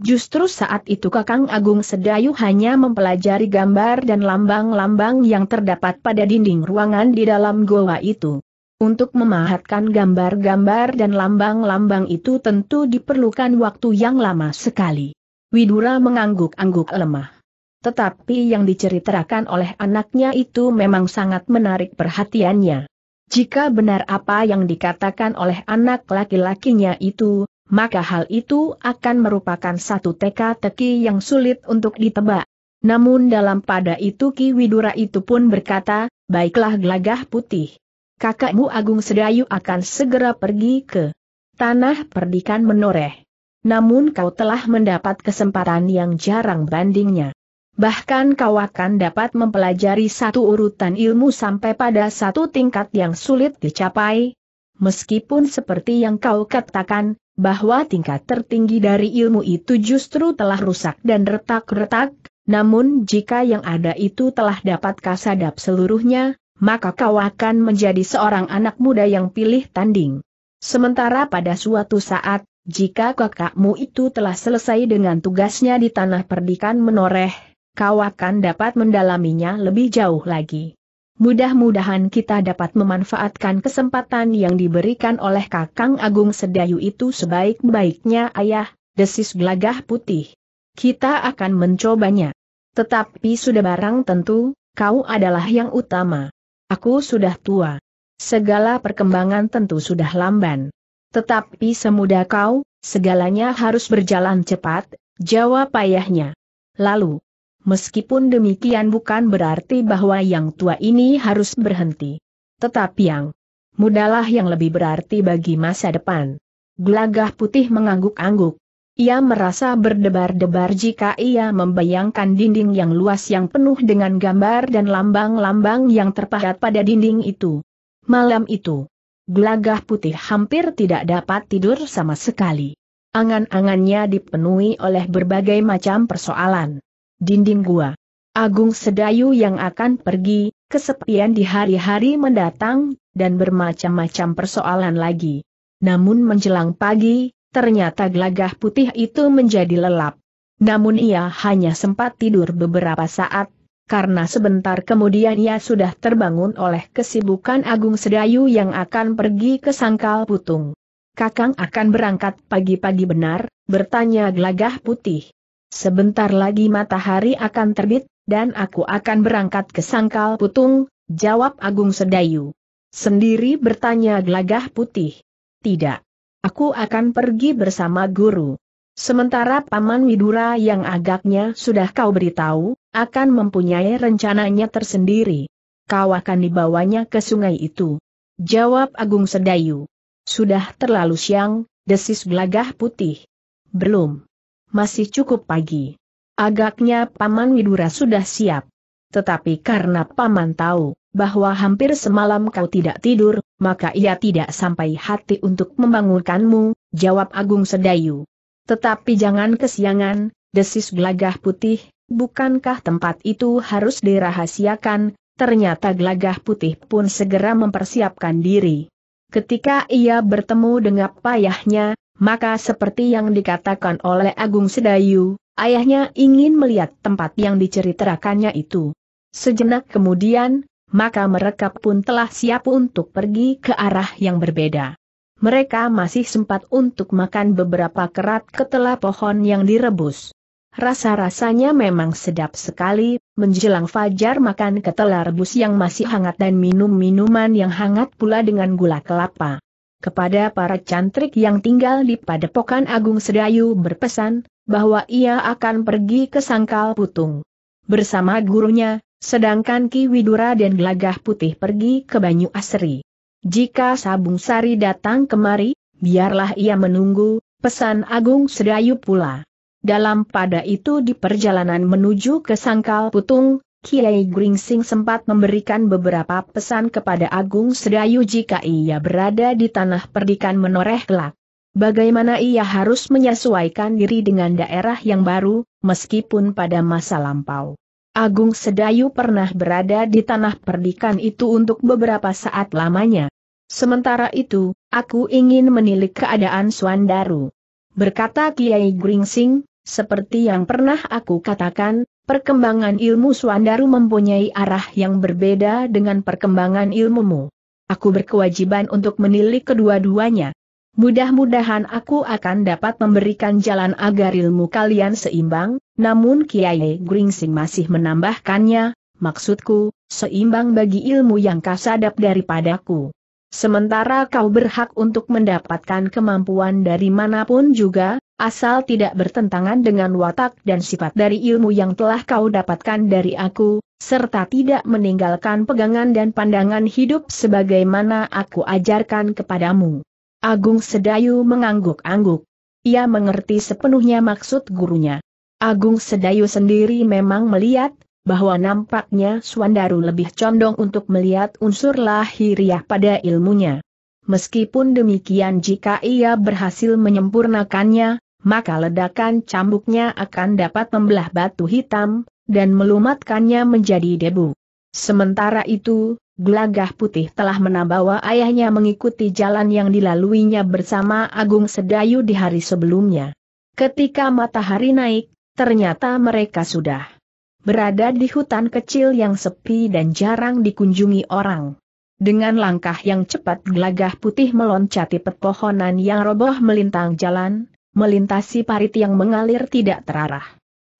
Justru saat itu Kakang Agung Sedayu hanya mempelajari gambar dan lambang-lambang yang terdapat pada dinding ruangan di dalam goa itu. Untuk memahatkan gambar-gambar dan lambang-lambang itu tentu diperlukan waktu yang lama sekali. Widura mengangguk-angguk lemah. Tetapi yang diceritakan oleh anaknya itu memang sangat menarik perhatiannya. Jika benar apa yang dikatakan oleh anak laki-lakinya itu, maka hal itu akan merupakan satu teka-teki yang sulit untuk ditebak. Namun dalam pada itu Ki Widura itu pun berkata, baiklah gelagah putih. Kakakmu Agung Sedayu akan segera pergi ke tanah perdikan menoreh namun kau telah mendapat kesempatan yang jarang bandingnya. Bahkan kau akan dapat mempelajari satu urutan ilmu sampai pada satu tingkat yang sulit dicapai. Meskipun seperti yang kau katakan, bahwa tingkat tertinggi dari ilmu itu justru telah rusak dan retak-retak, namun jika yang ada itu telah dapat kasadap seluruhnya, maka kau akan menjadi seorang anak muda yang pilih tanding. Sementara pada suatu saat, jika kakakmu itu telah selesai dengan tugasnya di tanah perdikan menoreh, kau akan dapat mendalaminya lebih jauh lagi. Mudah-mudahan kita dapat memanfaatkan kesempatan yang diberikan oleh Kakang Agung Sedayu itu sebaik-baiknya ayah, desis gelagah putih. Kita akan mencobanya. Tetapi sudah barang tentu, kau adalah yang utama. Aku sudah tua. Segala perkembangan tentu sudah lamban. Tetapi semudah kau, segalanya harus berjalan cepat, jawab ayahnya. Lalu, meskipun demikian bukan berarti bahwa yang tua ini harus berhenti. Tetapi yang mudalah yang lebih berarti bagi masa depan. Gelagah putih mengangguk-angguk. Ia merasa berdebar-debar jika ia membayangkan dinding yang luas yang penuh dengan gambar dan lambang-lambang yang terpahat pada dinding itu. Malam itu, gelagah putih hampir tidak dapat tidur sama sekali. Angan-angannya dipenuhi oleh berbagai macam persoalan. Dinding gua. Agung Sedayu yang akan pergi, kesepian di hari-hari mendatang, dan bermacam-macam persoalan lagi. Namun menjelang pagi, ternyata gelagah putih itu menjadi lelap. Namun ia hanya sempat tidur beberapa saat, karena sebentar kemudian ia sudah terbangun oleh kesibukan Agung Sedayu yang akan pergi ke Sangkal Putung. Kakang akan berangkat pagi-pagi benar, bertanya Glagah putih. Sebentar lagi matahari akan terbit, dan aku akan berangkat ke Sangkal Putung, jawab Agung Sedayu. Sendiri bertanya Glagah putih. Tidak. Aku akan pergi bersama guru. Sementara Paman Widura yang agaknya sudah kau beritahu, akan mempunyai rencananya tersendiri. Kau akan dibawanya ke sungai itu. Jawab Agung Sedayu. Sudah terlalu siang, desis gelagah putih. Belum. Masih cukup pagi. Agaknya Paman Widura sudah siap. Tetapi karena Paman tahu bahwa hampir semalam kau tidak tidur, maka ia tidak sampai hati untuk membangunkanmu, jawab Agung Sedayu. Tetapi jangan kesiangan, desis gelagah putih, bukankah tempat itu harus dirahasiakan, ternyata gelagah putih pun segera mempersiapkan diri. Ketika ia bertemu dengan payahnya, maka seperti yang dikatakan oleh Agung Sedayu, ayahnya ingin melihat tempat yang diceritakannya itu. Sejenak kemudian, maka mereka pun telah siap untuk pergi ke arah yang berbeda mereka masih sempat untuk makan beberapa kerat ketela pohon yang direbus. Rasa-rasanya memang sedap sekali, menjelang fajar makan ketela rebus yang masih hangat dan minum minuman yang hangat pula dengan gula kelapa. Kepada para cantrik yang tinggal di Padepokan Agung Sedayu berpesan, bahwa ia akan pergi ke Sangkal Putung. Bersama gurunya, sedangkan Ki Widura dan Gelagah Putih pergi ke Banyu Asri. Jika Sabung Sari datang kemari, biarlah ia menunggu, pesan Agung Sedayu pula. Dalam pada itu di perjalanan menuju ke Sangkal Putung, Kiai Gringsing sempat memberikan beberapa pesan kepada Agung Sedayu jika ia berada di tanah perdikan menoreh kelak. Bagaimana ia harus menyesuaikan diri dengan daerah yang baru, meskipun pada masa lampau. Agung Sedayu pernah berada di tanah perdikan itu untuk beberapa saat lamanya, Sementara itu, aku ingin menilik keadaan Suandaru. Berkata Kiai Gringsing, seperti yang pernah aku katakan, perkembangan ilmu Suandaru mempunyai arah yang berbeda dengan perkembangan ilmumu. Aku berkewajiban untuk menilik kedua-duanya. Mudah-mudahan aku akan dapat memberikan jalan agar ilmu kalian seimbang, namun Kiai Gringsing masih menambahkannya, maksudku, seimbang bagi ilmu yang kasadap daripadaku. Sementara kau berhak untuk mendapatkan kemampuan dari manapun juga, asal tidak bertentangan dengan watak dan sifat dari ilmu yang telah kau dapatkan dari aku, serta tidak meninggalkan pegangan dan pandangan hidup sebagaimana aku ajarkan kepadamu. Agung Sedayu mengangguk-angguk. Ia mengerti sepenuhnya maksud gurunya. Agung Sedayu sendiri memang melihat, bahwa nampaknya Suandaru lebih condong untuk melihat unsur lahiriah pada ilmunya. Meskipun demikian jika ia berhasil menyempurnakannya, maka ledakan cambuknya akan dapat membelah batu hitam, dan melumatkannya menjadi debu. Sementara itu, Glagah Putih telah menambawa ayahnya mengikuti jalan yang dilaluinya bersama Agung Sedayu di hari sebelumnya. Ketika matahari naik, ternyata mereka sudah berada di hutan kecil yang sepi dan jarang dikunjungi orang. Dengan langkah yang cepat gelagah putih meloncati pepohonan yang roboh melintang jalan, melintasi parit yang mengalir tidak terarah.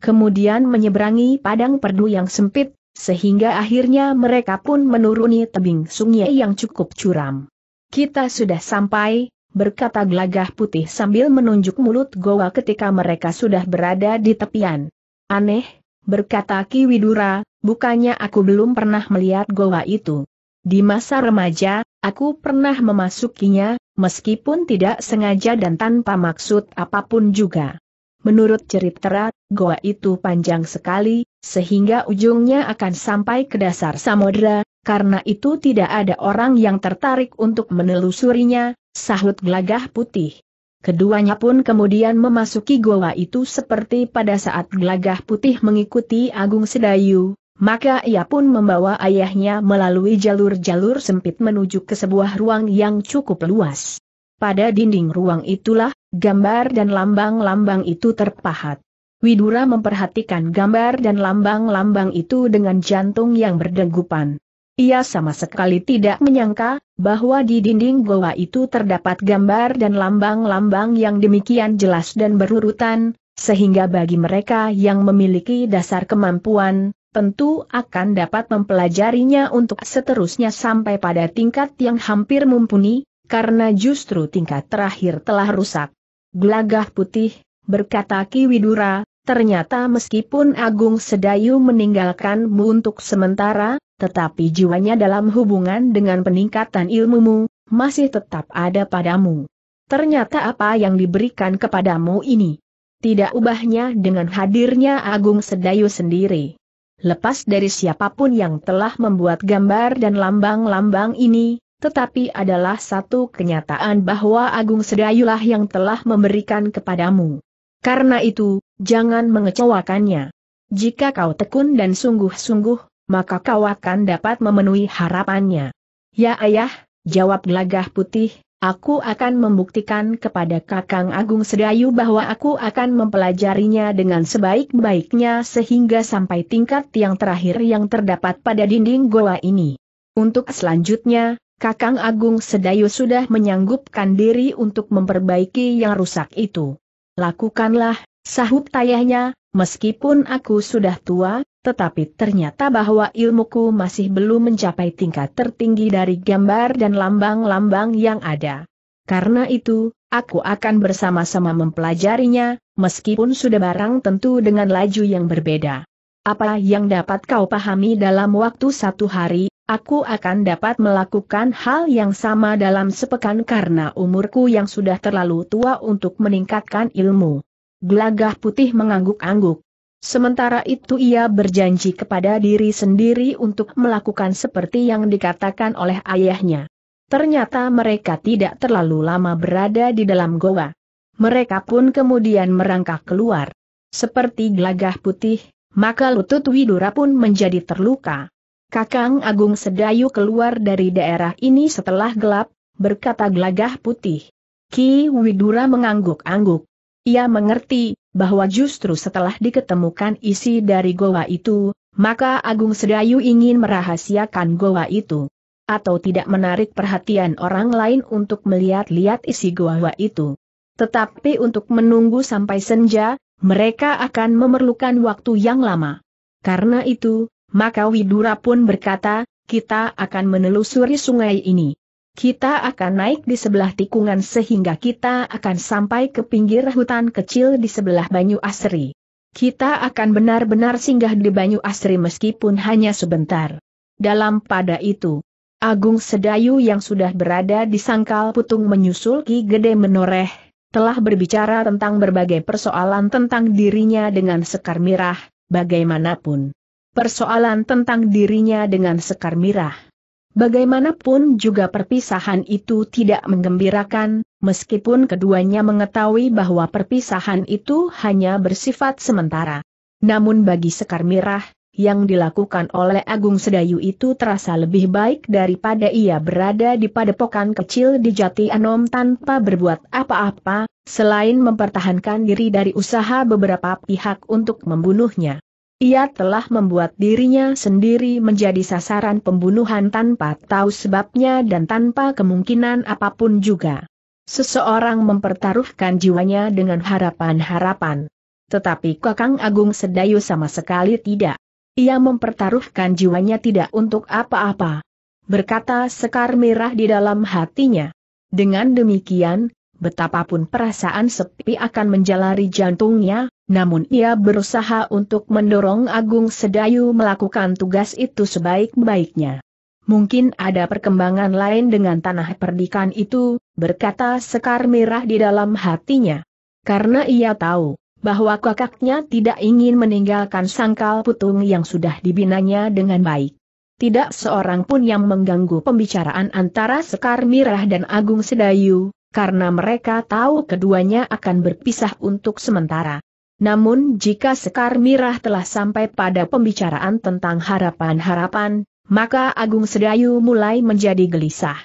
Kemudian menyeberangi padang perdu yang sempit, sehingga akhirnya mereka pun menuruni tebing sungai yang cukup curam. Kita sudah sampai, berkata gelagah putih sambil menunjuk mulut goa ketika mereka sudah berada di tepian. Aneh, berkata Ki Widura, bukannya aku belum pernah melihat goa itu. Di masa remaja, aku pernah memasukinya, meskipun tidak sengaja dan tanpa maksud apapun juga. Menurut cerita, goa itu panjang sekali, sehingga ujungnya akan sampai ke dasar samudera, karena itu tidak ada orang yang tertarik untuk menelusurinya, sahut gelagah putih. Keduanya pun kemudian memasuki goa itu seperti pada saat gelagah putih mengikuti Agung Sedayu, maka ia pun membawa ayahnya melalui jalur-jalur sempit menuju ke sebuah ruang yang cukup luas. Pada dinding ruang itulah, gambar dan lambang-lambang itu terpahat. Widura memperhatikan gambar dan lambang-lambang itu dengan jantung yang berdegupan. Ia sama sekali tidak menyangka, bahwa di dinding goa itu terdapat gambar dan lambang-lambang yang demikian jelas dan berurutan, sehingga bagi mereka yang memiliki dasar kemampuan, tentu akan dapat mempelajarinya untuk seterusnya sampai pada tingkat yang hampir mumpuni, karena justru tingkat terakhir telah rusak. Gelagah putih, berkata Ki Widura, ternyata meskipun Agung Sedayu meninggalkanmu untuk sementara, tetapi jiwanya dalam hubungan dengan peningkatan ilmumu, masih tetap ada padamu. Ternyata apa yang diberikan kepadamu ini tidak ubahnya dengan hadirnya Agung Sedayu sendiri. Lepas dari siapapun yang telah membuat gambar dan lambang-lambang ini, tetapi adalah satu kenyataan bahwa Agung Sedayulah yang telah memberikan kepadamu. Karena itu, jangan mengecewakannya. Jika kau tekun dan sungguh-sungguh, maka kau akan dapat memenuhi harapannya. Ya ayah, jawab gelagah putih, aku akan membuktikan kepada Kakang Agung Sedayu bahwa aku akan mempelajarinya dengan sebaik-baiknya sehingga sampai tingkat yang terakhir yang terdapat pada dinding goa ini. Untuk selanjutnya, Kakang Agung Sedayu sudah menyanggupkan diri untuk memperbaiki yang rusak itu. Lakukanlah, sahut tayahnya, meskipun aku sudah tua, tetapi ternyata bahwa ilmuku masih belum mencapai tingkat tertinggi dari gambar dan lambang-lambang yang ada. Karena itu, aku akan bersama-sama mempelajarinya, meskipun sudah barang tentu dengan laju yang berbeda. Apa yang dapat kau pahami dalam waktu satu hari, aku akan dapat melakukan hal yang sama dalam sepekan karena umurku yang sudah terlalu tua untuk meningkatkan ilmu. Gelagah putih mengangguk-angguk. Sementara itu ia berjanji kepada diri sendiri untuk melakukan seperti yang dikatakan oleh ayahnya. Ternyata mereka tidak terlalu lama berada di dalam goa. Mereka pun kemudian merangkak keluar. Seperti gelagah putih, maka lutut Widura pun menjadi terluka. Kakang Agung Sedayu keluar dari daerah ini setelah gelap, berkata gelagah putih. Ki Widura mengangguk-angguk. Ia mengerti, bahwa justru setelah diketemukan isi dari goa itu, maka Agung Sedayu ingin merahasiakan goa itu. Atau tidak menarik perhatian orang lain untuk melihat-lihat isi goa itu. Tetapi untuk menunggu sampai senja, mereka akan memerlukan waktu yang lama. Karena itu, maka Widura pun berkata, kita akan menelusuri sungai ini. Kita akan naik di sebelah tikungan sehingga kita akan sampai ke pinggir hutan kecil di sebelah Banyu Asri. Kita akan benar-benar singgah di Banyu Asri meskipun hanya sebentar. Dalam pada itu, Agung Sedayu yang sudah berada di sangkal putung menyusul Ki Gede menoreh, telah berbicara tentang berbagai persoalan tentang dirinya dengan sekar mirah, bagaimanapun. Persoalan tentang dirinya dengan sekar mirah Bagaimanapun juga perpisahan itu tidak menggembirakan, meskipun keduanya mengetahui bahwa perpisahan itu hanya bersifat sementara. Namun bagi Sekar Mirah, yang dilakukan oleh Agung Sedayu itu terasa lebih baik daripada ia berada di padepokan kecil di Jati Anom tanpa berbuat apa-apa, selain mempertahankan diri dari usaha beberapa pihak untuk membunuhnya. Ia telah membuat dirinya sendiri menjadi sasaran pembunuhan tanpa tahu sebabnya dan tanpa kemungkinan apapun juga. Seseorang mempertaruhkan jiwanya dengan harapan-harapan. Tetapi Kakang Agung Sedayu sama sekali tidak. Ia mempertaruhkan jiwanya tidak untuk apa-apa. Berkata Sekar merah di dalam hatinya. Dengan demikian, betapapun perasaan sepi akan menjalari jantungnya, namun ia berusaha untuk mendorong Agung Sedayu melakukan tugas itu sebaik-baiknya. Mungkin ada perkembangan lain dengan tanah perdikan itu, berkata Sekar Merah di dalam hatinya. Karena ia tahu, bahwa kakaknya tidak ingin meninggalkan sangkal putung yang sudah dibinanya dengan baik. Tidak seorang pun yang mengganggu pembicaraan antara Sekar Mirah dan Agung Sedayu, karena mereka tahu keduanya akan berpisah untuk sementara. Namun jika Sekar Mirah telah sampai pada pembicaraan tentang harapan-harapan, maka Agung Sedayu mulai menjadi gelisah.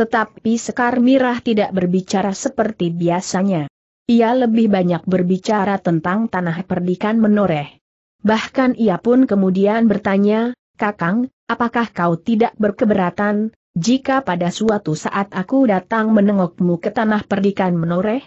Tetapi Sekar Mirah tidak berbicara seperti biasanya. Ia lebih banyak berbicara tentang tanah perdikan menoreh. Bahkan ia pun kemudian bertanya, Kakang, apakah kau tidak berkeberatan, jika pada suatu saat aku datang menengokmu ke tanah perdikan menoreh?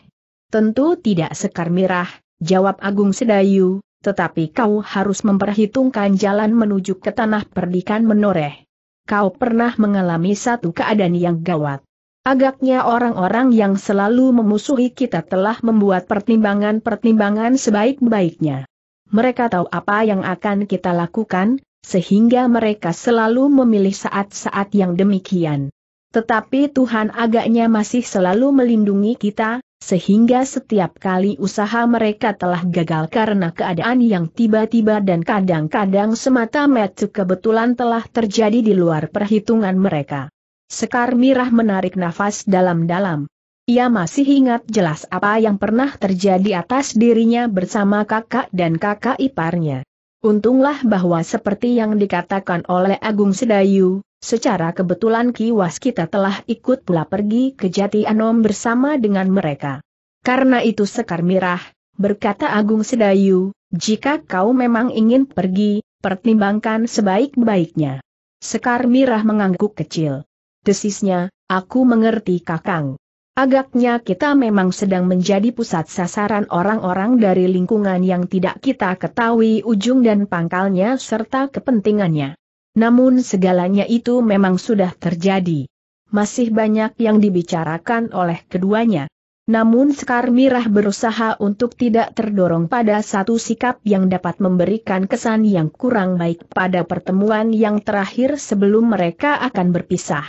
Tentu tidak Sekar Mirah, jawab Agung Sedayu, tetapi kau harus memperhitungkan jalan menuju ke tanah perdikan menoreh. Kau pernah mengalami satu keadaan yang gawat. Agaknya orang-orang yang selalu memusuhi kita telah membuat pertimbangan-pertimbangan sebaik-baiknya. Mereka tahu apa yang akan kita lakukan, sehingga mereka selalu memilih saat-saat yang demikian. Tetapi Tuhan agaknya masih selalu melindungi kita, sehingga setiap kali usaha mereka telah gagal karena keadaan yang tiba-tiba dan kadang-kadang semata-mata kebetulan telah terjadi di luar perhitungan mereka. Sekar Mirah menarik nafas dalam-dalam. Ia masih ingat jelas apa yang pernah terjadi atas dirinya bersama kakak dan kakak iparnya. Untunglah bahwa seperti yang dikatakan oleh Agung Sedayu, Secara kebetulan Kiwas kita telah ikut pula pergi ke Jati Anom bersama dengan mereka. Karena itu Sekar Mirah, berkata Agung Sedayu, jika kau memang ingin pergi, pertimbangkan sebaik-baiknya. Sekar Mirah mengangguk kecil. Desisnya, aku mengerti kakang. Agaknya kita memang sedang menjadi pusat sasaran orang-orang dari lingkungan yang tidak kita ketahui ujung dan pangkalnya serta kepentingannya. Namun segalanya itu memang sudah terjadi. Masih banyak yang dibicarakan oleh keduanya. Namun Sekar Mirah berusaha untuk tidak terdorong pada satu sikap yang dapat memberikan kesan yang kurang baik pada pertemuan yang terakhir sebelum mereka akan berpisah.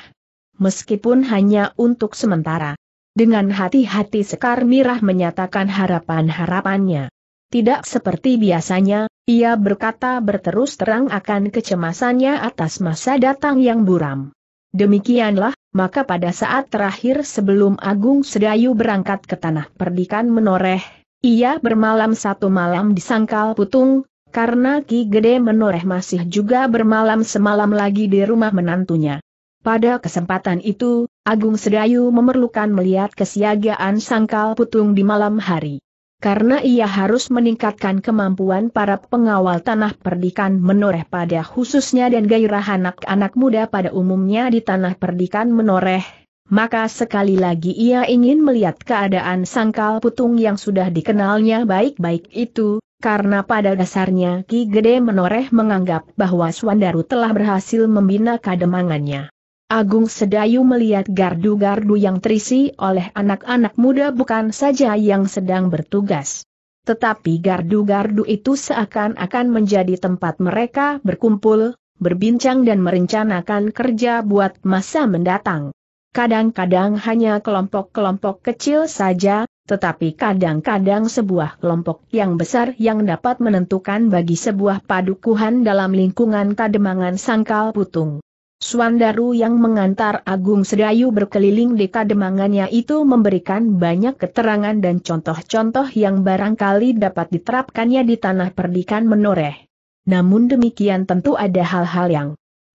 Meskipun hanya untuk sementara. Dengan hati-hati Sekar Mirah menyatakan harapan-harapannya. Tidak seperti biasanya, ia berkata berterus terang akan kecemasannya atas masa datang yang buram. Demikianlah, maka pada saat terakhir sebelum Agung Sedayu berangkat ke tanah perdikan menoreh, ia bermalam satu malam di Sangkal Putung, karena Ki Gede menoreh masih juga bermalam semalam lagi di rumah menantunya. Pada kesempatan itu, Agung Sedayu memerlukan melihat kesiagaan Sangkal Putung di malam hari karena ia harus meningkatkan kemampuan para pengawal tanah perdikan menoreh pada khususnya dan gairah anak-anak muda pada umumnya di tanah perdikan menoreh, maka sekali lagi ia ingin melihat keadaan sangkal putung yang sudah dikenalnya baik-baik itu, karena pada dasarnya Ki Gede Menoreh menganggap bahwa Swandaru telah berhasil membina kademangannya. Agung Sedayu melihat gardu-gardu yang terisi oleh anak-anak muda bukan saja yang sedang bertugas. Tetapi gardu-gardu itu seakan-akan menjadi tempat mereka berkumpul, berbincang dan merencanakan kerja buat masa mendatang. Kadang-kadang hanya kelompok-kelompok kecil saja, tetapi kadang-kadang sebuah kelompok yang besar yang dapat menentukan bagi sebuah padukuhan dalam lingkungan kademangan sangkal putung. Suandaru yang mengantar Agung Sedayu berkeliling di kademangannya itu memberikan banyak keterangan dan contoh-contoh yang barangkali dapat diterapkannya di tanah perdikan menoreh. Namun demikian tentu ada hal-hal yang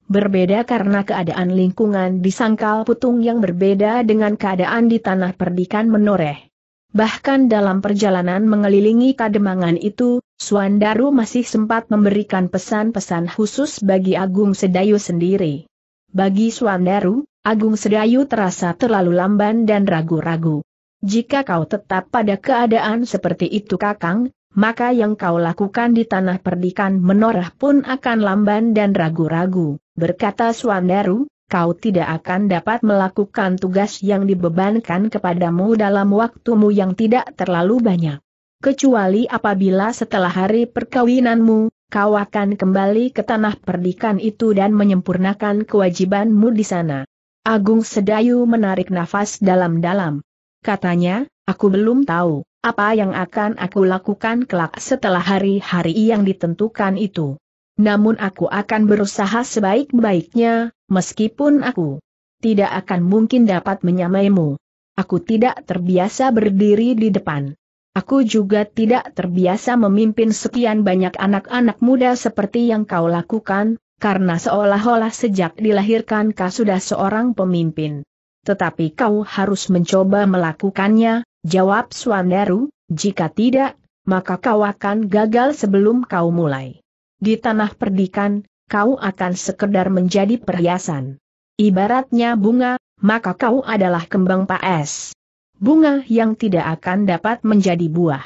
berbeda karena keadaan lingkungan di sangkal putung yang berbeda dengan keadaan di tanah perdikan menoreh. Bahkan dalam perjalanan mengelilingi kademangan itu, Suandaru masih sempat memberikan pesan-pesan khusus bagi Agung Sedayu sendiri. Bagi Swandaru, Agung Sedayu terasa terlalu lamban dan ragu-ragu. Jika kau tetap pada keadaan seperti itu kakang, maka yang kau lakukan di tanah perdikan menorah pun akan lamban dan ragu-ragu, berkata Swandaru, kau tidak akan dapat melakukan tugas yang dibebankan kepadamu dalam waktumu yang tidak terlalu banyak. Kecuali apabila setelah hari perkawinanmu, kau akan kembali ke tanah perdikan itu dan menyempurnakan kewajibanmu di sana. Agung Sedayu menarik nafas dalam-dalam. Katanya, aku belum tahu, apa yang akan aku lakukan kelak setelah hari-hari yang ditentukan itu. Namun aku akan berusaha sebaik-baiknya, meskipun aku tidak akan mungkin dapat menyamaimu. Aku tidak terbiasa berdiri di depan Aku juga tidak terbiasa memimpin sekian banyak anak-anak muda seperti yang kau lakukan, karena seolah-olah sejak dilahirkan kau sudah seorang pemimpin. Tetapi kau harus mencoba melakukannya, jawab Swandaru, jika tidak, maka kau akan gagal sebelum kau mulai. Di tanah perdikan, kau akan sekedar menjadi perhiasan. Ibaratnya bunga, maka kau adalah kembang paes bunga yang tidak akan dapat menjadi buah.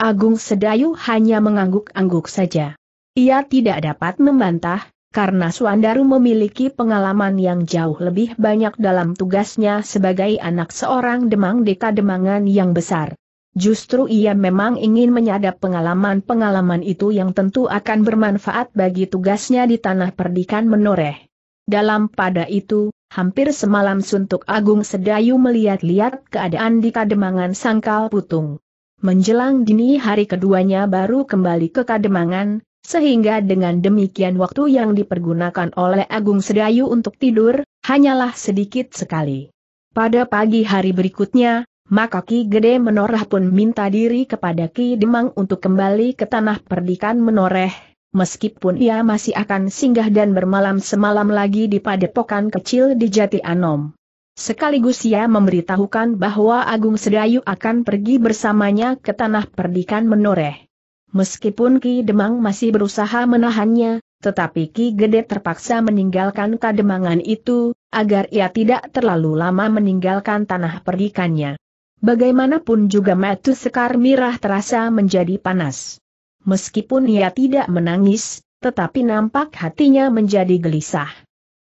Agung Sedayu hanya mengangguk-angguk saja. Ia tidak dapat membantah, karena Suandaru memiliki pengalaman yang jauh lebih banyak dalam tugasnya sebagai anak seorang demang deka demangan yang besar. Justru ia memang ingin menyadap pengalaman-pengalaman itu yang tentu akan bermanfaat bagi tugasnya di tanah perdikan menoreh. Dalam pada itu, Hampir semalam Suntuk Agung Sedayu melihat-lihat keadaan di Kademangan Sangkal Putung. Menjelang dini hari keduanya baru kembali ke Kademangan, sehingga dengan demikian waktu yang dipergunakan oleh Agung Sedayu untuk tidur, hanyalah sedikit sekali. Pada pagi hari berikutnya, maka Ki Gede Menorah pun minta diri kepada Ki Demang untuk kembali ke tanah perdikan Menoreh, meskipun ia masih akan singgah dan bermalam semalam lagi di padepokan kecil di Jati Anom. Sekaligus ia memberitahukan bahwa Agung Sedayu akan pergi bersamanya ke tanah perdikan menoreh. Meskipun Ki Demang masih berusaha menahannya, tetapi Ki Gede terpaksa meninggalkan kademangan itu, agar ia tidak terlalu lama meninggalkan tanah perdikannya. Bagaimanapun juga matu sekar mirah terasa menjadi panas meskipun ia tidak menangis, tetapi nampak hatinya menjadi gelisah.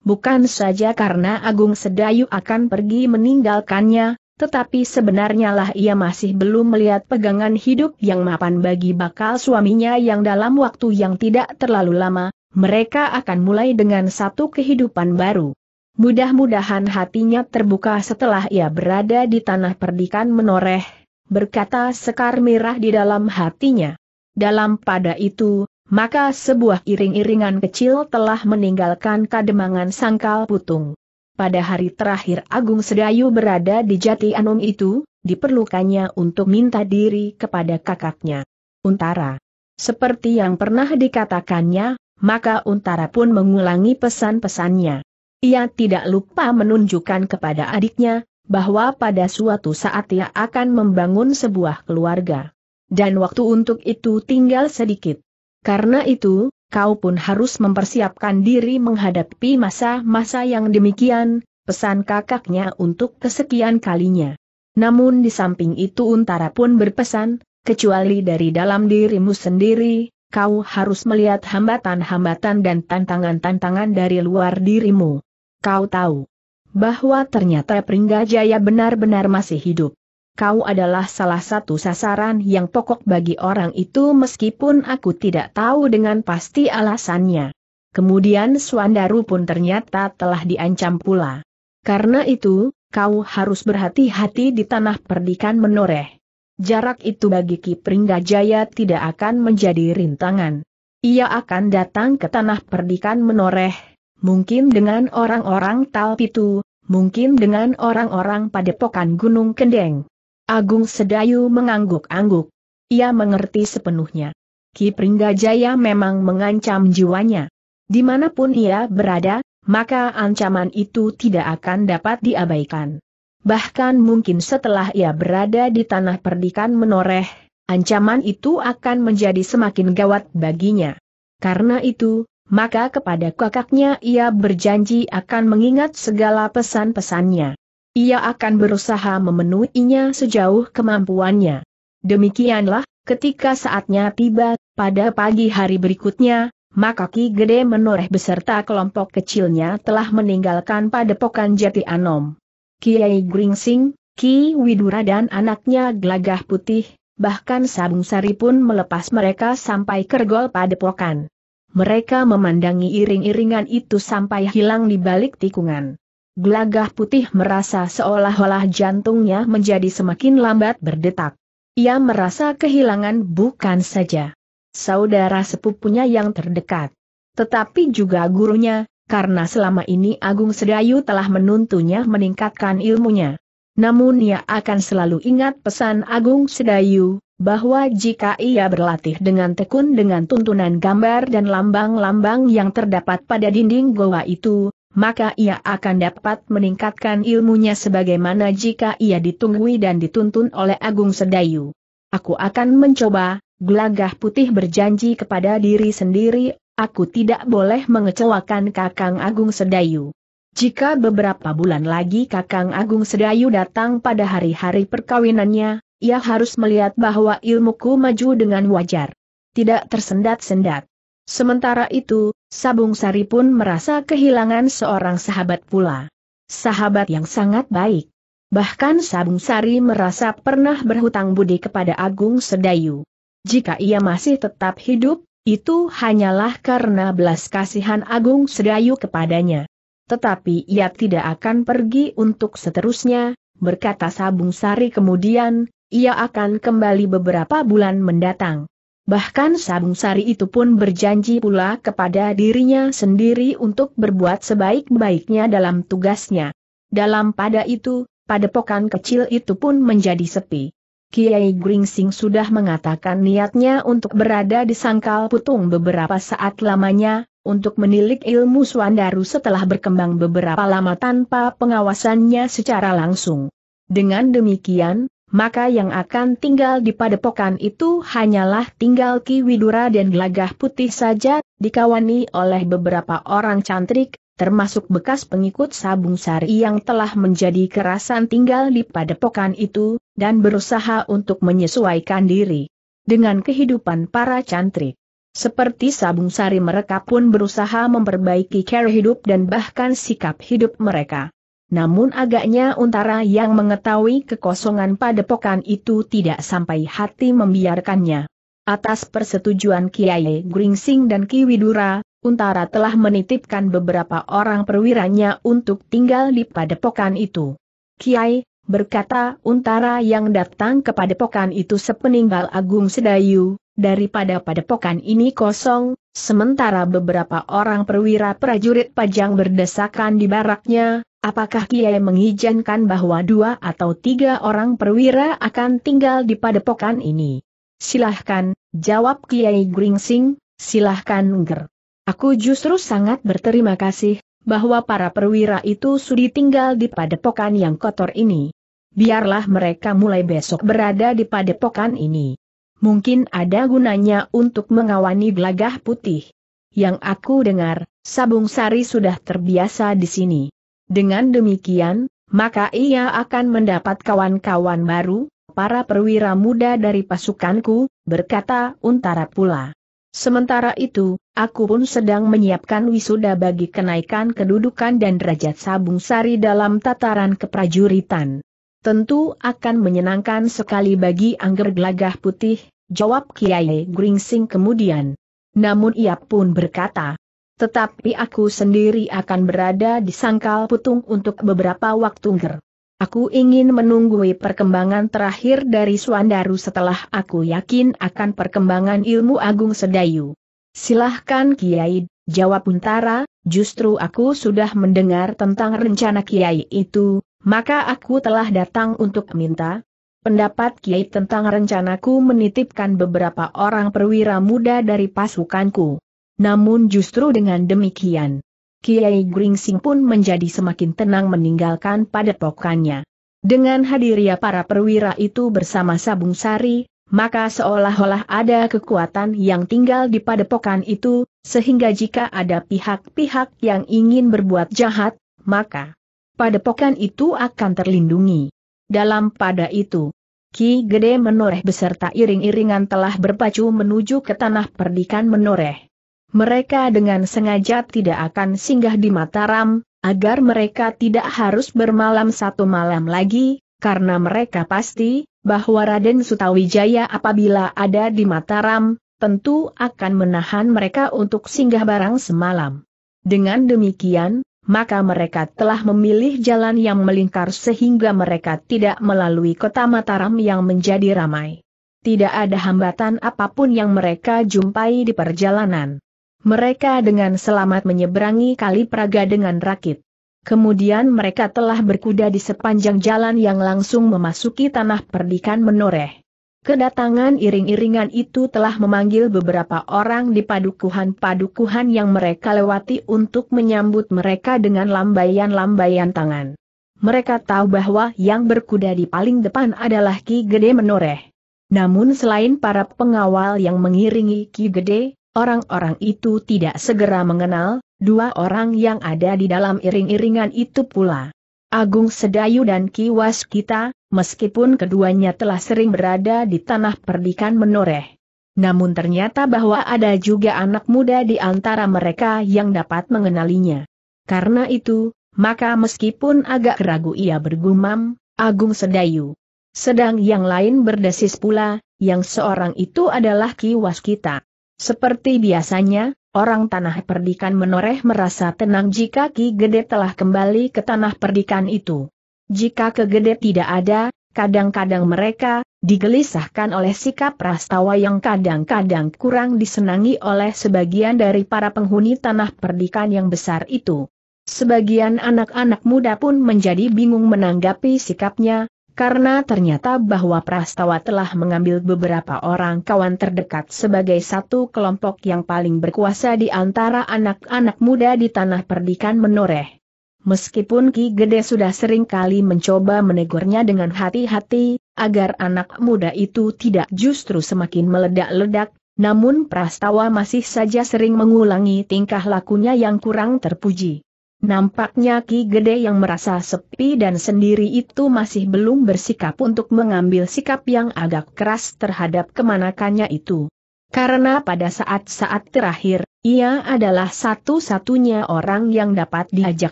Bukan saja karena Agung Sedayu akan pergi meninggalkannya, tetapi sebenarnya lah ia masih belum melihat pegangan hidup yang mapan bagi bakal suaminya yang dalam waktu yang tidak terlalu lama, mereka akan mulai dengan satu kehidupan baru. Mudah-mudahan hatinya terbuka setelah ia berada di tanah perdikan menoreh, berkata Sekar merah di dalam hatinya. Dalam pada itu, maka sebuah iring-iringan kecil telah meninggalkan kademangan sangkal putung. Pada hari terakhir Agung Sedayu berada di Jati Anom itu, diperlukannya untuk minta diri kepada kakaknya. Untara. Seperti yang pernah dikatakannya, maka Untara pun mengulangi pesan-pesannya. Ia tidak lupa menunjukkan kepada adiknya, bahwa pada suatu saat ia akan membangun sebuah keluarga dan waktu untuk itu tinggal sedikit. Karena itu, kau pun harus mempersiapkan diri menghadapi masa-masa yang demikian, pesan kakaknya untuk kesekian kalinya. Namun di samping itu Untara pun berpesan, kecuali dari dalam dirimu sendiri, kau harus melihat hambatan-hambatan dan tantangan-tantangan dari luar dirimu. Kau tahu bahwa ternyata Pringgajaya benar-benar masih hidup kau adalah salah satu sasaran yang pokok bagi orang itu meskipun aku tidak tahu dengan pasti alasannya. Kemudian Swandaru pun ternyata telah diancam pula. Karena itu, kau harus berhati-hati di tanah perdikan menoreh. Jarak itu bagi Ki Jaya tidak akan menjadi rintangan. Ia akan datang ke tanah perdikan menoreh, mungkin dengan orang-orang Talpitu, mungkin dengan orang-orang padepokan Gunung Kendeng. Agung Sedayu mengangguk-angguk. Ia mengerti sepenuhnya. Ki Pringgajaya memang mengancam jiwanya. Dimanapun ia berada, maka ancaman itu tidak akan dapat diabaikan. Bahkan mungkin setelah ia berada di tanah perdikan menoreh, ancaman itu akan menjadi semakin gawat baginya. Karena itu, maka kepada kakaknya ia berjanji akan mengingat segala pesan-pesannya ia akan berusaha memenuhinya sejauh kemampuannya. Demikianlah, ketika saatnya tiba, pada pagi hari berikutnya, maka Ki Gede menoreh beserta kelompok kecilnya telah meninggalkan padepokan Jati Anom. Kiai Gringsing, Ki Widura dan anaknya Glagah Putih, bahkan Sabung Sari pun melepas mereka sampai kergol padepokan. Mereka memandangi iring-iringan itu sampai hilang di balik tikungan. Gelagah putih merasa seolah-olah jantungnya menjadi semakin lambat berdetak. Ia merasa kehilangan bukan saja saudara sepupunya yang terdekat, tetapi juga gurunya, karena selama ini Agung Sedayu telah menuntunnya meningkatkan ilmunya. Namun ia akan selalu ingat pesan Agung Sedayu, bahwa jika ia berlatih dengan tekun dengan tuntunan gambar dan lambang-lambang yang terdapat pada dinding goa itu, maka ia akan dapat meningkatkan ilmunya sebagaimana jika ia ditunggui dan dituntun oleh Agung Sedayu. Aku akan mencoba, gelagah putih berjanji kepada diri sendiri, aku tidak boleh mengecewakan Kakang Agung Sedayu. Jika beberapa bulan lagi Kakang Agung Sedayu datang pada hari-hari perkawinannya, ia harus melihat bahwa ilmuku maju dengan wajar. Tidak tersendat-sendat. Sementara itu, Sabung Sari pun merasa kehilangan seorang sahabat pula. Sahabat yang sangat baik. Bahkan Sabung Sari merasa pernah berhutang budi kepada Agung Sedayu. Jika ia masih tetap hidup, itu hanyalah karena belas kasihan Agung Sedayu kepadanya. Tetapi ia tidak akan pergi untuk seterusnya, berkata Sabung Sari kemudian, ia akan kembali beberapa bulan mendatang. Bahkan Sabung Sari itu pun berjanji pula kepada dirinya sendiri untuk berbuat sebaik-baiknya dalam tugasnya. Dalam pada itu, pada padepokan kecil itu pun menjadi sepi. Kiai Gringsing sudah mengatakan niatnya untuk berada di sangkal putung beberapa saat lamanya, untuk menilik ilmu Swandaru setelah berkembang beberapa lama tanpa pengawasannya secara langsung. Dengan demikian, maka yang akan tinggal di padepokan itu hanyalah tinggal Ki Widura dan Gelagah Putih saja, dikawani oleh beberapa orang cantrik, termasuk bekas pengikut Sabung Sari yang telah menjadi kerasan tinggal di padepokan itu, dan berusaha untuk menyesuaikan diri dengan kehidupan para cantrik. Seperti Sabung Sari mereka pun berusaha memperbaiki cara hidup dan bahkan sikap hidup mereka. Namun agaknya Untara yang mengetahui kekosongan padepokan itu tidak sampai hati membiarkannya. Atas persetujuan Kiai Gringsing dan Ki Widura, Untara telah menitipkan beberapa orang perwiranya untuk tinggal di padepokan itu. Kiai, berkata Untara yang datang ke padepokan itu sepeninggal Agung Sedayu, daripada padepokan ini kosong, sementara beberapa orang perwira prajurit pajang berdesakan di baraknya, Apakah Kiai mengizinkan bahwa dua atau tiga orang perwira akan tinggal di padepokan ini? Silahkan, jawab Kiai Gringsing, silahkan Nger. Aku justru sangat berterima kasih, bahwa para perwira itu sudi tinggal di padepokan yang kotor ini. Biarlah mereka mulai besok berada di padepokan ini. Mungkin ada gunanya untuk mengawani gelagah putih. Yang aku dengar, Sabung Sari sudah terbiasa di sini. Dengan demikian, maka ia akan mendapat kawan-kawan baru, para perwira muda dari pasukanku, berkata Untara pula. Sementara itu, aku pun sedang menyiapkan wisuda bagi kenaikan kedudukan dan derajat Sabung Sari dalam tataran keprajuritan. Tentu akan menyenangkan sekali bagi Angger Gelagah Putih, jawab Kiai Gringsing kemudian. Namun ia pun berkata, tetapi aku sendiri akan berada di sangkal putung untuk beberapa waktu ger. Aku ingin menunggui perkembangan terakhir dari Suandaru setelah aku yakin akan perkembangan ilmu agung sedayu. Silahkan Kiai, jawab Untara, justru aku sudah mendengar tentang rencana Kiai itu, maka aku telah datang untuk minta pendapat Kiai tentang rencanaku menitipkan beberapa orang perwira muda dari pasukanku. Namun justru dengan demikian, Kiai Gringsing pun menjadi semakin tenang meninggalkan padepokannya. Dengan hadirnya para perwira itu bersama Sabung Sari, maka seolah-olah ada kekuatan yang tinggal di padepokan itu, sehingga jika ada pihak-pihak yang ingin berbuat jahat, maka padepokan itu akan terlindungi. Dalam pada itu, Ki Gede Menoreh beserta iring-iringan telah berpacu menuju ke tanah perdikan Menoreh mereka dengan sengaja tidak akan singgah di Mataram, agar mereka tidak harus bermalam satu malam lagi, karena mereka pasti, bahwa Raden Sutawijaya apabila ada di Mataram, tentu akan menahan mereka untuk singgah barang semalam. Dengan demikian, maka mereka telah memilih jalan yang melingkar sehingga mereka tidak melalui kota Mataram yang menjadi ramai. Tidak ada hambatan apapun yang mereka jumpai di perjalanan. Mereka dengan selamat menyeberangi kali Praga dengan rakit. Kemudian mereka telah berkuda di sepanjang jalan yang langsung memasuki tanah perdikan menoreh. Kedatangan iring-iringan itu telah memanggil beberapa orang di padukuhan-padukuhan yang mereka lewati untuk menyambut mereka dengan lambaian-lambaian tangan. Mereka tahu bahwa yang berkuda di paling depan adalah Ki Gede Menoreh. Namun selain para pengawal yang mengiringi Ki Gede, Orang-orang itu tidak segera mengenal, dua orang yang ada di dalam iring-iringan itu pula. Agung Sedayu dan Kiwas kita, meskipun keduanya telah sering berada di tanah perdikan menoreh. Namun ternyata bahwa ada juga anak muda di antara mereka yang dapat mengenalinya. Karena itu, maka meskipun agak ragu ia bergumam, Agung Sedayu. Sedang yang lain berdesis pula, yang seorang itu adalah Kiwas kita. Seperti biasanya, orang tanah perdikan menoreh merasa tenang jika Ki Gede telah kembali ke tanah perdikan itu. Jika Ki Gede tidak ada, kadang-kadang mereka, digelisahkan oleh sikap prastawa yang kadang-kadang kurang disenangi oleh sebagian dari para penghuni tanah perdikan yang besar itu. Sebagian anak-anak muda pun menjadi bingung menanggapi sikapnya, karena ternyata bahwa Prastawa telah mengambil beberapa orang kawan terdekat sebagai satu kelompok yang paling berkuasa di antara anak-anak muda di tanah perdikan menoreh. Meskipun Ki Gede sudah sering kali mencoba menegurnya dengan hati-hati, agar anak muda itu tidak justru semakin meledak-ledak, namun Prastawa masih saja sering mengulangi tingkah lakunya yang kurang terpuji. Nampaknya Ki Gede yang merasa sepi dan sendiri itu masih belum bersikap untuk mengambil sikap yang agak keras terhadap kemanakannya itu. Karena pada saat-saat terakhir, ia adalah satu-satunya orang yang dapat diajak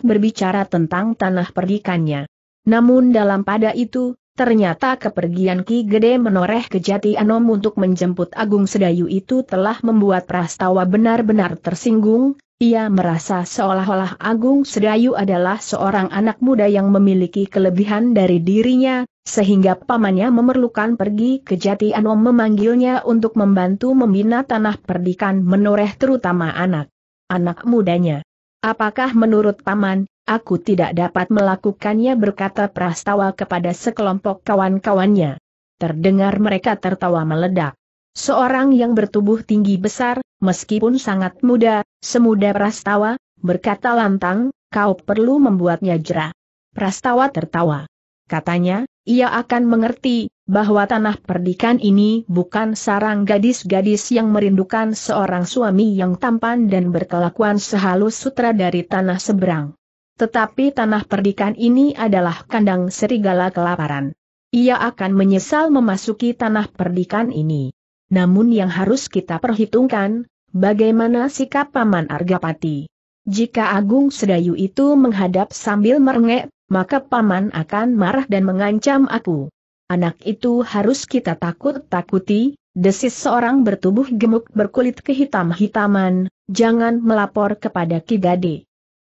berbicara tentang tanah perdikannya. Namun dalam pada itu, ternyata kepergian Ki Gede menoreh kejati Anom untuk menjemput Agung Sedayu itu telah membuat Prastawa benar-benar tersinggung, ia merasa seolah-olah Agung Sedayu adalah seorang anak muda yang memiliki kelebihan dari dirinya, sehingga pamannya memerlukan pergi ke Jati Anom memanggilnya untuk membantu membina tanah perdikan menoreh terutama anak. Anak mudanya. Apakah menurut paman, aku tidak dapat melakukannya berkata Prastawa kepada sekelompok kawan-kawannya. Terdengar mereka tertawa meledak. Seorang yang bertubuh tinggi besar, meskipun sangat muda, semuda Prastawa, berkata lantang, kau perlu membuatnya jerah. Prastawa tertawa. Katanya, ia akan mengerti, bahwa tanah perdikan ini bukan sarang gadis-gadis yang merindukan seorang suami yang tampan dan berkelakuan sehalus sutra dari tanah seberang. Tetapi tanah perdikan ini adalah kandang serigala kelaparan. Ia akan menyesal memasuki tanah perdikan ini. Namun yang harus kita perhitungkan, bagaimana sikap Paman Argapati. Jika Agung Sedayu itu menghadap sambil merengek, maka Paman akan marah dan mengancam aku. Anak itu harus kita takut-takuti, desis seorang bertubuh gemuk berkulit kehitam-hitaman, jangan melapor kepada Ki Gade.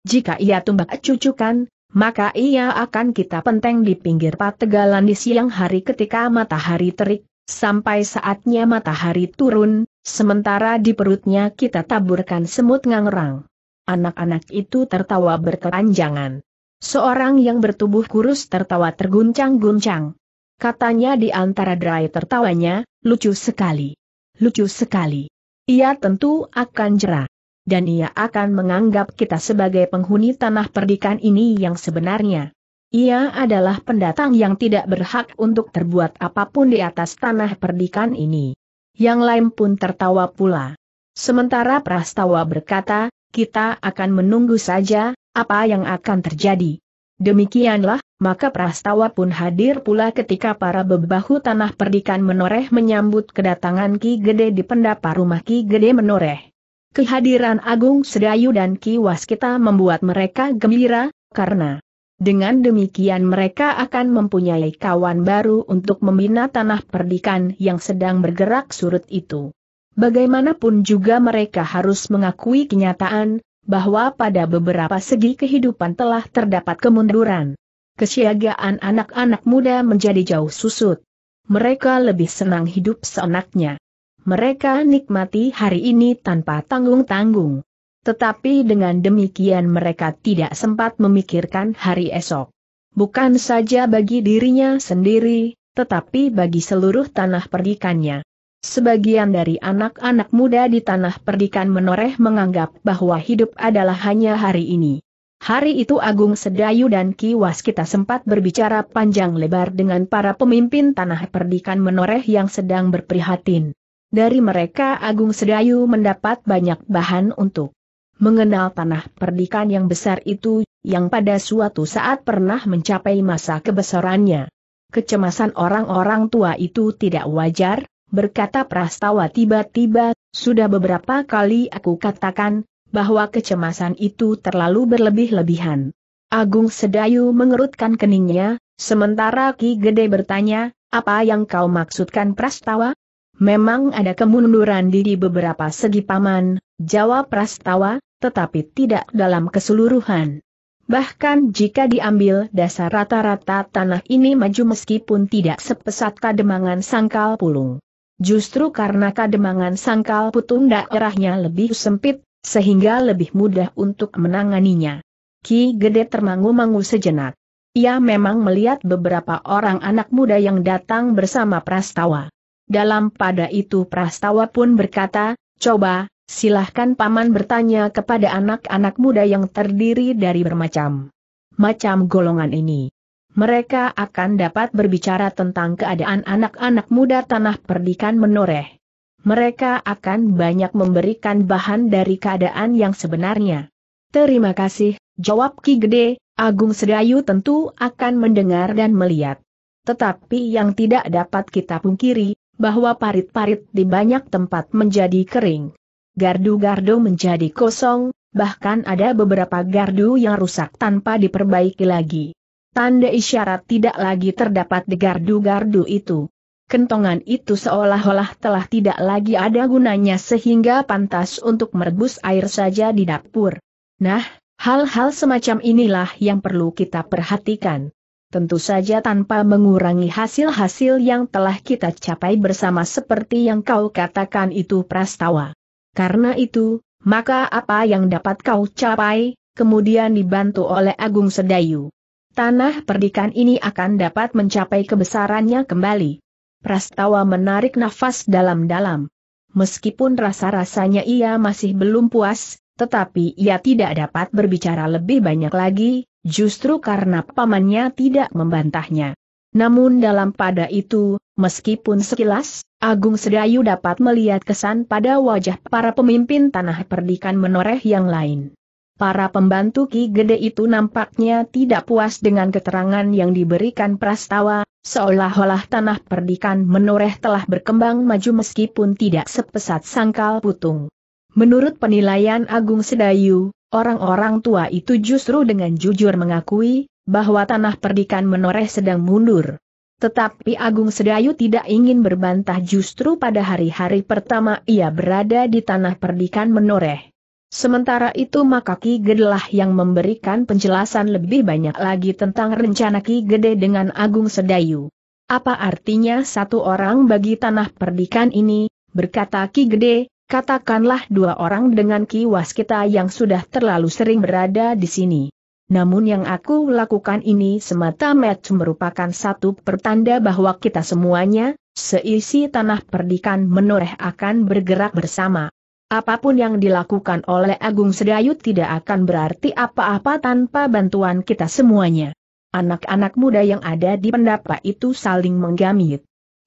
Jika ia tumbak cucukan, maka ia akan kita penteng di pinggir pategalan di siang hari ketika matahari terik, Sampai saatnya matahari turun, sementara di perutnya kita taburkan semut ngangrang. Anak-anak itu tertawa berkepanjangan. Seorang yang bertubuh kurus tertawa terguncang-guncang. Katanya di antara derai tertawanya, lucu sekali. Lucu sekali. Ia tentu akan jerah. Dan ia akan menganggap kita sebagai penghuni tanah perdikan ini yang sebenarnya. Ia adalah pendatang yang tidak berhak untuk terbuat apapun di atas tanah perdikan ini. Yang lain pun tertawa pula. Sementara Prastawa berkata, kita akan menunggu saja, apa yang akan terjadi. Demikianlah, maka Prastawa pun hadir pula ketika para bebahu tanah perdikan menoreh menyambut kedatangan Ki Gede di pendapa rumah Ki Gede menoreh. Kehadiran Agung Sedayu dan Ki Waskita membuat mereka gembira, karena dengan demikian mereka akan mempunyai kawan baru untuk membina tanah perdikan yang sedang bergerak surut itu. Bagaimanapun juga mereka harus mengakui kenyataan, bahwa pada beberapa segi kehidupan telah terdapat kemunduran. Kesiagaan anak-anak muda menjadi jauh susut. Mereka lebih senang hidup seenaknya. Mereka nikmati hari ini tanpa tanggung-tanggung. Tetapi dengan demikian mereka tidak sempat memikirkan hari esok. Bukan saja bagi dirinya sendiri, tetapi bagi seluruh tanah perdikannya. Sebagian dari anak-anak muda di tanah perdikan menoreh menganggap bahwa hidup adalah hanya hari ini. Hari itu Agung Sedayu dan Ki Waskita sempat berbicara panjang lebar dengan para pemimpin tanah perdikan menoreh yang sedang berprihatin. Dari mereka Agung Sedayu mendapat banyak bahan untuk mengenal tanah perdikan yang besar itu, yang pada suatu saat pernah mencapai masa kebesarannya. Kecemasan orang-orang tua itu tidak wajar, berkata Prastawa tiba-tiba, sudah beberapa kali aku katakan, bahwa kecemasan itu terlalu berlebih-lebihan. Agung Sedayu mengerutkan keningnya, sementara Ki Gede bertanya, apa yang kau maksudkan Prastawa? Memang ada kemunduran diri beberapa segi paman, jawab Prastawa, tetapi tidak dalam keseluruhan. Bahkan jika diambil dasar rata-rata tanah ini maju meskipun tidak sepesat kademangan sangkal pulung. Justru karena kademangan sangkal putung daerahnya lebih sempit, sehingga lebih mudah untuk menanganinya. Ki Gede termangu-mangu sejenak. Ia memang melihat beberapa orang anak muda yang datang bersama Prastawa. Dalam pada itu Prastawa pun berkata, coba, silahkan paman bertanya kepada anak-anak muda yang terdiri dari bermacam macam golongan ini. Mereka akan dapat berbicara tentang keadaan anak-anak muda tanah perdikan menoreh. Mereka akan banyak memberikan bahan dari keadaan yang sebenarnya. Terima kasih, jawab Ki Gede, Agung Sedayu tentu akan mendengar dan melihat. Tetapi yang tidak dapat kita pungkiri, bahwa parit-parit di banyak tempat menjadi kering gardu-gardu menjadi kosong, bahkan ada beberapa gardu yang rusak tanpa diperbaiki lagi. Tanda isyarat tidak lagi terdapat di gardu-gardu itu. Kentongan itu seolah-olah telah tidak lagi ada gunanya sehingga pantas untuk merebus air saja di dapur. Nah, hal-hal semacam inilah yang perlu kita perhatikan. Tentu saja tanpa mengurangi hasil-hasil yang telah kita capai bersama seperti yang kau katakan itu prastawa. Karena itu, maka apa yang dapat kau capai, kemudian dibantu oleh Agung Sedayu. Tanah perdikan ini akan dapat mencapai kebesarannya kembali. Prastawa menarik nafas dalam-dalam. Meskipun rasa-rasanya ia masih belum puas, tetapi ia tidak dapat berbicara lebih banyak lagi, justru karena pamannya tidak membantahnya. Namun dalam pada itu, meskipun sekilas, Agung Sedayu dapat melihat kesan pada wajah para pemimpin tanah perdikan menoreh yang lain. Para pembantu Ki Gede itu nampaknya tidak puas dengan keterangan yang diberikan Prastawa, seolah-olah tanah perdikan menoreh telah berkembang maju meskipun tidak sepesat sangkal putung. Menurut penilaian Agung Sedayu, orang-orang tua itu justru dengan jujur mengakui, bahwa tanah perdikan menoreh sedang mundur. Tetapi Agung Sedayu tidak ingin berbantah justru pada hari-hari pertama ia berada di tanah perdikan menoreh. Sementara itu maka Ki Gedelah yang memberikan penjelasan lebih banyak lagi tentang rencana Ki Gede dengan Agung Sedayu. Apa artinya satu orang bagi tanah perdikan ini, berkata Ki Gede, katakanlah dua orang dengan Ki Waskita yang sudah terlalu sering berada di sini namun yang aku lakukan ini semata-mata merupakan satu pertanda bahwa kita semuanya, seisi tanah perdikan menoreh akan bergerak bersama. Apapun yang dilakukan oleh Agung Sedayu tidak akan berarti apa-apa tanpa bantuan kita semuanya. Anak-anak muda yang ada di pendapa itu saling menggamit.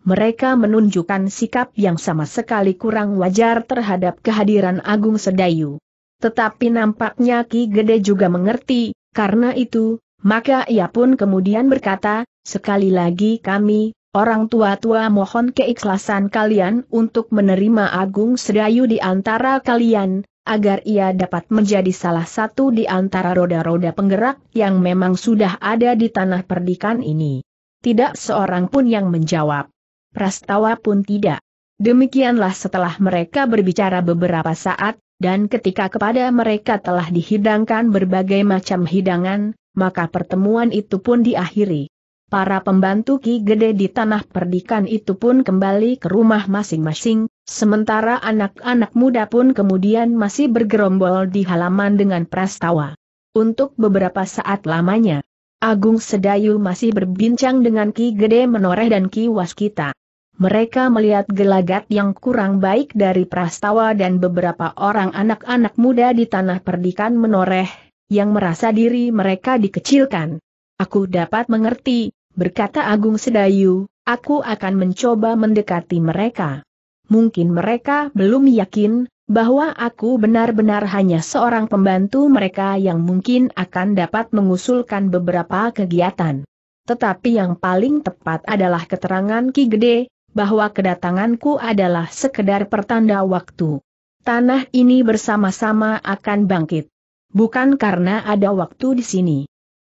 Mereka menunjukkan sikap yang sama sekali kurang wajar terhadap kehadiran Agung Sedayu. Tetapi nampaknya Ki Gede juga mengerti, karena itu, maka ia pun kemudian berkata, sekali lagi kami, orang tua-tua mohon keikhlasan kalian untuk menerima Agung Sedayu di antara kalian, agar ia dapat menjadi salah satu di antara roda-roda penggerak yang memang sudah ada di tanah perdikan ini. Tidak seorang pun yang menjawab. Prastawa pun tidak. Demikianlah setelah mereka berbicara beberapa saat, dan ketika kepada mereka telah dihidangkan berbagai macam hidangan, maka pertemuan itu pun diakhiri. Para pembantu Ki Gede di tanah perdikan itu pun kembali ke rumah masing-masing, sementara anak-anak muda pun kemudian masih bergerombol di halaman dengan prastawa. Untuk beberapa saat lamanya, Agung Sedayu masih berbincang dengan Ki Gede Menoreh dan Ki Waskita. Mereka melihat gelagat yang kurang baik dari prastawa dan beberapa orang anak-anak muda di tanah perdikan menoreh, yang merasa diri mereka dikecilkan. Aku dapat mengerti, berkata Agung Sedayu, aku akan mencoba mendekati mereka. Mungkin mereka belum yakin, bahwa aku benar-benar hanya seorang pembantu mereka yang mungkin akan dapat mengusulkan beberapa kegiatan. Tetapi yang paling tepat adalah keterangan Ki Gede, bahwa kedatanganku adalah sekedar pertanda waktu. Tanah ini bersama-sama akan bangkit. Bukan karena ada waktu di sini.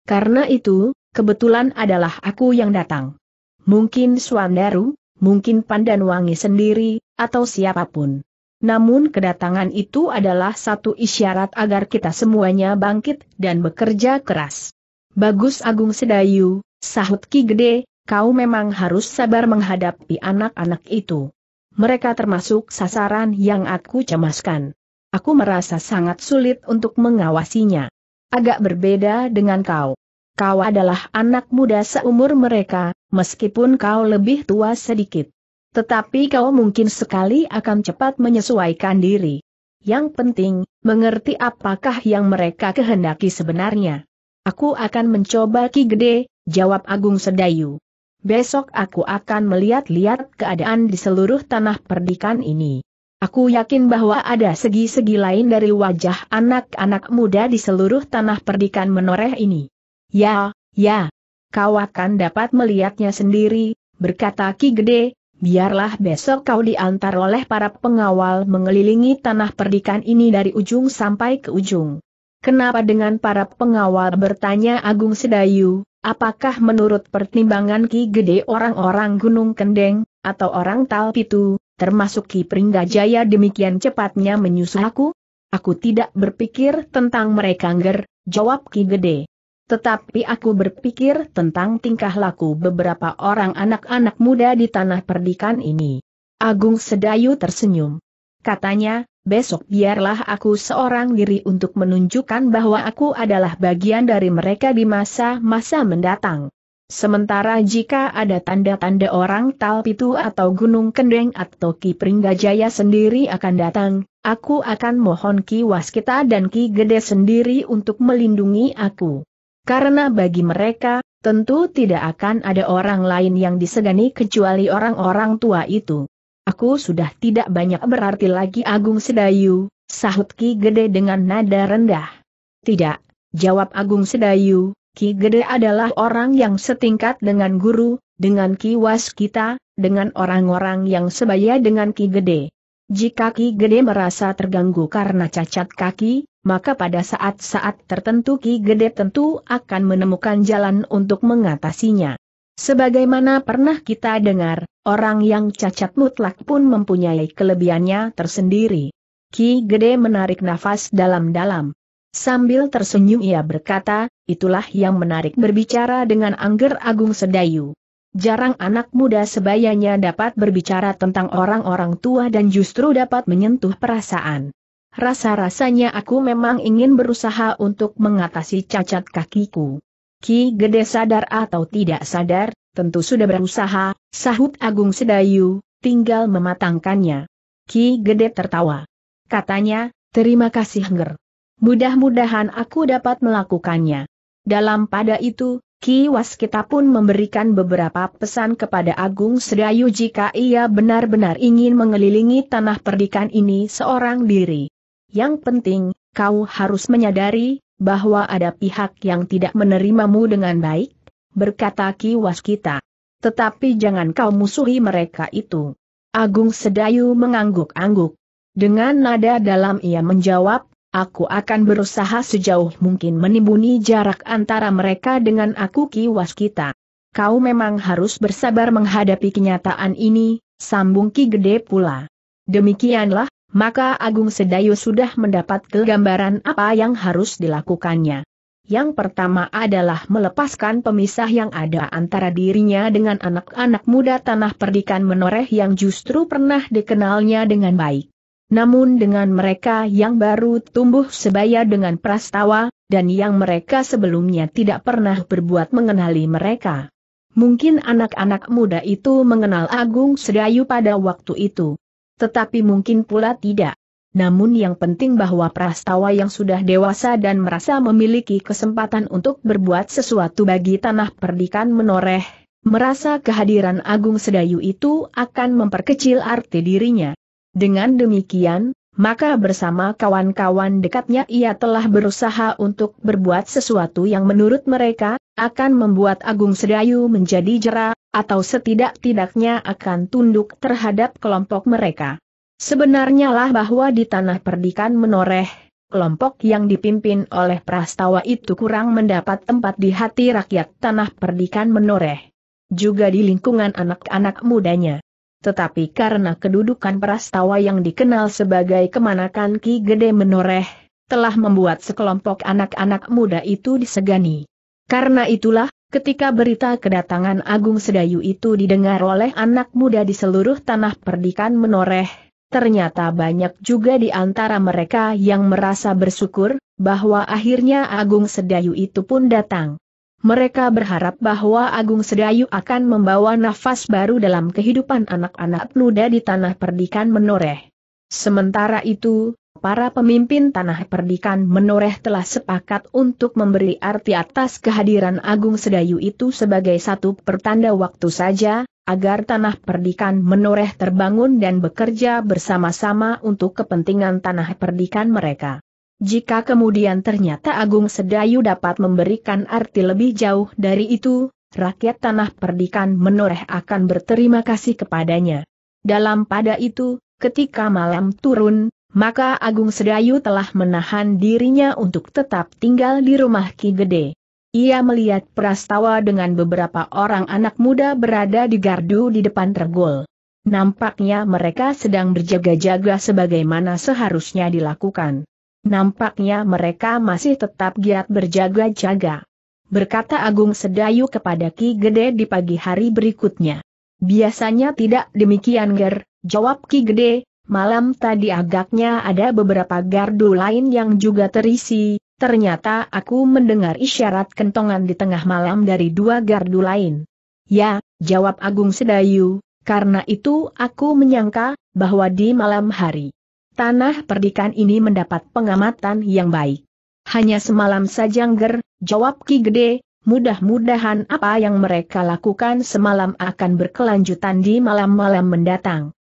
Karena itu, kebetulan adalah aku yang datang. Mungkin Swandaru, mungkin Pandanwangi sendiri, atau siapapun. Namun kedatangan itu adalah satu isyarat agar kita semuanya bangkit dan bekerja keras. Bagus Agung Sedayu, sahut Ki Gede, kau memang harus sabar menghadapi anak-anak itu. Mereka termasuk sasaran yang aku cemaskan. Aku merasa sangat sulit untuk mengawasinya. Agak berbeda dengan kau. Kau adalah anak muda seumur mereka, meskipun kau lebih tua sedikit. Tetapi kau mungkin sekali akan cepat menyesuaikan diri. Yang penting, mengerti apakah yang mereka kehendaki sebenarnya. Aku akan mencoba Ki Gede, jawab Agung Sedayu besok aku akan melihat-lihat keadaan di seluruh tanah perdikan ini. Aku yakin bahwa ada segi-segi lain dari wajah anak-anak muda di seluruh tanah perdikan menoreh ini. Ya, ya. Kau akan dapat melihatnya sendiri, berkata Ki Gede, biarlah besok kau diantar oleh para pengawal mengelilingi tanah perdikan ini dari ujung sampai ke ujung. Kenapa dengan para pengawal bertanya Agung Sedayu, Apakah menurut pertimbangan Ki Gede orang-orang Gunung Kendeng, atau orang Talpitu, termasuk Ki Pringgajaya demikian cepatnya menyusul aku? Aku tidak berpikir tentang mereka ngger, jawab Ki Gede. Tetapi aku berpikir tentang tingkah laku beberapa orang anak-anak muda di tanah perdikan ini. Agung Sedayu tersenyum. Katanya, besok biarlah aku seorang diri untuk menunjukkan bahwa aku adalah bagian dari mereka di masa-masa mendatang. Sementara jika ada tanda-tanda orang Talpitu atau Gunung Kendeng atau Ki Pringgajaya sendiri akan datang, aku akan mohon Ki Waskita dan Ki Gede sendiri untuk melindungi aku. Karena bagi mereka, tentu tidak akan ada orang lain yang disegani kecuali orang-orang tua itu. Aku sudah tidak banyak berarti lagi Agung Sedayu, sahut Ki Gede dengan nada rendah. Tidak, jawab Agung Sedayu, Ki Gede adalah orang yang setingkat dengan guru, dengan Ki Was kita, dengan orang-orang yang sebaya dengan Ki Gede. Jika Ki Gede merasa terganggu karena cacat kaki, maka pada saat-saat tertentu Ki Gede tentu akan menemukan jalan untuk mengatasinya. Sebagaimana pernah kita dengar, Orang yang cacat mutlak pun mempunyai kelebihannya tersendiri. Ki Gede menarik nafas dalam-dalam. Sambil tersenyum ia berkata, itulah yang menarik berbicara dengan Angger Agung Sedayu. Jarang anak muda sebayanya dapat berbicara tentang orang-orang tua dan justru dapat menyentuh perasaan. Rasa-rasanya aku memang ingin berusaha untuk mengatasi cacat kakiku. Ki Gede sadar atau tidak sadar, tentu sudah berusaha, sahut Agung Sedayu, tinggal mematangkannya. Ki Gede tertawa. Katanya, terima kasih Nger. Mudah-mudahan aku dapat melakukannya. Dalam pada itu, Ki Waskita pun memberikan beberapa pesan kepada Agung Sedayu jika ia benar-benar ingin mengelilingi tanah perdikan ini seorang diri. Yang penting, kau harus menyadari bahwa ada pihak yang tidak menerimamu dengan baik, berkata Ki Waskita, Tetapi jangan kau musuhi mereka itu. Agung Sedayu mengangguk-angguk. Dengan nada dalam ia menjawab, aku akan berusaha sejauh mungkin menimbuni jarak antara mereka dengan aku Ki Waskita. Kau memang harus bersabar menghadapi kenyataan ini, sambung Ki Gede pula. Demikianlah, maka Agung Sedayu sudah mendapat gambaran apa yang harus dilakukannya. Yang pertama adalah melepaskan pemisah yang ada antara dirinya dengan anak-anak muda tanah perdikan menoreh yang justru pernah dikenalnya dengan baik. Namun dengan mereka yang baru tumbuh sebaya dengan prastawa, dan yang mereka sebelumnya tidak pernah berbuat mengenali mereka. Mungkin anak-anak muda itu mengenal Agung Sedayu pada waktu itu. Tetapi mungkin pula tidak namun yang penting bahwa prastawa yang sudah dewasa dan merasa memiliki kesempatan untuk berbuat sesuatu bagi tanah perdikan menoreh, merasa kehadiran Agung Sedayu itu akan memperkecil arti dirinya. Dengan demikian, maka bersama kawan-kawan dekatnya ia telah berusaha untuk berbuat sesuatu yang menurut mereka, akan membuat Agung Sedayu menjadi jera, atau setidak-tidaknya akan tunduk terhadap kelompok mereka. Sebenarnya lah bahwa di tanah perdikan menoreh, kelompok yang dipimpin oleh Prastawa itu kurang mendapat tempat di hati rakyat tanah perdikan menoreh. Juga di lingkungan anak-anak mudanya. Tetapi karena kedudukan Prastawa yang dikenal sebagai kemanakan Ki Gede menoreh, telah membuat sekelompok anak-anak muda itu disegani. Karena itulah, ketika berita kedatangan Agung Sedayu itu didengar oleh anak muda di seluruh tanah perdikan menoreh, ternyata banyak juga di antara mereka yang merasa bersyukur, bahwa akhirnya Agung Sedayu itu pun datang. Mereka berharap bahwa Agung Sedayu akan membawa nafas baru dalam kehidupan anak-anak muda di tanah perdikan menoreh. Sementara itu, para pemimpin tanah perdikan menoreh telah sepakat untuk memberi arti atas kehadiran Agung Sedayu itu sebagai satu pertanda waktu saja, agar tanah perdikan menoreh terbangun dan bekerja bersama-sama untuk kepentingan tanah perdikan mereka. Jika kemudian ternyata Agung Sedayu dapat memberikan arti lebih jauh dari itu, rakyat tanah perdikan menoreh akan berterima kasih kepadanya. Dalam pada itu, ketika malam turun, maka Agung Sedayu telah menahan dirinya untuk tetap tinggal di rumah Ki Gede. Ia melihat Prastawa dengan beberapa orang anak muda berada di gardu di depan tergol. Nampaknya mereka sedang berjaga-jaga sebagaimana seharusnya dilakukan. Nampaknya mereka masih tetap giat berjaga-jaga. Berkata Agung Sedayu kepada Ki Gede di pagi hari berikutnya. Biasanya tidak demikian ger, jawab Ki Gede, Malam tadi agaknya ada beberapa gardu lain yang juga terisi, ternyata aku mendengar isyarat kentongan di tengah malam dari dua gardu lain. Ya, jawab Agung Sedayu, karena itu aku menyangka, bahwa di malam hari, tanah perdikan ini mendapat pengamatan yang baik. Hanya semalam saja ger. jawab Ki Gede, mudah-mudahan apa yang mereka lakukan semalam akan berkelanjutan di malam-malam mendatang.